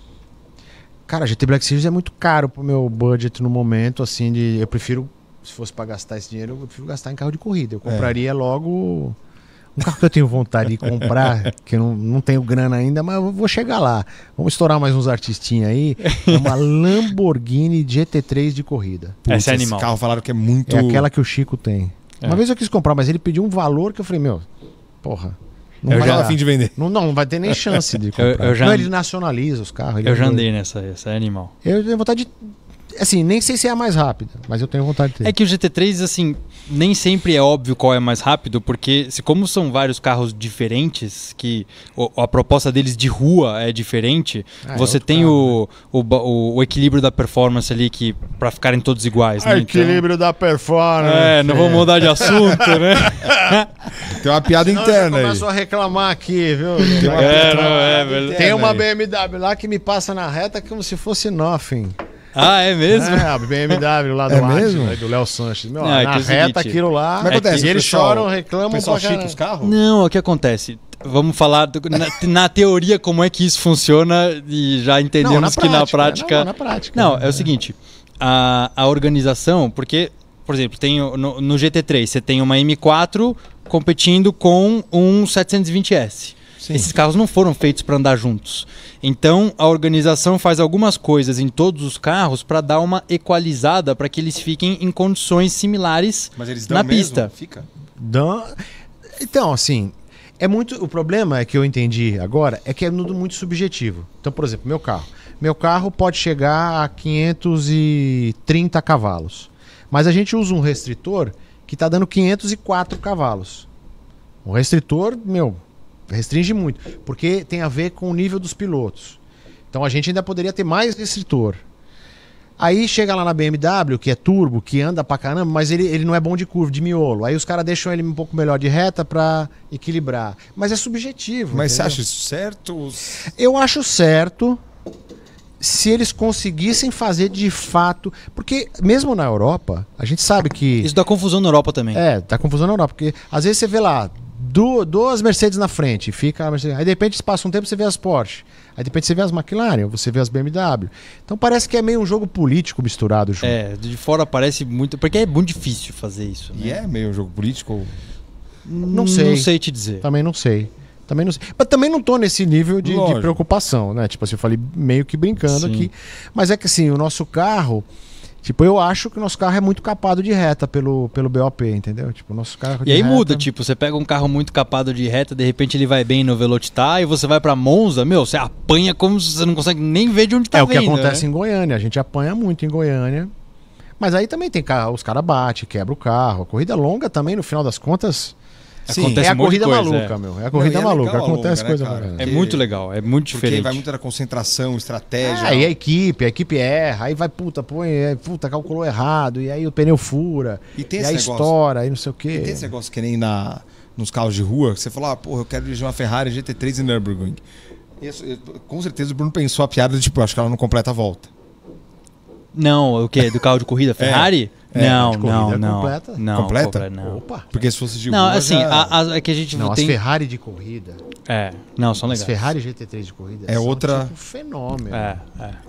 C: Cara, GT Black Series é muito caro pro meu budget no momento, assim, de eu prefiro se fosse para gastar esse dinheiro, eu prefiro gastar em carro de corrida. Eu é. compraria é. logo um carro que eu tenho vontade de comprar, *laughs* que eu não, não tenho grana ainda, mas vou chegar lá. Vamos estourar mais uns artistinhos aí. É uma Lamborghini GT3 de corrida. Putz, Essa é animal. Esse carro
A: falaram que é muito. É aquela que
C: o Chico tem. É. Uma vez eu quis comprar, mas ele pediu um valor que eu falei, meu,
B: porra. Não eu vai já a fim de vender. Não, não, não vai ter nem chance de comprar. *laughs* eu, eu já... Não, ele nacionaliza os carros. eu é já andei nessa, essa é animal.
C: Eu tenho vontade de assim, nem sei se é a mais rápida, mas eu tenho vontade de ter. É
B: que o GT3, assim, nem sempre é óbvio qual é mais rápido, porque se como são vários carros diferentes, que a proposta deles de rua é diferente, ah, é você é tem carro, o, né? o, o, o, equilíbrio da performance ali que para ficarem todos iguais, né? Então, equilíbrio
C: então... da performance. É, não vou é. mudar de assunto,
B: né? *laughs* tem uma piada
A: Senão interna aí. Eu
C: a reclamar aqui, viu? Tem uma, é, não, é, é tem uma BMW lá que me passa na reta como se fosse nothing. Ah, é mesmo? É, a BMW lá do é mesmo? Né,
B: do Léo Sanches. Meu, é na reta, seguinte, aquilo lá. Mas é acontece, e eles pessoal, choram, reclamam. só pessoal os carros? Não, o que acontece? Vamos falar do, na, na, teoria como é que isso funciona e já entendemos não, na prática, que na prática. Não, na prática. Não, é o seguinte: a, a organização, porque, por exemplo, tem no, no GT3 você tem uma M4 competindo com um 720S. Sim. Esses carros não foram feitos para andar juntos. Então, a organização faz algumas coisas em todos os carros para dar uma equalizada para que eles fiquem em condições similares na mesmo? pista. Fica. Dão... Então, assim,
C: é muito. O problema é que eu entendi agora é que é tudo muito subjetivo. Então, por exemplo, meu carro. Meu carro pode chegar a 530 cavalos. Mas a gente usa um restritor que está dando 504 cavalos. O restritor, meu, restringe muito, porque tem a ver com o nível dos pilotos. Então a gente ainda poderia ter mais restritor. Aí chega lá na BMW, que é turbo, que anda pra caramba, mas ele, ele não é bom de curva, de miolo. Aí os caras deixam ele um pouco melhor de reta pra equilibrar. Mas
A: é subjetivo. Mas entendeu? você acha isso certo?
C: Eu acho certo se eles conseguissem fazer de fato. Porque mesmo na Europa, a gente sabe que. Isso dá confusão na Europa também. É, dá confusão na Europa. Porque às vezes você vê lá do, duas Mercedes na frente, fica a Mercedes. Aí de repente passa um tempo você vê as Porsche. Aí de repente você vê as McLaren, você vê as BMW. Então parece que é meio um jogo político misturado João É, de fora parece
B: muito. Porque é muito difícil fazer isso. Né? E é meio um jogo político? Não hum, sei. Não sei te dizer.
C: Também não sei. Também não sei. Mas também não tô nesse nível de, de preocupação, né? Tipo assim, eu falei meio que brincando Sim. aqui. Mas é que assim, o nosso carro. Tipo, eu acho que o nosso carro é muito capado de reta pelo, pelo BOP, entendeu? Tipo, nosso carro E aí reta... muda,
B: tipo, você pega um carro muito capado de reta, de repente ele vai bem no Velocitar e você vai para Monza, meu, você apanha como se você não consegue nem ver de onde tá É o que né? acontece né? em
C: Goiânia, a gente apanha muito em Goiânia. Mas aí também tem carro, os caras batem, quebra o carro. A corrida é longa também, no final das contas, Sim, acontece é a corrida coisa, maluca, é. meu. É a corrida não, é maluca, acontece longa, é coisa né, maluca. É muito legal,
A: é muito diferente. Porque vai muito na
C: concentração, estratégia. Ah, a equipe, a equipe erra, aí vai, puta, põe, puta, calculou errado, e aí o pneu fura, e, tem e aí negócio, estoura, e não sei o quê. E tem esse
A: negócio que nem na,
C: nos carros de rua,
A: que você fala, ah, porra, eu quero dirigir uma Ferrari GT3 em Nürburgring. Isso, com certeza o Bruno pensou a piada, de, tipo, acho que ela não completa a volta.
B: Não, o quê? Do carro de corrida? *laughs* É. Ferrari? É, não, de não, é não. Completa? Não, completa? completa não. Opa. Porque se fosse de Não, assim, já... a, a, é que a gente não.
C: Tem... As Ferrari de corrida. É. Não, são legais. As Ferrari GT3 de corrida. É outra. Tipo fenômeno. É,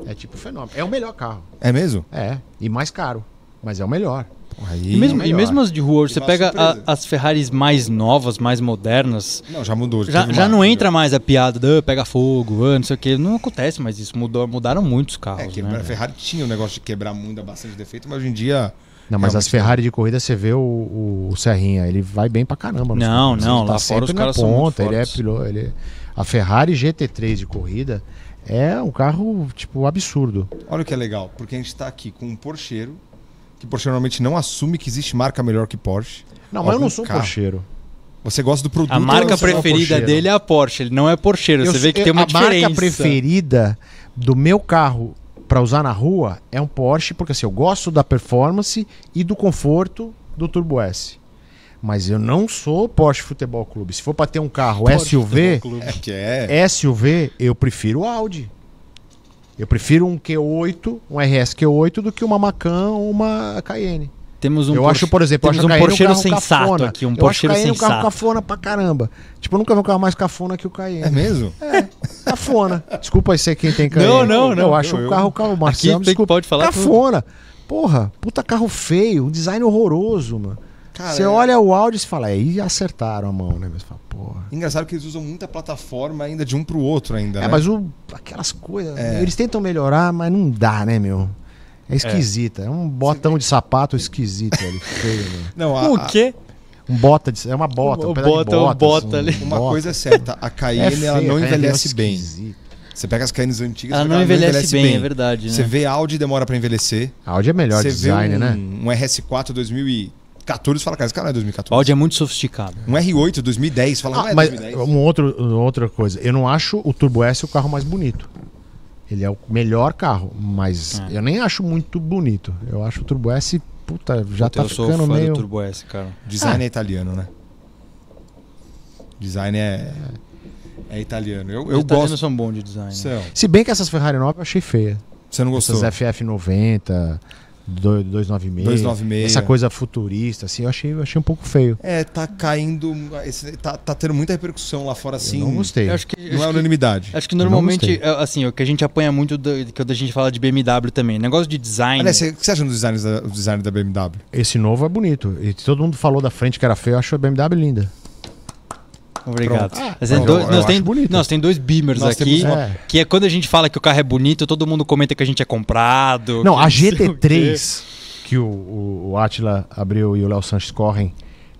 C: é. É tipo fenômeno. É o melhor carro.
B: É mesmo? É. E mais caro. Mas é o melhor. Aí, e, mesmo, é e mesmo as de rua, você pega a, as Ferraris mais novas, mais modernas. Não, já mudou. Já, já não entra mais a piada do ah, pega fogo, ah, não sei o que. Não acontece mais isso. Mudou, mudaram muitos carros. É que né? a Ferrari tinha o um negócio de quebrar muito, bastante defeito, mas hoje em dia.
C: Não, mas as Ferrari de corrida, você vê o, o, o Serrinha, ele vai bem pra caramba. Não, carros. não, tá lá fora os caras ponta, são ele é piloto. Ele... A Ferrari GT3 de corrida é um carro, tipo, absurdo.
A: Olha o que é legal, porque a gente tá aqui com um Porscheiro
C: que normalmente
A: não assume que existe marca melhor que Porsche. Não, mas eu não sou carro. porcheiro. Você gosta do produto. A
B: marca é preferida dele é a Porsche. Ele não é porcheiro. Eu, Você vê que eu, tem uma a diferença. A marca
C: preferida do meu carro para usar na rua é um Porsche, porque assim, eu gosto da performance e do conforto do Turbo S. Mas eu não sou Porsche Futebol Clube. Se for para ter um carro Porsche SUV, é, é. SUV, eu prefiro o Audi. Eu prefiro um Q8, um RS Q8, do que uma Macan ou uma Cayenne. Temos um eu Porsche, acho, por exemplo, temos acho um Porscheiro um sensato cafona. aqui, um Porscheiro sensato. um carro cafona pra caramba. Tipo, eu nunca vi um carro mais cafona que o Cayenne. É mesmo? É, cafona. Desculpa aí ser quem tem Cayenne. Não, não, não. Eu acho eu, o carro, o carro Marcelo, aqui desculpa, pode falar cafona. Tudo. Porra, puta carro feio, um design horroroso, mano. Cara, você é... olha o áudio e fala, é, aí acertaram a mão, né? Mas fala,
A: porra. Engraçado que eles usam muita plataforma ainda
C: de um pro outro ainda. É, né? mas o...
A: aquelas coisas. É. Eles
C: tentam melhorar, mas não dá, né, meu? É esquisita. É, é um botão de sapato esquisito ali. *laughs* Feio, né? Não, a, o quê? Um bota de, é uma bota, um, um bota, botas, bota assim, um, ali. Uma bota. coisa é certa, a Cayenne é ela não é envelhece
A: bem. Esquisito. Você pega as Cayennes antigas, ela, não, ela envelhece não, envelhece bem, bem, é verdade. Né? Você vê Audi demora para envelhecer. Audi é melhor Você design, um, né? Um RS4 2000 e 2014, fala, cara, esse é 2014. O Audi é muito sofisticado. Um R8 2010, fala, ah, não é mas
C: 2010. Um outro, outra coisa, eu não acho o Turbo S o carro mais bonito. Ele é o melhor carro, mas é. eu nem acho muito bonito. Eu acho o Turbo S, puta, já puta, tá eu ficando sou fã meio... do Turbo
A: S, cara. Design é, é italiano, né? Design é... É italiano. Eu, eu Os gosto. são bons de design. Se
C: bem que essas Ferrari 9 eu achei feia. Você não gostou? Essas FF90. 296. 296. Essa coisa futurista, assim, eu achei, eu achei um pouco feio.
A: É, tá caindo. Esse, tá, tá tendo
B: muita repercussão lá fora, assim. Eu não gostei. Eu acho que, não acho é unanimidade. acho que normalmente, é, assim, o que a gente apanha muito, que a gente fala de BMW também. Negócio de design. Aliás,
C: o que você acha do design da, do design da BMW? Esse novo é bonito. E todo mundo falou da frente que era feio, eu acho a BMW linda.
B: Obrigado. Ah, é dois, nós, tem, nós, tem, dois Beamers nós aqui, é. que é quando a gente fala que o carro é bonito, todo mundo comenta que a gente é comprado. Não, a GT3
C: o que o, o, o Atila abriu e o Léo Sanches correm.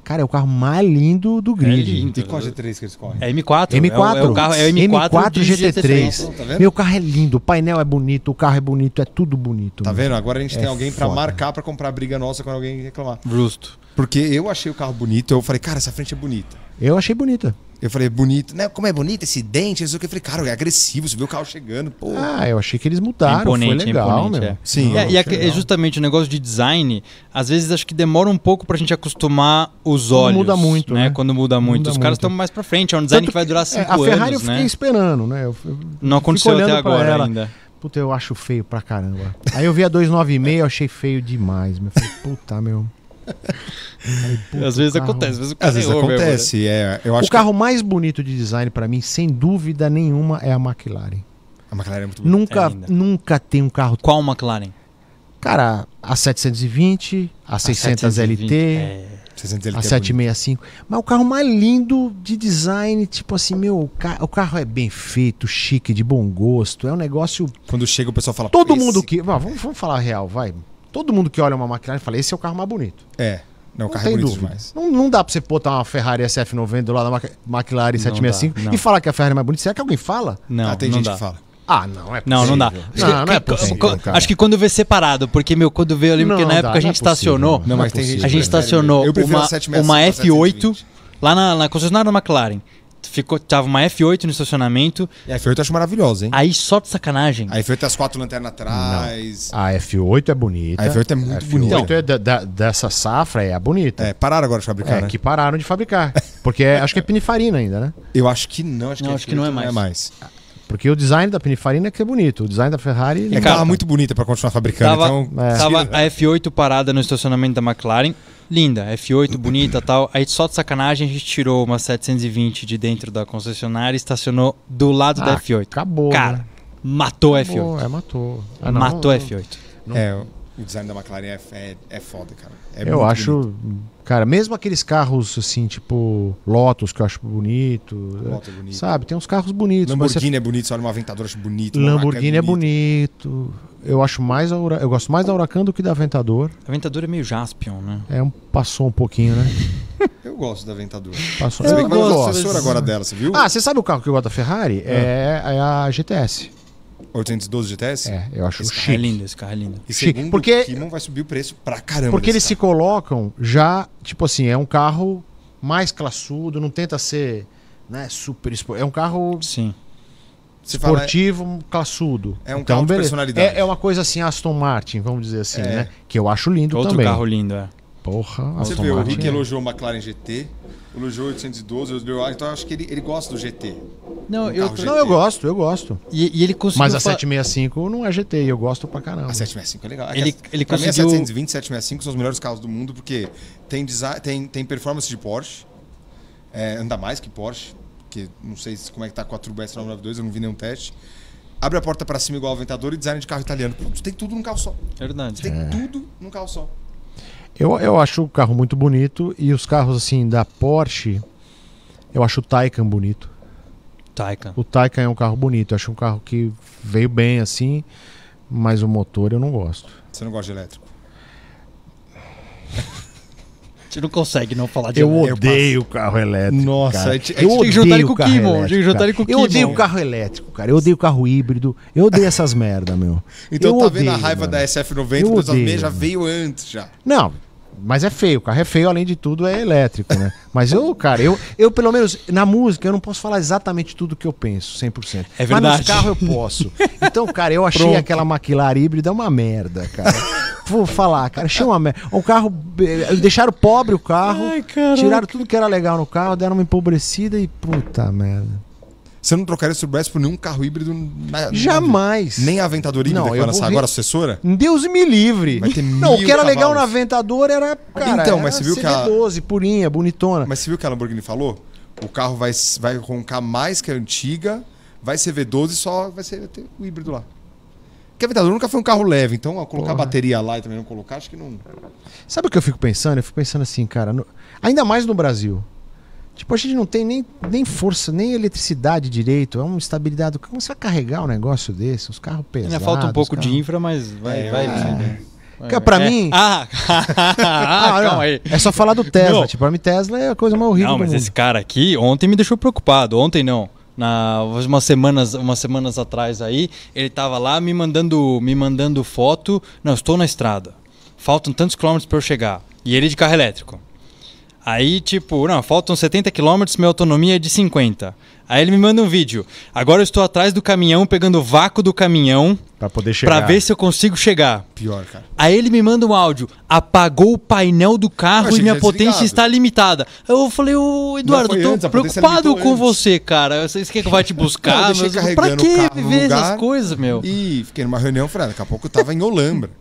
C: Cara, é o carro mais lindo do é grid. É lindo. E qual
A: G3 que eles correm? É M4. M4. É o, é o carro, é o M4, M4 GT3. Tá Meu
C: carro é lindo, o painel é bonito, o carro é bonito, é tudo bonito. Tá vendo? Agora a gente é tem alguém para
A: marcar para comprar briga nossa quando alguém reclamar. Justo. Porque eu achei o carro bonito, eu falei, cara, essa frente é bonita.
C: Eu achei bonita.
A: Eu falei, bonito, né? Como é bonito esse dente, eu falei, cara, é agressivo, você viu o carro chegando, pô. Ah,
C: eu achei que eles mudaram, imponente, foi legal, meu. É. Sim. É, e a, é, é
B: justamente o negócio de design, às vezes acho que demora um pouco pra gente acostumar os olhos. Quando muda muito, né? né? Quando muda muito. Muda os caras estão mais pra frente, é um design que vai durar é, cinco anos, A Ferrari anos, eu fiquei né?
C: esperando, né? Eu, eu
B: Não aconteceu até agora ainda.
C: Puta, eu acho feio pra caramba. Aí eu vi a 296, eu achei feio demais. Meu. Falei, puta, meu. Aí, às vezes carro... acontece, às vezes, às vezes é acontece. Mesmo, né? é, eu acho o carro que... mais bonito de design para mim, sem dúvida nenhuma, é a McLaren. A McLaren é muito bonita. Nunca, é nunca tem um carro. Qual McLaren? Cara, a 720, a, a 600 720, LT. É... a 765. É Mas o carro mais lindo de design, tipo assim, meu, o, ca... o, carro é bem feito, chique, de bom gosto. É um negócio. Quando chega, o pessoal fala. Todo mundo que. Vamos, vamos falar real, vai. Todo mundo que olha uma McLaren fala, esse é o carro mais bonito. É. Não, não carro é bonito demais. Não, não dá pra você botar uma Ferrari SF90 lá da
B: McLaren 765 e
C: falar que a Ferrari é mais bonita. Será que alguém fala? Não, ah, tem gente dá. que fala. Ah, não é
B: possível. Não, não dá. Não, não é possível. Cara. Acho que quando vê separado, porque, meu, quando vê, ali porque não, na época dá, a é gente estacionou. Não, mas tem é gente. A gente estacionou uma, uma F8 lá na, na concessionária da McLaren ficou, tava uma F8 no estacionamento. E a F8 eu acho maravilhosa, hein? Aí só de sacanagem. A F8 tem é as quatro lanternas atrás.
C: Não. A F8 é bonita. A F8 é muito F8 bonita. A F8 é da, da, dessa safra é a bonita. É, pararam agora de fabricar. É, né? que pararam de fabricar. *laughs* Porque é, acho que é pinifarina ainda, né? Eu acho que não, acho não, que, é acho que não é mais. Não é mais. Porque o design da Pinifarina é que é bonito. O design da Ferrari. É que tava muito bonita para continuar fabricando. Tava, então, é. tava
B: a F8 parada no estacionamento da McLaren linda, F8, bonita tal. Aí só de sacanagem a gente tirou uma 720 de dentro da concessionária e estacionou do lado ah, da F8. Acabou. Cara, né? matou acabou, F8. É, matou. Ah, não, matou não, F8. Não, é,
A: o design da McLaren é, é, é foda, cara. É
C: eu acho. Bonito. Cara, mesmo aqueles carros assim, tipo Lotus, que eu acho bonito. Lotus é bonito. Sabe, tem uns carros bonitos. Lamborghini você...
A: é bonito, você olha uma Aventador, acho bonito. Lamborghini é
C: bonito. bonito. Eu acho mais eu gosto mais da Huracan do que da Aventador.
B: A Aventador é meio Jaspion, né?
C: É, um... passou um pouquinho, né?
B: *laughs* eu gosto da Aventador. Passou. Eu bem que
C: vai agora dela, você viu? Ah, você sabe o carro que eu gosto da Ferrari? Ah. É, é a GTS. 812
A: GTS? É, eu acho esse chique. Carro é lindo, esse carro é lindo. E chique, segundo, porque o Kimon vai subir o preço pra caramba. Porque eles carro.
C: se colocam já, tipo assim, é um carro mais classudo, não tenta ser né, super... É um carro... Sim. esportivo, fala, é... classudo. É um então, carro de beleza. personalidade. É, é, uma coisa assim, Aston Martin, vamos dizer assim, é. né? Que eu acho lindo Outro também. Outro carro lindo, é. Porra, Você vê, o Rick elogiou
A: o McLaren GT, elogiou o 812, então eu acho que ele, ele gosta do GT. Não, um eu, não, eu gosto,
C: eu gosto. E, e ele conseguiu. Mas a 765 não é GT, eu gosto pra caramba. A 765 é legal. É ele, a, ele pra conseguiu... mim, a
A: 720 e 765 são os melhores carros do mundo, porque tem, design, tem, tem performance de Porsche, é, anda mais que Porsche, porque não sei como é que tá com a Turbo S992, eu não vi nenhum teste abre a porta para cima igual o Aventador e design de carro italiano. Putz, tem tudo num carro só. Verdade. Tem é. tudo num carro só.
C: Eu, eu acho o carro muito bonito e os carros assim da Porsche, eu acho o Taycan bonito. Taycan. O Taycan é um carro bonito, eu acho um carro que veio bem assim, mas o motor eu não gosto.
B: Você não gosta de elétrico? *laughs* gente não consegue não falar de Eu elétrico. odeio carro elétrico. Nossa, cara. a gente, eu tem que juntar ele com o Kimon. Tem que com Eu odeio carro elétrico,
C: cara. Eu odeio carro híbrido. Eu odeio essas merda, meu. Então eu tá odeio, vendo a raiva mano. da
A: SF90, mas já veio antes já.
C: Não, mas é feio, o carro é feio, além de tudo, é elétrico, né? *laughs* Mas eu, cara, eu, eu pelo menos na música eu não posso falar exatamente tudo que eu penso, 100%. É verdade. Mas nos carros eu posso. Então, cara, eu achei Pronto. aquela maquilar híbrida uma merda, cara. Vou falar, cara, achei uma merda. O carro. Deixaram pobre o carro, Ai, tiraram tudo que era legal no carro, deram uma empobrecida e puta merda. Você não trocaria esse Turbo por nenhum carro híbrido? Na, Jamais. Na,
A: nem a Aventador híbrida não, que vai lançar agora, sucessora? Deus me livre. Vai ter não, o que era cavalos. legal na
C: Aventador
B: era, cara, então, mas você viu que a 12
A: purinha, bonitona. Mas você viu o que a Lamborghini falou? O carro vai, vai roncar mais que a antiga, vai ser V12 só vai ser o híbrido lá. Porque a Aventador nunca foi um carro leve, então ó, colocar a bateria lá e também não colocar, acho que não...
C: Sabe o que eu fico pensando? Eu fico pensando assim, cara, no... ainda mais no Brasil. Tipo, a gente não tem nem, nem força, nem eletricidade direito, é uma estabilidade. Como você vai carregar um negócio desse? Os carros pesados. Ainda falta um pouco carros... de infra, mas vai, é, vai é. Né?
B: Cara, pra é. mim. Ah, *laughs* ah,
C: ah calma aí. É só falar do Tesla. Não. Tipo, pra mim, Tesla é a coisa mais horrível. Não, mas esse
B: cara aqui ontem me deixou preocupado. Ontem não. Na, umas semanas umas semanas atrás aí ele tava lá me mandando me mandando foto não estou na estrada faltam tantos quilômetros para eu chegar e ele de carro elétrico Aí, tipo, não, faltam 70 quilômetros, minha autonomia é de 50. Aí ele me manda um vídeo. Agora eu estou atrás do caminhão, pegando o vácuo do caminhão. Pra poder chegar. Pra ver se eu consigo chegar. Pior, cara. Aí ele me manda um áudio. Apagou o painel do carro e minha potência está limitada. Eu falei, ô Eduardo, eu tô antes, preocupado com antes. você, cara. Você quer que eu vá te *laughs* buscar? Não, mas pra que viver essas coisas, meu? E
A: fiquei numa reunião, falei, daqui a pouco eu tava em Olambra.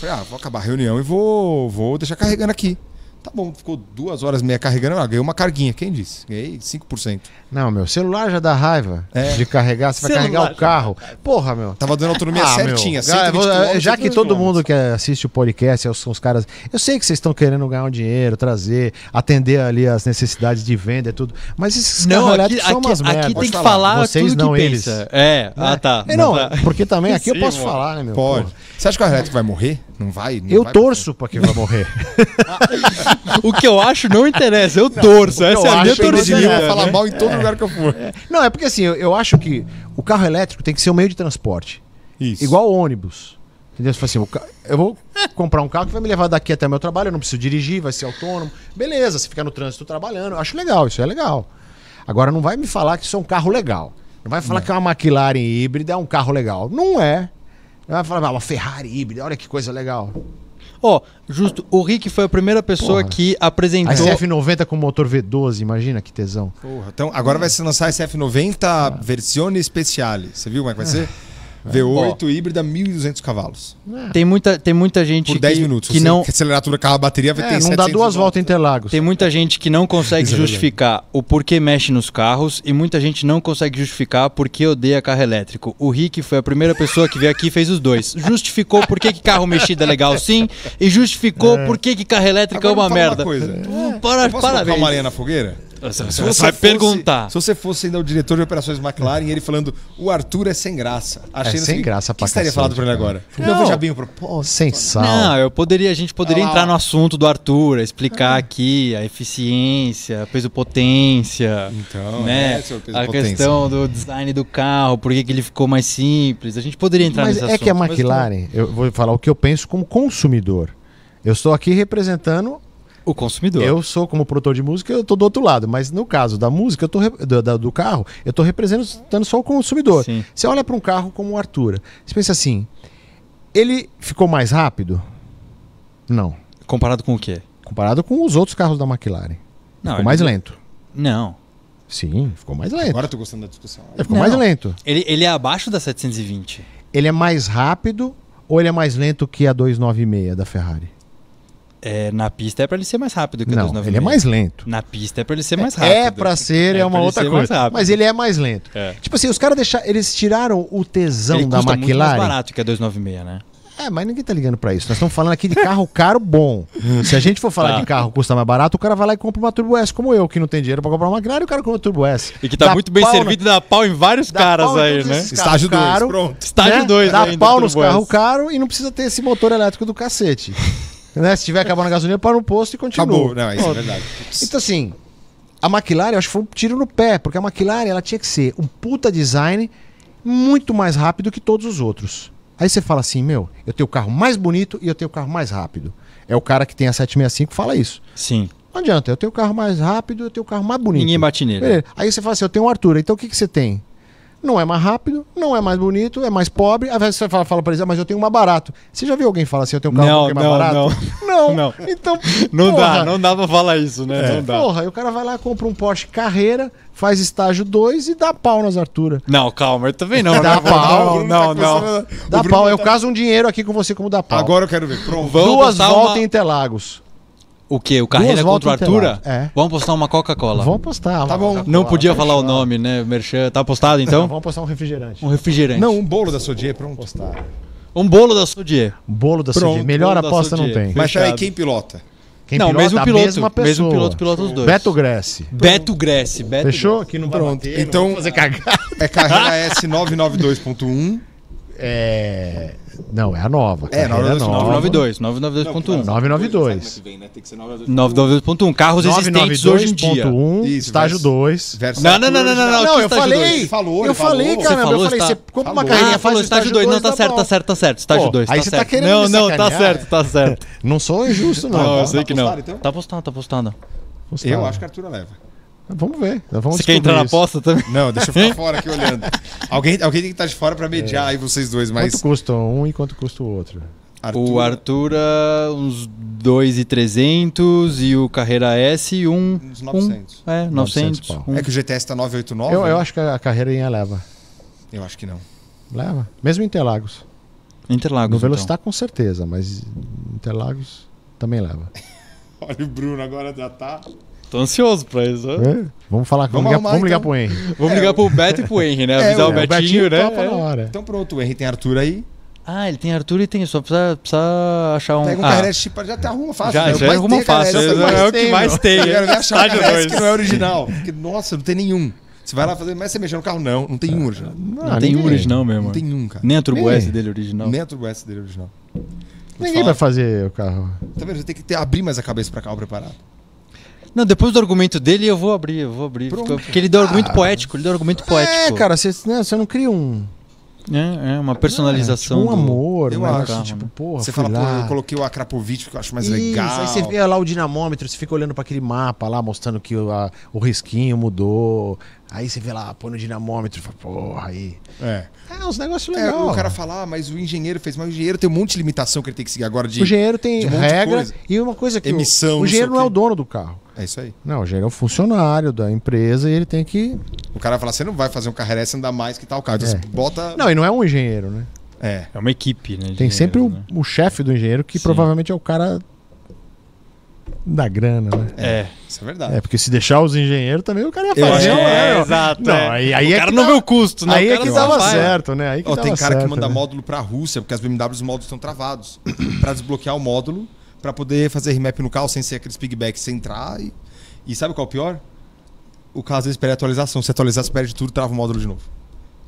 A: Falei, ah, vou acabar a reunião e vou, vou deixar carregando aqui. Tá bom, ficou duas horas meia carregando, ah, ganhei uma carguinha, quem disse? Ganhei 5%.
C: Não, meu, celular já dá raiva é. de carregar, você celular vai carregar o carro. Porra, meu. Tava dando autonomia ah, certinha, eh, Já que todo mundo que assiste o podcast, são os caras. Eu sei que vocês estão querendo ganhar um dinheiro, trazer, atender ali as necessidades de venda e tudo. Mas esses não, carros aqui, são aqui, umas merdas Aqui tem que falar vocês não eles. Pensa.
B: É, ah é. tá. É, não, não tá. porque também *laughs*
C: aqui Sim, eu posso mano. falar, né,
A: meu? Pode. Porra. Você acha que o elétrico vai morrer? Não vai. Não eu vai torço para quem vai morrer.
C: *laughs* o que eu acho não interessa. Eu não, torço. Essa eu é a minha é torcida. vou falar mal em todo é. lugar que eu for. É. Não, é porque assim, eu, eu, acho que o carro elétrico tem que ser um meio de transporte. Isso. Igual ônibus. Entendeu? Você assim, eu vou comprar um carro que vai me levar daqui até meu trabalho, eu não preciso dirigir, vai ser autônomo. Beleza, se ficar no trânsito trabalhando, acho legal, isso é legal. Agora não vai me falar que isso é um carro legal. Não vai falar não. que é uma McLaren híbrida é um carro legal. Não é. Ela falar, ah, uma Ferrari híbrida, olha que coisa legal. Ó, oh, justo, o Rick foi a primeira pessoa Porra. que apresentou. A SF90 com motor V12, imagina que tesão. Porra, então agora
A: vai se lançar a SF90 ah. Versione Speciale. Você viu como é que vai ah. ser? *laughs* É. V8
B: híbrida, 1.200 cavalos. É. Tem muita, tem muita gente Por 10 que, minutos. que não... acelerar tudo, acaba a bateria, vai ter é, não dá duas voltas em Interlagos. Tem muita gente que não consegue *laughs* justificar o porquê mexe nos carros e muita gente não consegue justificar porque odeia carro elétrico. O Rick foi a primeira pessoa que veio aqui e fez os dois. Justificou por que, que carro mexido é legal sim e justificou por que, que carro elétrico Agora é uma merda. Uma coisa. É. Para, Eu posso parabéns. colocar uma areia na
A: fogueira? Você, você vai fosse, perguntar. Se você fosse ainda o diretor de operações McLaren, ele falando, o Arthur é sem graça. Achei é assim, sem que, graça, que, que
C: estaria falado para ele agora? Não, não veja bem o propósito. Não,
B: eu poderia, a gente poderia ah. entrar no assunto do Arthur, explicar ah. aqui a eficiência, peso potência, então, né? É, peso é é a questão do design do carro, por que ele ficou mais simples. A gente poderia entrar mas nesse é assunto. É que a McLaren,
C: eu vou falar o que eu penso como consumidor. Eu estou aqui representando o consumidor. Eu sou, como produtor de música, eu tô do outro lado. Mas no caso da música, eu tô do, da, do carro, eu tô representando só o consumidor. Sim. Você olha para um carro como o Artura. Você pensa assim, ele ficou mais rápido? Não. Comparado com o quê? Comparado com os outros carros da McLaren. Não, ficou mais não... lento.
B: Não. Sim, ficou mais lento. Agora eu tô gostando da discussão. Ele ficou não. mais lento. Ele, ele é abaixo da 720. Ele é
C: mais rápido ou ele é mais lento que a 296 da Ferrari?
B: É, na pista é para ele ser mais rápido que a não, Ele é mais lento. Na pista é para ele ser mais é rápido. É para ser, é, é uma outra coisa. Mas ele é mais lento. É. Tipo assim, os caras deixaram. Eles tiraram o tesão ele da custa McLaren. Muito mais barato que a 296, né?
C: É, mas ninguém tá ligando para isso. Nós estamos falando aqui de carro caro bom. Hum. Se a gente for falar tá. de carro custa mais barato, o cara vai lá e compra uma Turbo S, como eu, que não tem dinheiro para comprar uma McLaren, o cara compra uma Turbo S. E que tá dá muito bem servido, na...
B: dá pau em vários dá caras aí, né? né? Estágio 2, pronto. Estágio 2, né? Dois dá pau nos carros
C: caros e não precisa ter esse motor elétrico do cacete. Né? Se tiver acabando a gasolina, para no posto e continua. Acabou. Não, isso é verdade. Então, assim, a McLaren, acho que foi um tiro no pé, porque a McLaren ela tinha que ser um puta design muito mais rápido que todos os outros. Aí você fala assim, meu, eu tenho o carro mais bonito e eu tenho o carro mais rápido. É o cara que tem a 765 fala isso. Sim. Não adianta, eu tenho o carro mais rápido, eu tenho o carro mais bonito. Ninguém bate nele. Aí você fala assim, eu tenho o Arthur, então o que, que você tem? não é mais rápido, não é mais bonito, é mais pobre. Às vezes você fala, fala para eles, ah, mas eu tenho uma barato. Você já viu alguém falar assim, eu tenho um carro não, é mais não, barato? Não, *laughs* não. não. Então.
B: *laughs* não porra. dá, não dá pra falar isso, né? É. Não dá. Porra,
C: e o cara vai lá, compra um Porsche carreira, faz estágio 2 e dá pau nas Artura.
B: Não, calma, também não. Dá né? pau. Não, não. não. Tá Dá pau. Tá... Eu caso
C: um dinheiro aqui com você como dá pau. Agora eu quero ver. Pronto. Duas voltas uma... em Interlagos.
B: O que? O Carreira contra o Arthur? É. Vamos postar uma Coca-Cola. Vamos postar. Tá bom. Não podia falar o nome, né? Merchan. Tá postado *laughs* então? Vamos
A: postar um refrigerante. Um refrigerante. Não, um bolo da Sodier, é pronto. um postar.
B: Um bolo da Sodier. Bolo da Sodier. Melhor aposta não tem. Mas aí quem
A: pilota? Quem não, pilota, mesmo piloto, mesma pessoa. mesmo piloto, pilota os dois. Beto Gressi. Beto
B: Gressi. Beto Fechou? aqui não vai Pronto. Bater, então, não
A: fazer cagada. É carreira S992.1.
C: É... Não, é a nova. É, 992, 992.1. 992.
B: 992.1, carros existentes hoje em dia. estágio 2. Não, não, não, não, não, não, eu falei. Falou, eu falei, cara, eu falei, você compra uma carrinha, ah, faz estágio 2. Não, tá, tá certo, tá certo, tá certo, estágio 2. Tá aí você tá querendo Não, não, tá certo, é. tá certo. Não sou injusto, não. Não, eu sei que tá não. Então? Tá postando, tá postando. Eu acho
A: que a Arthur leva. Vamos ver. Vamos
B: Você quer entrar isso. na aposta também? Não, deixa eu ficar fora aqui olhando. Alguém, alguém tem que
A: estar tá de fora para mediar é. aí vocês dois, mas. Quanto
C: custa
B: um e quanto custa o outro? Arthur... O Arthur uh, uns 2,300 e o Carreira S, um, uns 900. Um, é, 900. 900 um.
A: É que o GTS tá 989? Eu, né? eu acho
B: que a carreira em leva. Eu acho que não. Leva. Mesmo Interlagos.
C: Interlagos. No Velocitar então. Tá com certeza, mas Interlagos também leva.
A: *laughs* Olha, o Bruno agora já tá.
C: Tô ansioso pra isso. Né? É? Vamos falar vamos, ligar, arrumar, vamos ligar
A: então. pro
B: Henry. Vamos é, ligar pro Beto e pro Henry, né? *laughs* É, Avisar é, o, o Betinho, Betinho né? É. Então pronto, o Henry tem Arthur aí. Ah, ele tem Arthur e tem, só precisa, precisa achar um. Pega um ah. carrete
A: tipo, já até arruma fácil. Já, né? já arruma fácil. é, o que mais tem. Né? Eu quero achar um que não é original. *laughs* Porque,
B: nossa, não tem nenhum.
A: Você vai lá fazer, mas você mexeu no carro, não. Não tem um original. Ah, não, não tem um original mesmo. Não tem um, cara. Nem a Turbo S dele é original. Nem a Turbo S dele original.
C: Ninguém vai fazer o carro.
A: Tá vendo? Você tem que ter, abrir mais a
B: cabeça pra carro preparado. Não, depois do argumento dele eu vou abrir, eu vou abrir. Pronto. Porque ele deu um argumento poético, ele deu um argumento poético. É, cara, você né, não cria um. É, é uma personalização. É, tipo um amor, eu né, acho. Carro, tipo, porra, você fala, lá. pô, eu coloquei o Akrapovic porque eu acho mais Isso, legal. Aí você vê
C: lá o dinamômetro, você fica olhando para aquele mapa lá, mostrando que o, a, o risquinho mudou, Aí você vê lá, põe no dinamômetro, fala, porra, aí. É. É uns negócios legais. É, o cara
A: fala, ah, mas o engenheiro fez, mas o engenheiro tem um monte de limitação que ele tem que seguir agora de. O engenheiro tem um regra e uma coisa que. Emissão. O, engenheiro não é o dono do carro. É isso aí.
C: Não, o engenheiro é um funcionário da empresa e ele tem que.
A: O cara fala, você não vai fazer um carro RS andar mais que tal carro. Então é. bota. Não,
C: e não é um engenheiro, né? É.
B: É uma equipe, né? Tem sempre
C: né? O, o chefe do engenheiro, que Sim. provavelmente é o cara da grana, né? É. é, isso é verdade. É, porque se deixar os engenheiros também, o cara ia fazer. Né? É, é, exato. Não, é. Aí, aí o é cara que não vê o custo, né? Aí é que dava certo, né? Aí que Ó, tem cara certo, que manda né? módulo
A: pra Rússia, porque as BMWs os módulos estão travados. *clears throat* para desbloquear o módulo, para poder fazer remap no carro sem ser aqueles pigbacks sem entrar. E, e sabe qual é o pior? O carro às vezes perde atualização. Se atualizar, você perde tudo, trava o módulo de novo.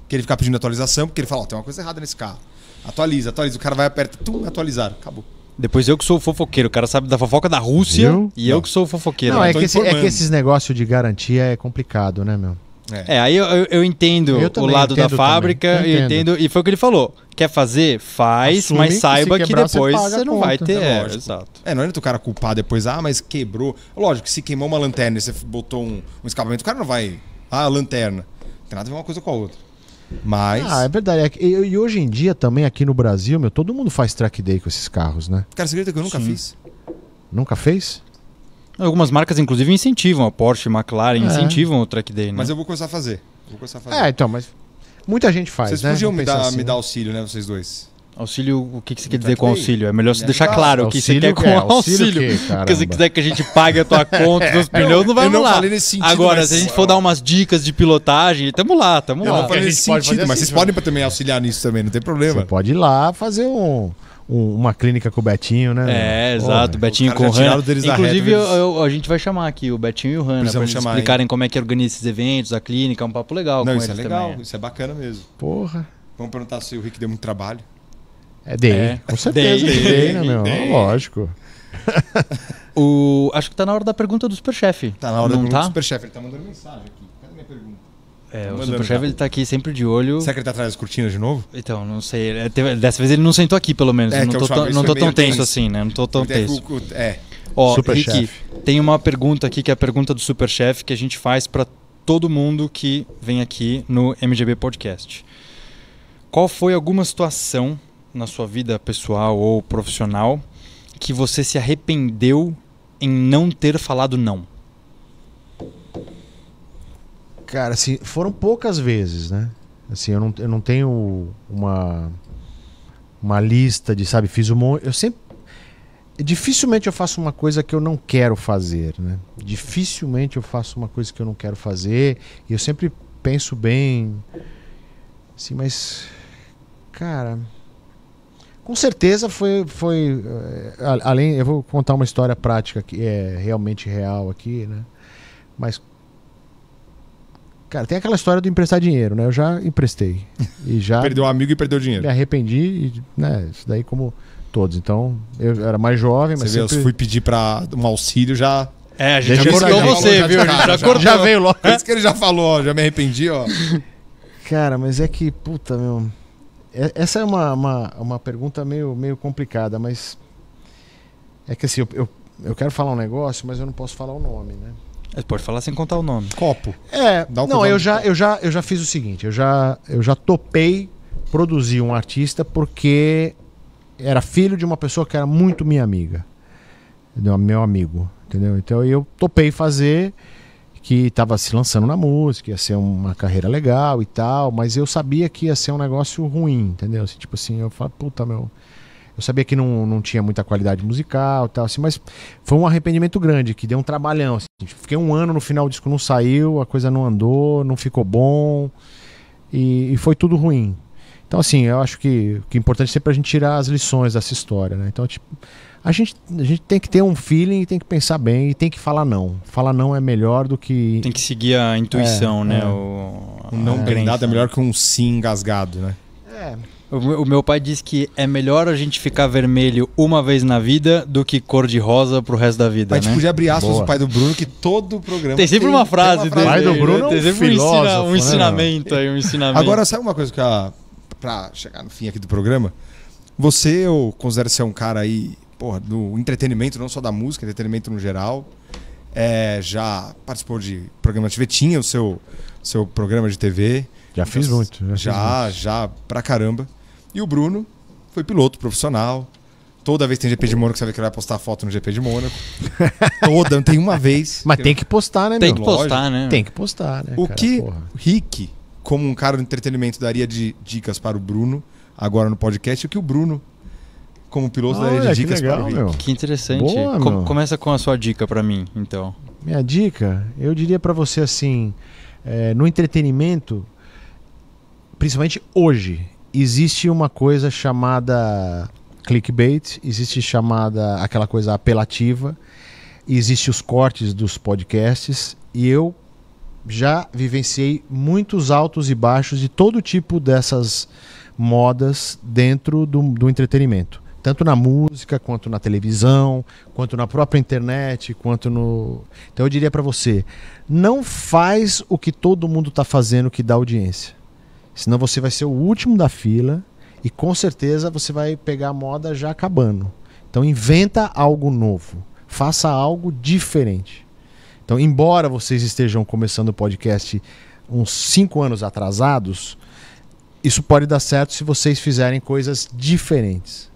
A: Que ele fica pedindo atualização, porque ele fala, ó, oh, tem uma coisa errada nesse carro. Atualiza, atualiza. O cara vai aperta, tum, atualizar. Acabou. Depois
C: eu que sou fofoqueiro, o cara sabe da fofoca da Rússia e eu que sou fofoqueiro. Não, é, que esse, é que esses negócios de garantia é complicado, né, meu?
B: É, é aí eu, eu, eu entendo eu o lado entendo da fábrica, eu entendo. eu entendo. E foi o que ele falou: quer fazer, faz, Assume mas saiba que, quebrar, que depois você, você não vai ter. É, é, exato.
A: É, não adianta o cara culpar depois, ah, mas quebrou. Lógico, que se queimou uma lanterna e você botou um, um escapamento, o cara não vai. Ah, lanterna. Não tem nada a ver uma coisa com a outra.
C: Mas. Ah, é verdade. É e, e hoje em dia também aqui no Brasil, meu, todo mundo faz track day com esses carros, né?
B: Cara, você acredita que eu nunca Sim. fiz? Nunca fez? Algumas marcas, inclusive, incentivam. A Porsche, McLaren, é. incentivam o track day, né? Mas eu vou
A: começar a fazer. Vou começar a fazer. É, então, mas.
B: Muita gente faz, Vocês né? podiam me dar, assim, me
A: dar né? auxílio, né, vocês dois?
B: Auxílio, o que, que você quer tá dizer com auxílio? É melhor você deixar tá- claro o que você quer com é, auxílio. porque se quiser que a gente pague a tua *laughs* conta dos pneus, não vai lá. Sentido, Agora, mas... se a gente for dar umas dicas de pilotagem, tamo lá, tamo eu lá. Não falei nesse sentido, assim, mas vocês podem também auxiliar nisso também, não tem problema. Você pode
A: ir
C: lá fazer um uma clínica com o Betinho, né? É, exato, Betinho com o Han. Inclusive, eu,
B: eu, a gente vai chamar aqui o Betinho e o Han para eles explicarem como é que organiza esses eventos, a clínica, é um papo legal. Não, isso é legal, é. isso é bacana mesmo. Porra. Vamos perguntar se o Rick deu muito trabalho. É Day. É. Com certeza day. que Day, né, meu? Day. Ah, lógico. *laughs* o, acho que tá na hora da pergunta do Superchef. Tá na hora Não da pergunta tá? do Superchef. Ele tá mandando mensagem aqui. Cadê minha pergunta? É, tá o Superchef ele tá aqui sempre de olho. Será que ele tá atrás das cortinas de novo? Então, não sei. É, teve, dessa vez ele não sentou aqui, pelo menos. É, não, tô tão, não tô, tão tenso, assim, né? Não tô tão é tenso. É. Ó, Super Rick, chef. tem uma pergunta aqui que é a pergunta do Superchef que a gente faz para todo mundo que vem aqui no MGB Podcast. Qual foi alguma situação na sua vida pessoal ou profissional que você se arrependeu em não ter falado não?
C: Cara, assim, foram poucas vezes, né? Assim, eu não, eu não tenho uma, uma lista de, sabe, fiz um monte. Eu sempre. Dificilmente eu faço uma coisa que eu não quero fazer, né? Dificilmente eu faço uma coisa que eu não quero fazer. E eu sempre penso bem. Assim, mas. Cara com certeza foi, foi eh, além, eu vou contar uma história prática que é realmente real aqui, né? Mas cara, tem aquela história do emprestar dinheiro, né? Eu já emprestei *laughs* e já perdeu
A: um amigo e perdeu dinheiro. Me
C: arrependi, e, né? Isso daí como todos. Então eu era mais jovem, mas Você sempre... vê, eu fui pedir para um auxílio já é, a gente já cortou você, já viu? Já, já, já veio logo. É?
A: isso que ele já falou, ó, já
C: me arrependi, ó. Cara, mas é que, puta, meu. É, essa é uma, uma, uma pergunta meio, meio complicada, mas é que assim, eu, eu, eu, quero falar um negócio, mas eu não posso falar o nome, né? É, pode falar sem contar o nome. Copo. É, não, eu já, eu, já, eu já fiz o seguinte, eu já, eu já topei produzir um artista porque era filho de uma pessoa que era muito minha amiga, meu amigo, entendeu? Então eu topei fazer que estava se lançando na música, ia ser uma carreira legal e tal, mas eu sabia que ia ser um negócio ruim, entendeu? Assim, tipo assim, eu falo, puta, meu. Eu sabia que não, não tinha muita qualidade musical e tal, assim, mas foi um arrependimento grande, que deu um trabalhão. Assim, tipo, fiquei um ano no final, o disco não saiu, a coisa não andou, não ficou bom, e, e foi tudo ruim. Então, assim, eu acho que o que é importante sempre a gente tirar as lições dessa história, né? Então, tipo a gente, a gente tem que ter um feeling e tem que pensar bem e tem que falar não. Falar não é melhor do que. Tem que seguir a intuição, é, né? É.
B: O, um não é. nada é melhor que um sim engasgado, né? É. O meu pai disse que é melhor a gente ficar vermelho uma vez na vida do que cor de rosa pro resto da vida. Mas tipo, né? a gente podia abrir aspas o pai
A: do Bruno, que todo o programa. Tem sempre tem, uma frase, tem uma frase dele. pai do né? Bruno. É tem
B: sempre um, filósofo, um né, ensinamento aí, um ensinamento. Agora,
A: sabe uma coisa que a. Pra chegar no fim aqui do programa, você eu considero ser um cara aí porra, do entretenimento, não só da música, entretenimento no geral. É, já participou de programa de TV, tinha o seu, seu programa de TV. Já então, fiz muito. Já, já, fiz já pra caramba. E o Bruno foi piloto profissional. Toda vez tem GP de Mônaco, você vê que ele vai postar foto no GP de Mônaco. *laughs* Toda, tem uma vez. Mas tem que postar, né, meu? Tem que postar, né? Tem que postar, né? O cara, que o Rick, como um cara do entretenimento, daria de dicas para o Bruno agora no podcast,
B: o que o Bruno como piloto né, Olha, da Rede Dicas. Que, legal, meu. que interessante. Boa, Co meu. Começa com a sua dica para mim, então.
C: Minha dica, eu diria para você assim, é, no entretenimento, principalmente hoje, existe uma coisa chamada clickbait, existe chamada aquela coisa apelativa, existe os cortes dos podcasts e eu já vivenciei muitos altos e baixos de todo tipo dessas modas dentro do, do entretenimento tanto na música, quanto na televisão, quanto na própria internet, quanto no. Então eu diria para você, não faz o que todo mundo está fazendo que dá audiência. Senão você vai ser o último da fila e com certeza você vai pegar a moda já acabando. Então inventa algo novo, faça algo diferente. Então, embora vocês estejam começando o podcast uns cinco anos atrasados, isso pode dar certo se vocês fizerem coisas diferentes.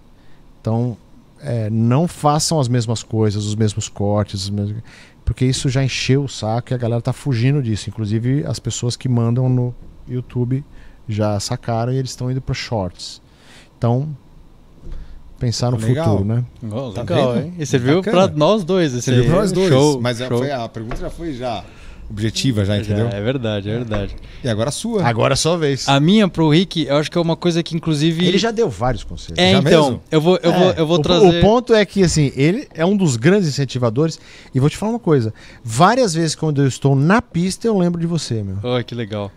C: Então, é, não façam as mesmas coisas, os mesmos cortes, os mesmos... porque isso já encheu o saco e a galera tá fugindo disso. Inclusive, as pessoas que mandam no YouTube já sacaram e eles estão indo para shorts. Então, pensar no legal. futuro, né? Oh,
B: legal, tá hein? E serviu para nós dois. Esse serviu para nós dois. Show, mas show. Foi,
A: a pergunta já foi já objetiva já, entendeu? Já, é verdade, é verdade.
B: E
C: agora a sua. Agora a é
B: sua vez. A minha pro Rick, eu acho que é uma coisa que inclusive Ele já deu vários conselhos. É, já então, mesmo? eu vou eu é. vou eu vou o, trazer O ponto
C: é que assim, ele é um dos grandes incentivadores e vou te falar uma coisa. Várias vezes quando eu estou na pista eu lembro de você, meu.
B: Oh, que legal.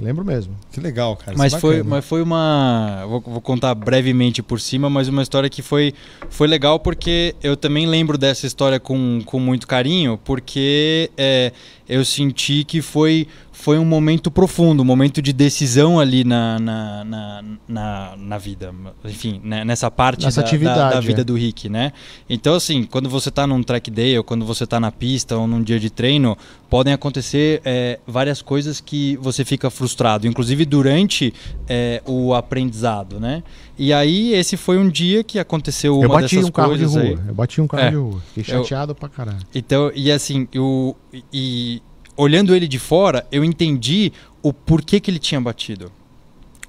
B: Lembro mesmo. Que legal, cara. É mas, foi, mas foi uma. Vou, vou, contar brevemente por cima, mas uma história que foi, foi legal porque eu também lembro dessa história com, com muito carinho, porque é, eu senti que foi foi um momento profundo, um momento de decisão ali na, na, na, na, na vida, enfim, né? nessa parte Nessa da, da, da, vida é. do Rick, né? Então, assim, quando você está num track day, ou quando você está na pista, ou num dia de treino, podem acontecer é, várias coisas que você fica frustrado, inclusive durante é, o aprendizado, né? E aí, esse foi um dia que aconteceu uma eu bati um carro de rua, aí. Eu bati um carro é. de rua, fiquei é, chateado eu, pra caralho. Então, e assim, o e olhando ele de fora, eu entendi o porquê que ele tinha batido.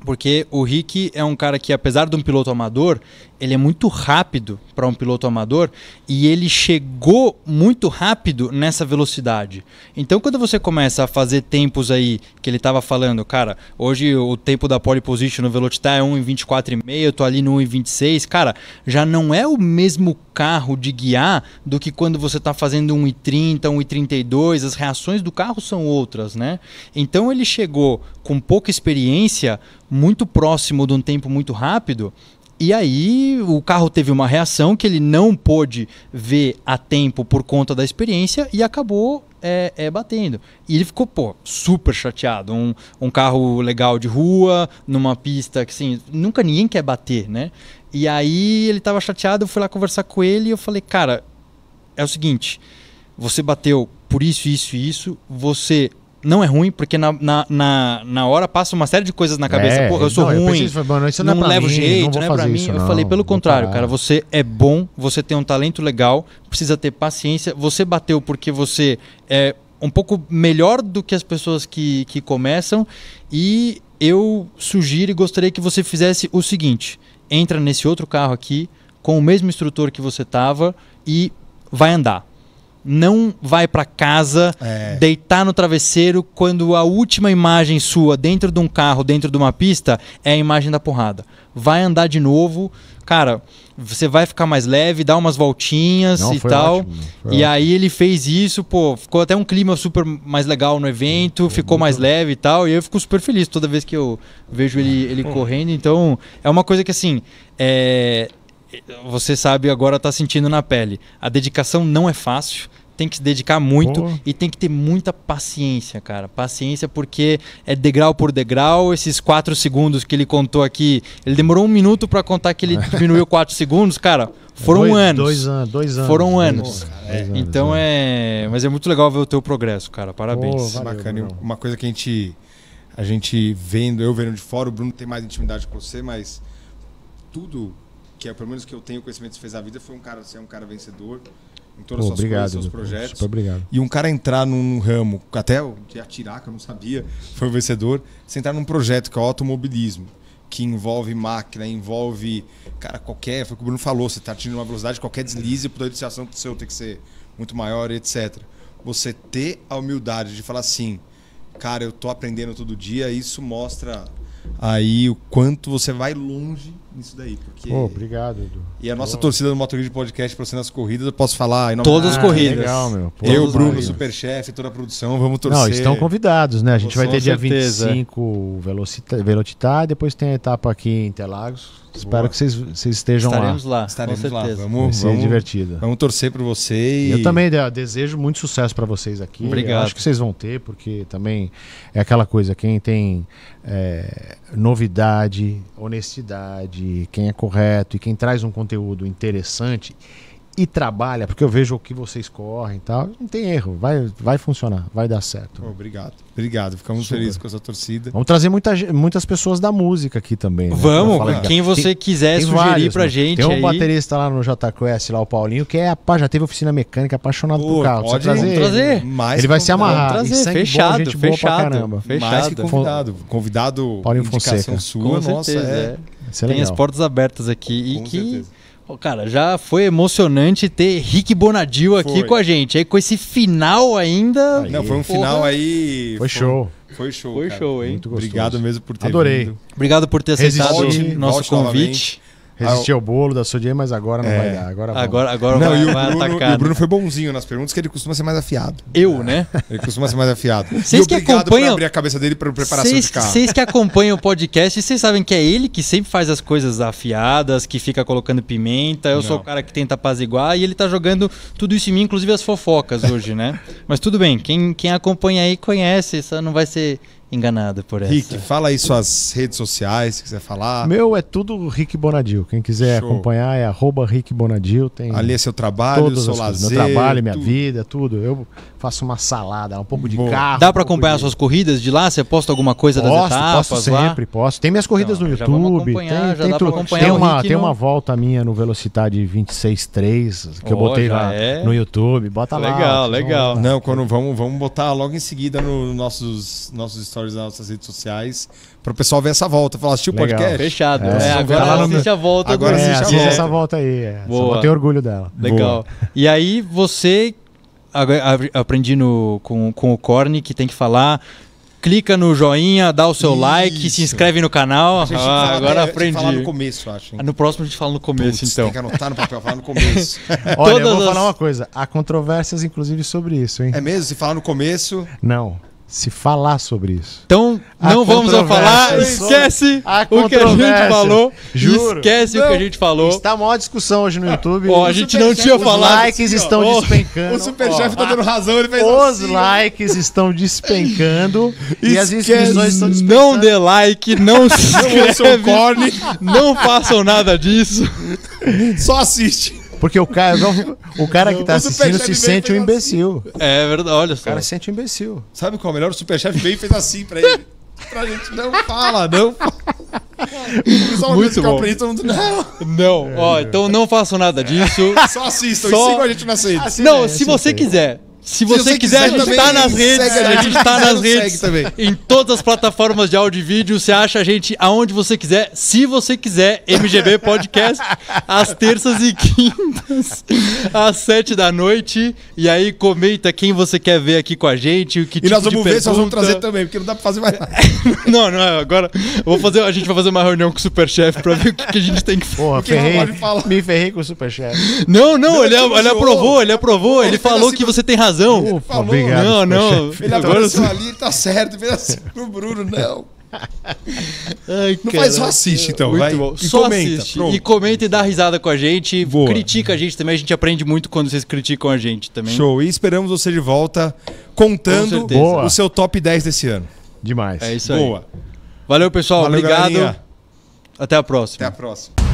B: Porque o Rick é um cara que, apesar de um piloto amador, ele é muito rápido para um piloto amador e ele chegou muito rápido nessa velocidade. Então, quando você começa a fazer tempos aí que ele estava falando, cara, hoje o tempo da pole position no Velocitar é 1,24,5, eu tô ali no 1,26, cara, já não é o mesmo carro de guiar do que quando você está fazendo 1,30, 1,32, as reações do carro são outras, né? Então, ele chegou com pouca experiência, muito próximo de um tempo muito rápido e aí o carro teve uma reação que ele não pôde ver a tempo por conta da experiência e acabou é, é, batendo. E ele ficou, pô, super chateado. Um, um carro legal de rua, numa pista que, assim, nunca ninguém quer bater, né? E aí ele tava chateado, eu fui lá conversar com ele e eu falei, cara, é o seguinte, você bateu por isso, isso e isso, você não é ruim, porque na, na, na, na, hora passa uma série de coisas na cabeça. É, eu sou não, ruim, eu isso não, é não é levo mim, jeito, não, não é pra mim. Isso, eu falei, pelo contrário, parar. cara, você é bom, você tem um talento legal, precisa ter paciência. Você bateu porque você é um pouco melhor do que as pessoas que, que começam. E eu sugiro e gostaria que você fizesse o seguinte: entra nesse outro carro aqui, com o mesmo instrutor que você tava, e vai andar não vai para casa é. deitar no travesseiro quando a última imagem sua dentro de um carro, dentro de uma pista, é a imagem da porrada. Vai andar de novo, cara, você vai ficar mais leve, dá umas voltinhas não, e tal. Ótimo, e ótimo. aí ele fez isso, pô, ficou até um clima super mais legal no evento, é, ficou muito... mais leve e tal. E eu fico super feliz toda vez que eu vejo ele, ele correndo. Então, é uma coisa que assim, é, você sabe agora está sentindo na pele. A dedicação não é fácil tem que se dedicar muito Boa. e tem que ter muita paciência, cara. Paciência porque é degrau por degrau. Esses quatro segundos que ele contou aqui, ele demorou um minuto para contar que ele *laughs* diminuiu quatro segundos, cara. Foram dois, anos. Dois anos, dois anos. Foram né? anos. É. Então anos então é. é, mas é muito legal ver o teu progresso, cara. Parabéns. Boa, valeu, Bacana. Bruno. Uma coisa que a gente,
A: a gente vendo, eu vendo de fora, o Bruno tem mais intimidade com você, mas tudo que é pelo menos que eu tenho conhecimento que fez a vida, foi um cara, você é um cara vencedor em todas as suas coisas, seus projetos. Super obrigado. E um cara entrar num ramo, até de atirar, que eu não sabia, foi o vencedor, você entrar num projeto que é o automobilismo, que envolve máquina, envolve, cara, qualquer, foi o que o Bruno falou, você está atingindo uma velocidade, qualquer deslize, o poder de ação do seu tem que ser muito maior, etc. Você ter a humildade de falar assim, cara, eu tô aprendendo todo dia, isso mostra aí o quanto você vai longe nisso daí. Porque... obrigado, Edu. E a nossa Pô. torcida do Motorista Podcast para as corridas, eu posso falar. Nome... Todas as ah, corridas. Legal, meu. eu, Bruno, amigos. Superchef, toda a produção, vamos torcer. Não, estão convidados, né? A gente vai ter dia certeza.
C: 25 Velocitar, Velocitar, depois tem a etapa aqui em Interlagos Espero Boa. que vocês, vocês estejam Estaremos
A: lá. lá. Estaremos lá. Vamos,
B: ser vamos, divertido.
A: Vamos torcer por você. E... Eu também
C: né, desejo muito sucesso para vocês aqui. Obrigado. Eu acho que vocês vão ter, porque também é aquela coisa: quem tem é, novidade, honestidade, quem é correto e quem traz um conteúdo interessante e trabalha, porque eu vejo o que vocês correm e tal, não tem erro, vai, vai funcionar, vai dar certo. Né? obrigado, obrigado, ficamos Super. felizes
A: com essa torcida. Vamos
C: trazer muita, muitas pessoas da música aqui também. Né? Vamos, quem você tem, quiser tem sugerir vários, pra né? gente. Tem um aí. baterista lá no JQuest, lá o Paulinho, que é, já teve oficina mecânica, apaixonado por
B: carro. Pode trazer. trazer. Mais ele vai se amarrar. Trazer, é fechado, bom, fechado, fechado. Mais que convidado, convidado Paulinho Fonseca. sua, com nossa, certeza, é. É. Tem as portas abertas aqui com e que certeza Cara, já foi emocionante ter Rick Bonadil aqui com a gente. Aí com esse final ainda. Aí. Não, foi um final Porra.
C: aí. Foi, show. Foi
B: show. Foi cara. show, hein? Muito gostoso. Obrigado mesmo por ter Adorei. Vindo. Obrigado por ter aceitado o nosso convite. Novamente. Resistir ao
C: bolo da Sodia, mas agora não é. vai dar. Agora, agora, agora não, vai, e o vai Bruno, atacar. E o Bruno né? foi bonzinho
A: nas perguntas, que ele costuma ser mais afiado.
B: Eu, né? Ele costuma ser mais afiado. Vocês que
A: acompanham... abrir a cabeça dele para
B: preparação cês, de carro. Vocês que acompanham o podcast, vocês sabem que é ele que sempre faz as coisas afiadas, que fica colocando pimenta. Eu não. sou o cara que tenta apaziguar e ele tá jogando tudo isso em mim, inclusive as fofocas hoje, né? Mas tudo bem, quem, quem acompanha aí conhece, só não vai ser enganado por essa.
A: Rick, fala aí suas redes sociais, se quiser falar. Meu
C: é tudo Rick Bonadil. Quem quiser Show. acompanhar é arroba Rick Bonadil. Tem Ali é seu trabalho, seu lazer. Coisas. Meu trabalho, minha tudo. vida, tudo. Eu faço uma salada, um pouco de Boa. carro. Dá para um acompanhar
B: de... suas corridas de lá? Você posta alguma coisa posto, das etapas posto sempre, lá? posto. Tem minhas então, corridas no YouTube. Tem, tem, tem, uma, tem no... uma
C: volta minha no Velocidade 26.3 que oh, eu botei lá é? no YouTube. Bota
A: legal, lá. Legal, legal. Não, quando vamos, vamos botar logo em seguida nos nossos, nossos stories nas nossas redes sociais para o pessoal ver essa volta. Falar, assistiu o podcast? Fechado. É, é, agora assiste no... a volta.
C: Agora é, assiste, a volta. essa volta aí. É. Boa. Só vou ter orgulho dela. Legal.
B: Boa. E aí você aprendi no, com, com o Corne que tem que falar clica no joinha, dá o seu Isso. like, se inscreve no canal. Ah, fala, agora aprendi. Falar no
A: começo, acho. Hein?
B: No próximo a gente fala no começo, Puts, então. Tem que anotar no papel, falar no começo. *laughs* Olha, Todas eu vou as... falar
C: uma coisa. Há controvérsias, inclusive, sobre isso, hein? É mesmo? Se falar no começo. Não se falar sobre isso. Então, a não vamos a falar, esquece a o que a gente falou. Juro. Esquece não, o que a gente falou. Está uma discussão hoje no ah, YouTube. Oh, a gente não tinha os falado. Os likes estão oh, despencando. O Superchef oh, tá dando razão, ele fez Os assim, likes estão despencando e as inscrições estão despencando. Não dê like, não *laughs* se inscreve, não façam nada disso. Só assiste. Porque o cara, o cara que tá assistindo se sente um imbecil. Assim. É verdade, olha só. O cara sente um imbecil.
A: Sabe qual é o melhor? O Superchef veio e fez assim pra
D: ele. pra gente, não fala,
B: não fala.
C: Só Muito bom. Pra todo mundo,
B: não. Não, ó, então não faço nada disso. Só assistam Só... e sigam a gente na rede. não, é, se você quiser. Se você, você quiser, quiser, a gente está né? nas redes. A gente, a gente tá nas redes. Também. Em todas as plataformas de áudio e vídeo. Você acha a gente aonde você quiser. Se você quiser, MGB Podcast, às terças e quintas, às sete da noite. E aí comenta quem você quer ver aqui com a gente. O que e tipo nós vamos ver se nós vamos trazer
A: também, porque não dá para fazer mais nada.
B: *laughs* não, não, agora. Vou fazer, a gente vai fazer uma reunião com o Superchef para ver o que, que, a gente tem que fazer. Porra, ferrei,
C: me ferrei com o Superchef.
B: Não, não, não ele, é- ele, ele, aprovou, ele aprovou. ele falou assim que você tem razão razão. Ele falou, obrigado, não, não. Ele abraçou ali,
C: ele tá certo. Ele assim pro Bruno, não. Ai, não
A: cara. faz, só assiste então, muito vai. Bom. E só comenta, assiste. Pronto. E
B: comenta e dá risada com a gente. Boa. Critica a gente também. A gente aprende muito quando vocês criticam a gente também. Show.
A: E esperamos você de volta contando o seu top 10 desse ano.
B: Demais. É isso Boa. aí. Boa. Valeu, pessoal. Valeu, Obrigado. Galerinha. Até a próxima. Até a próxima.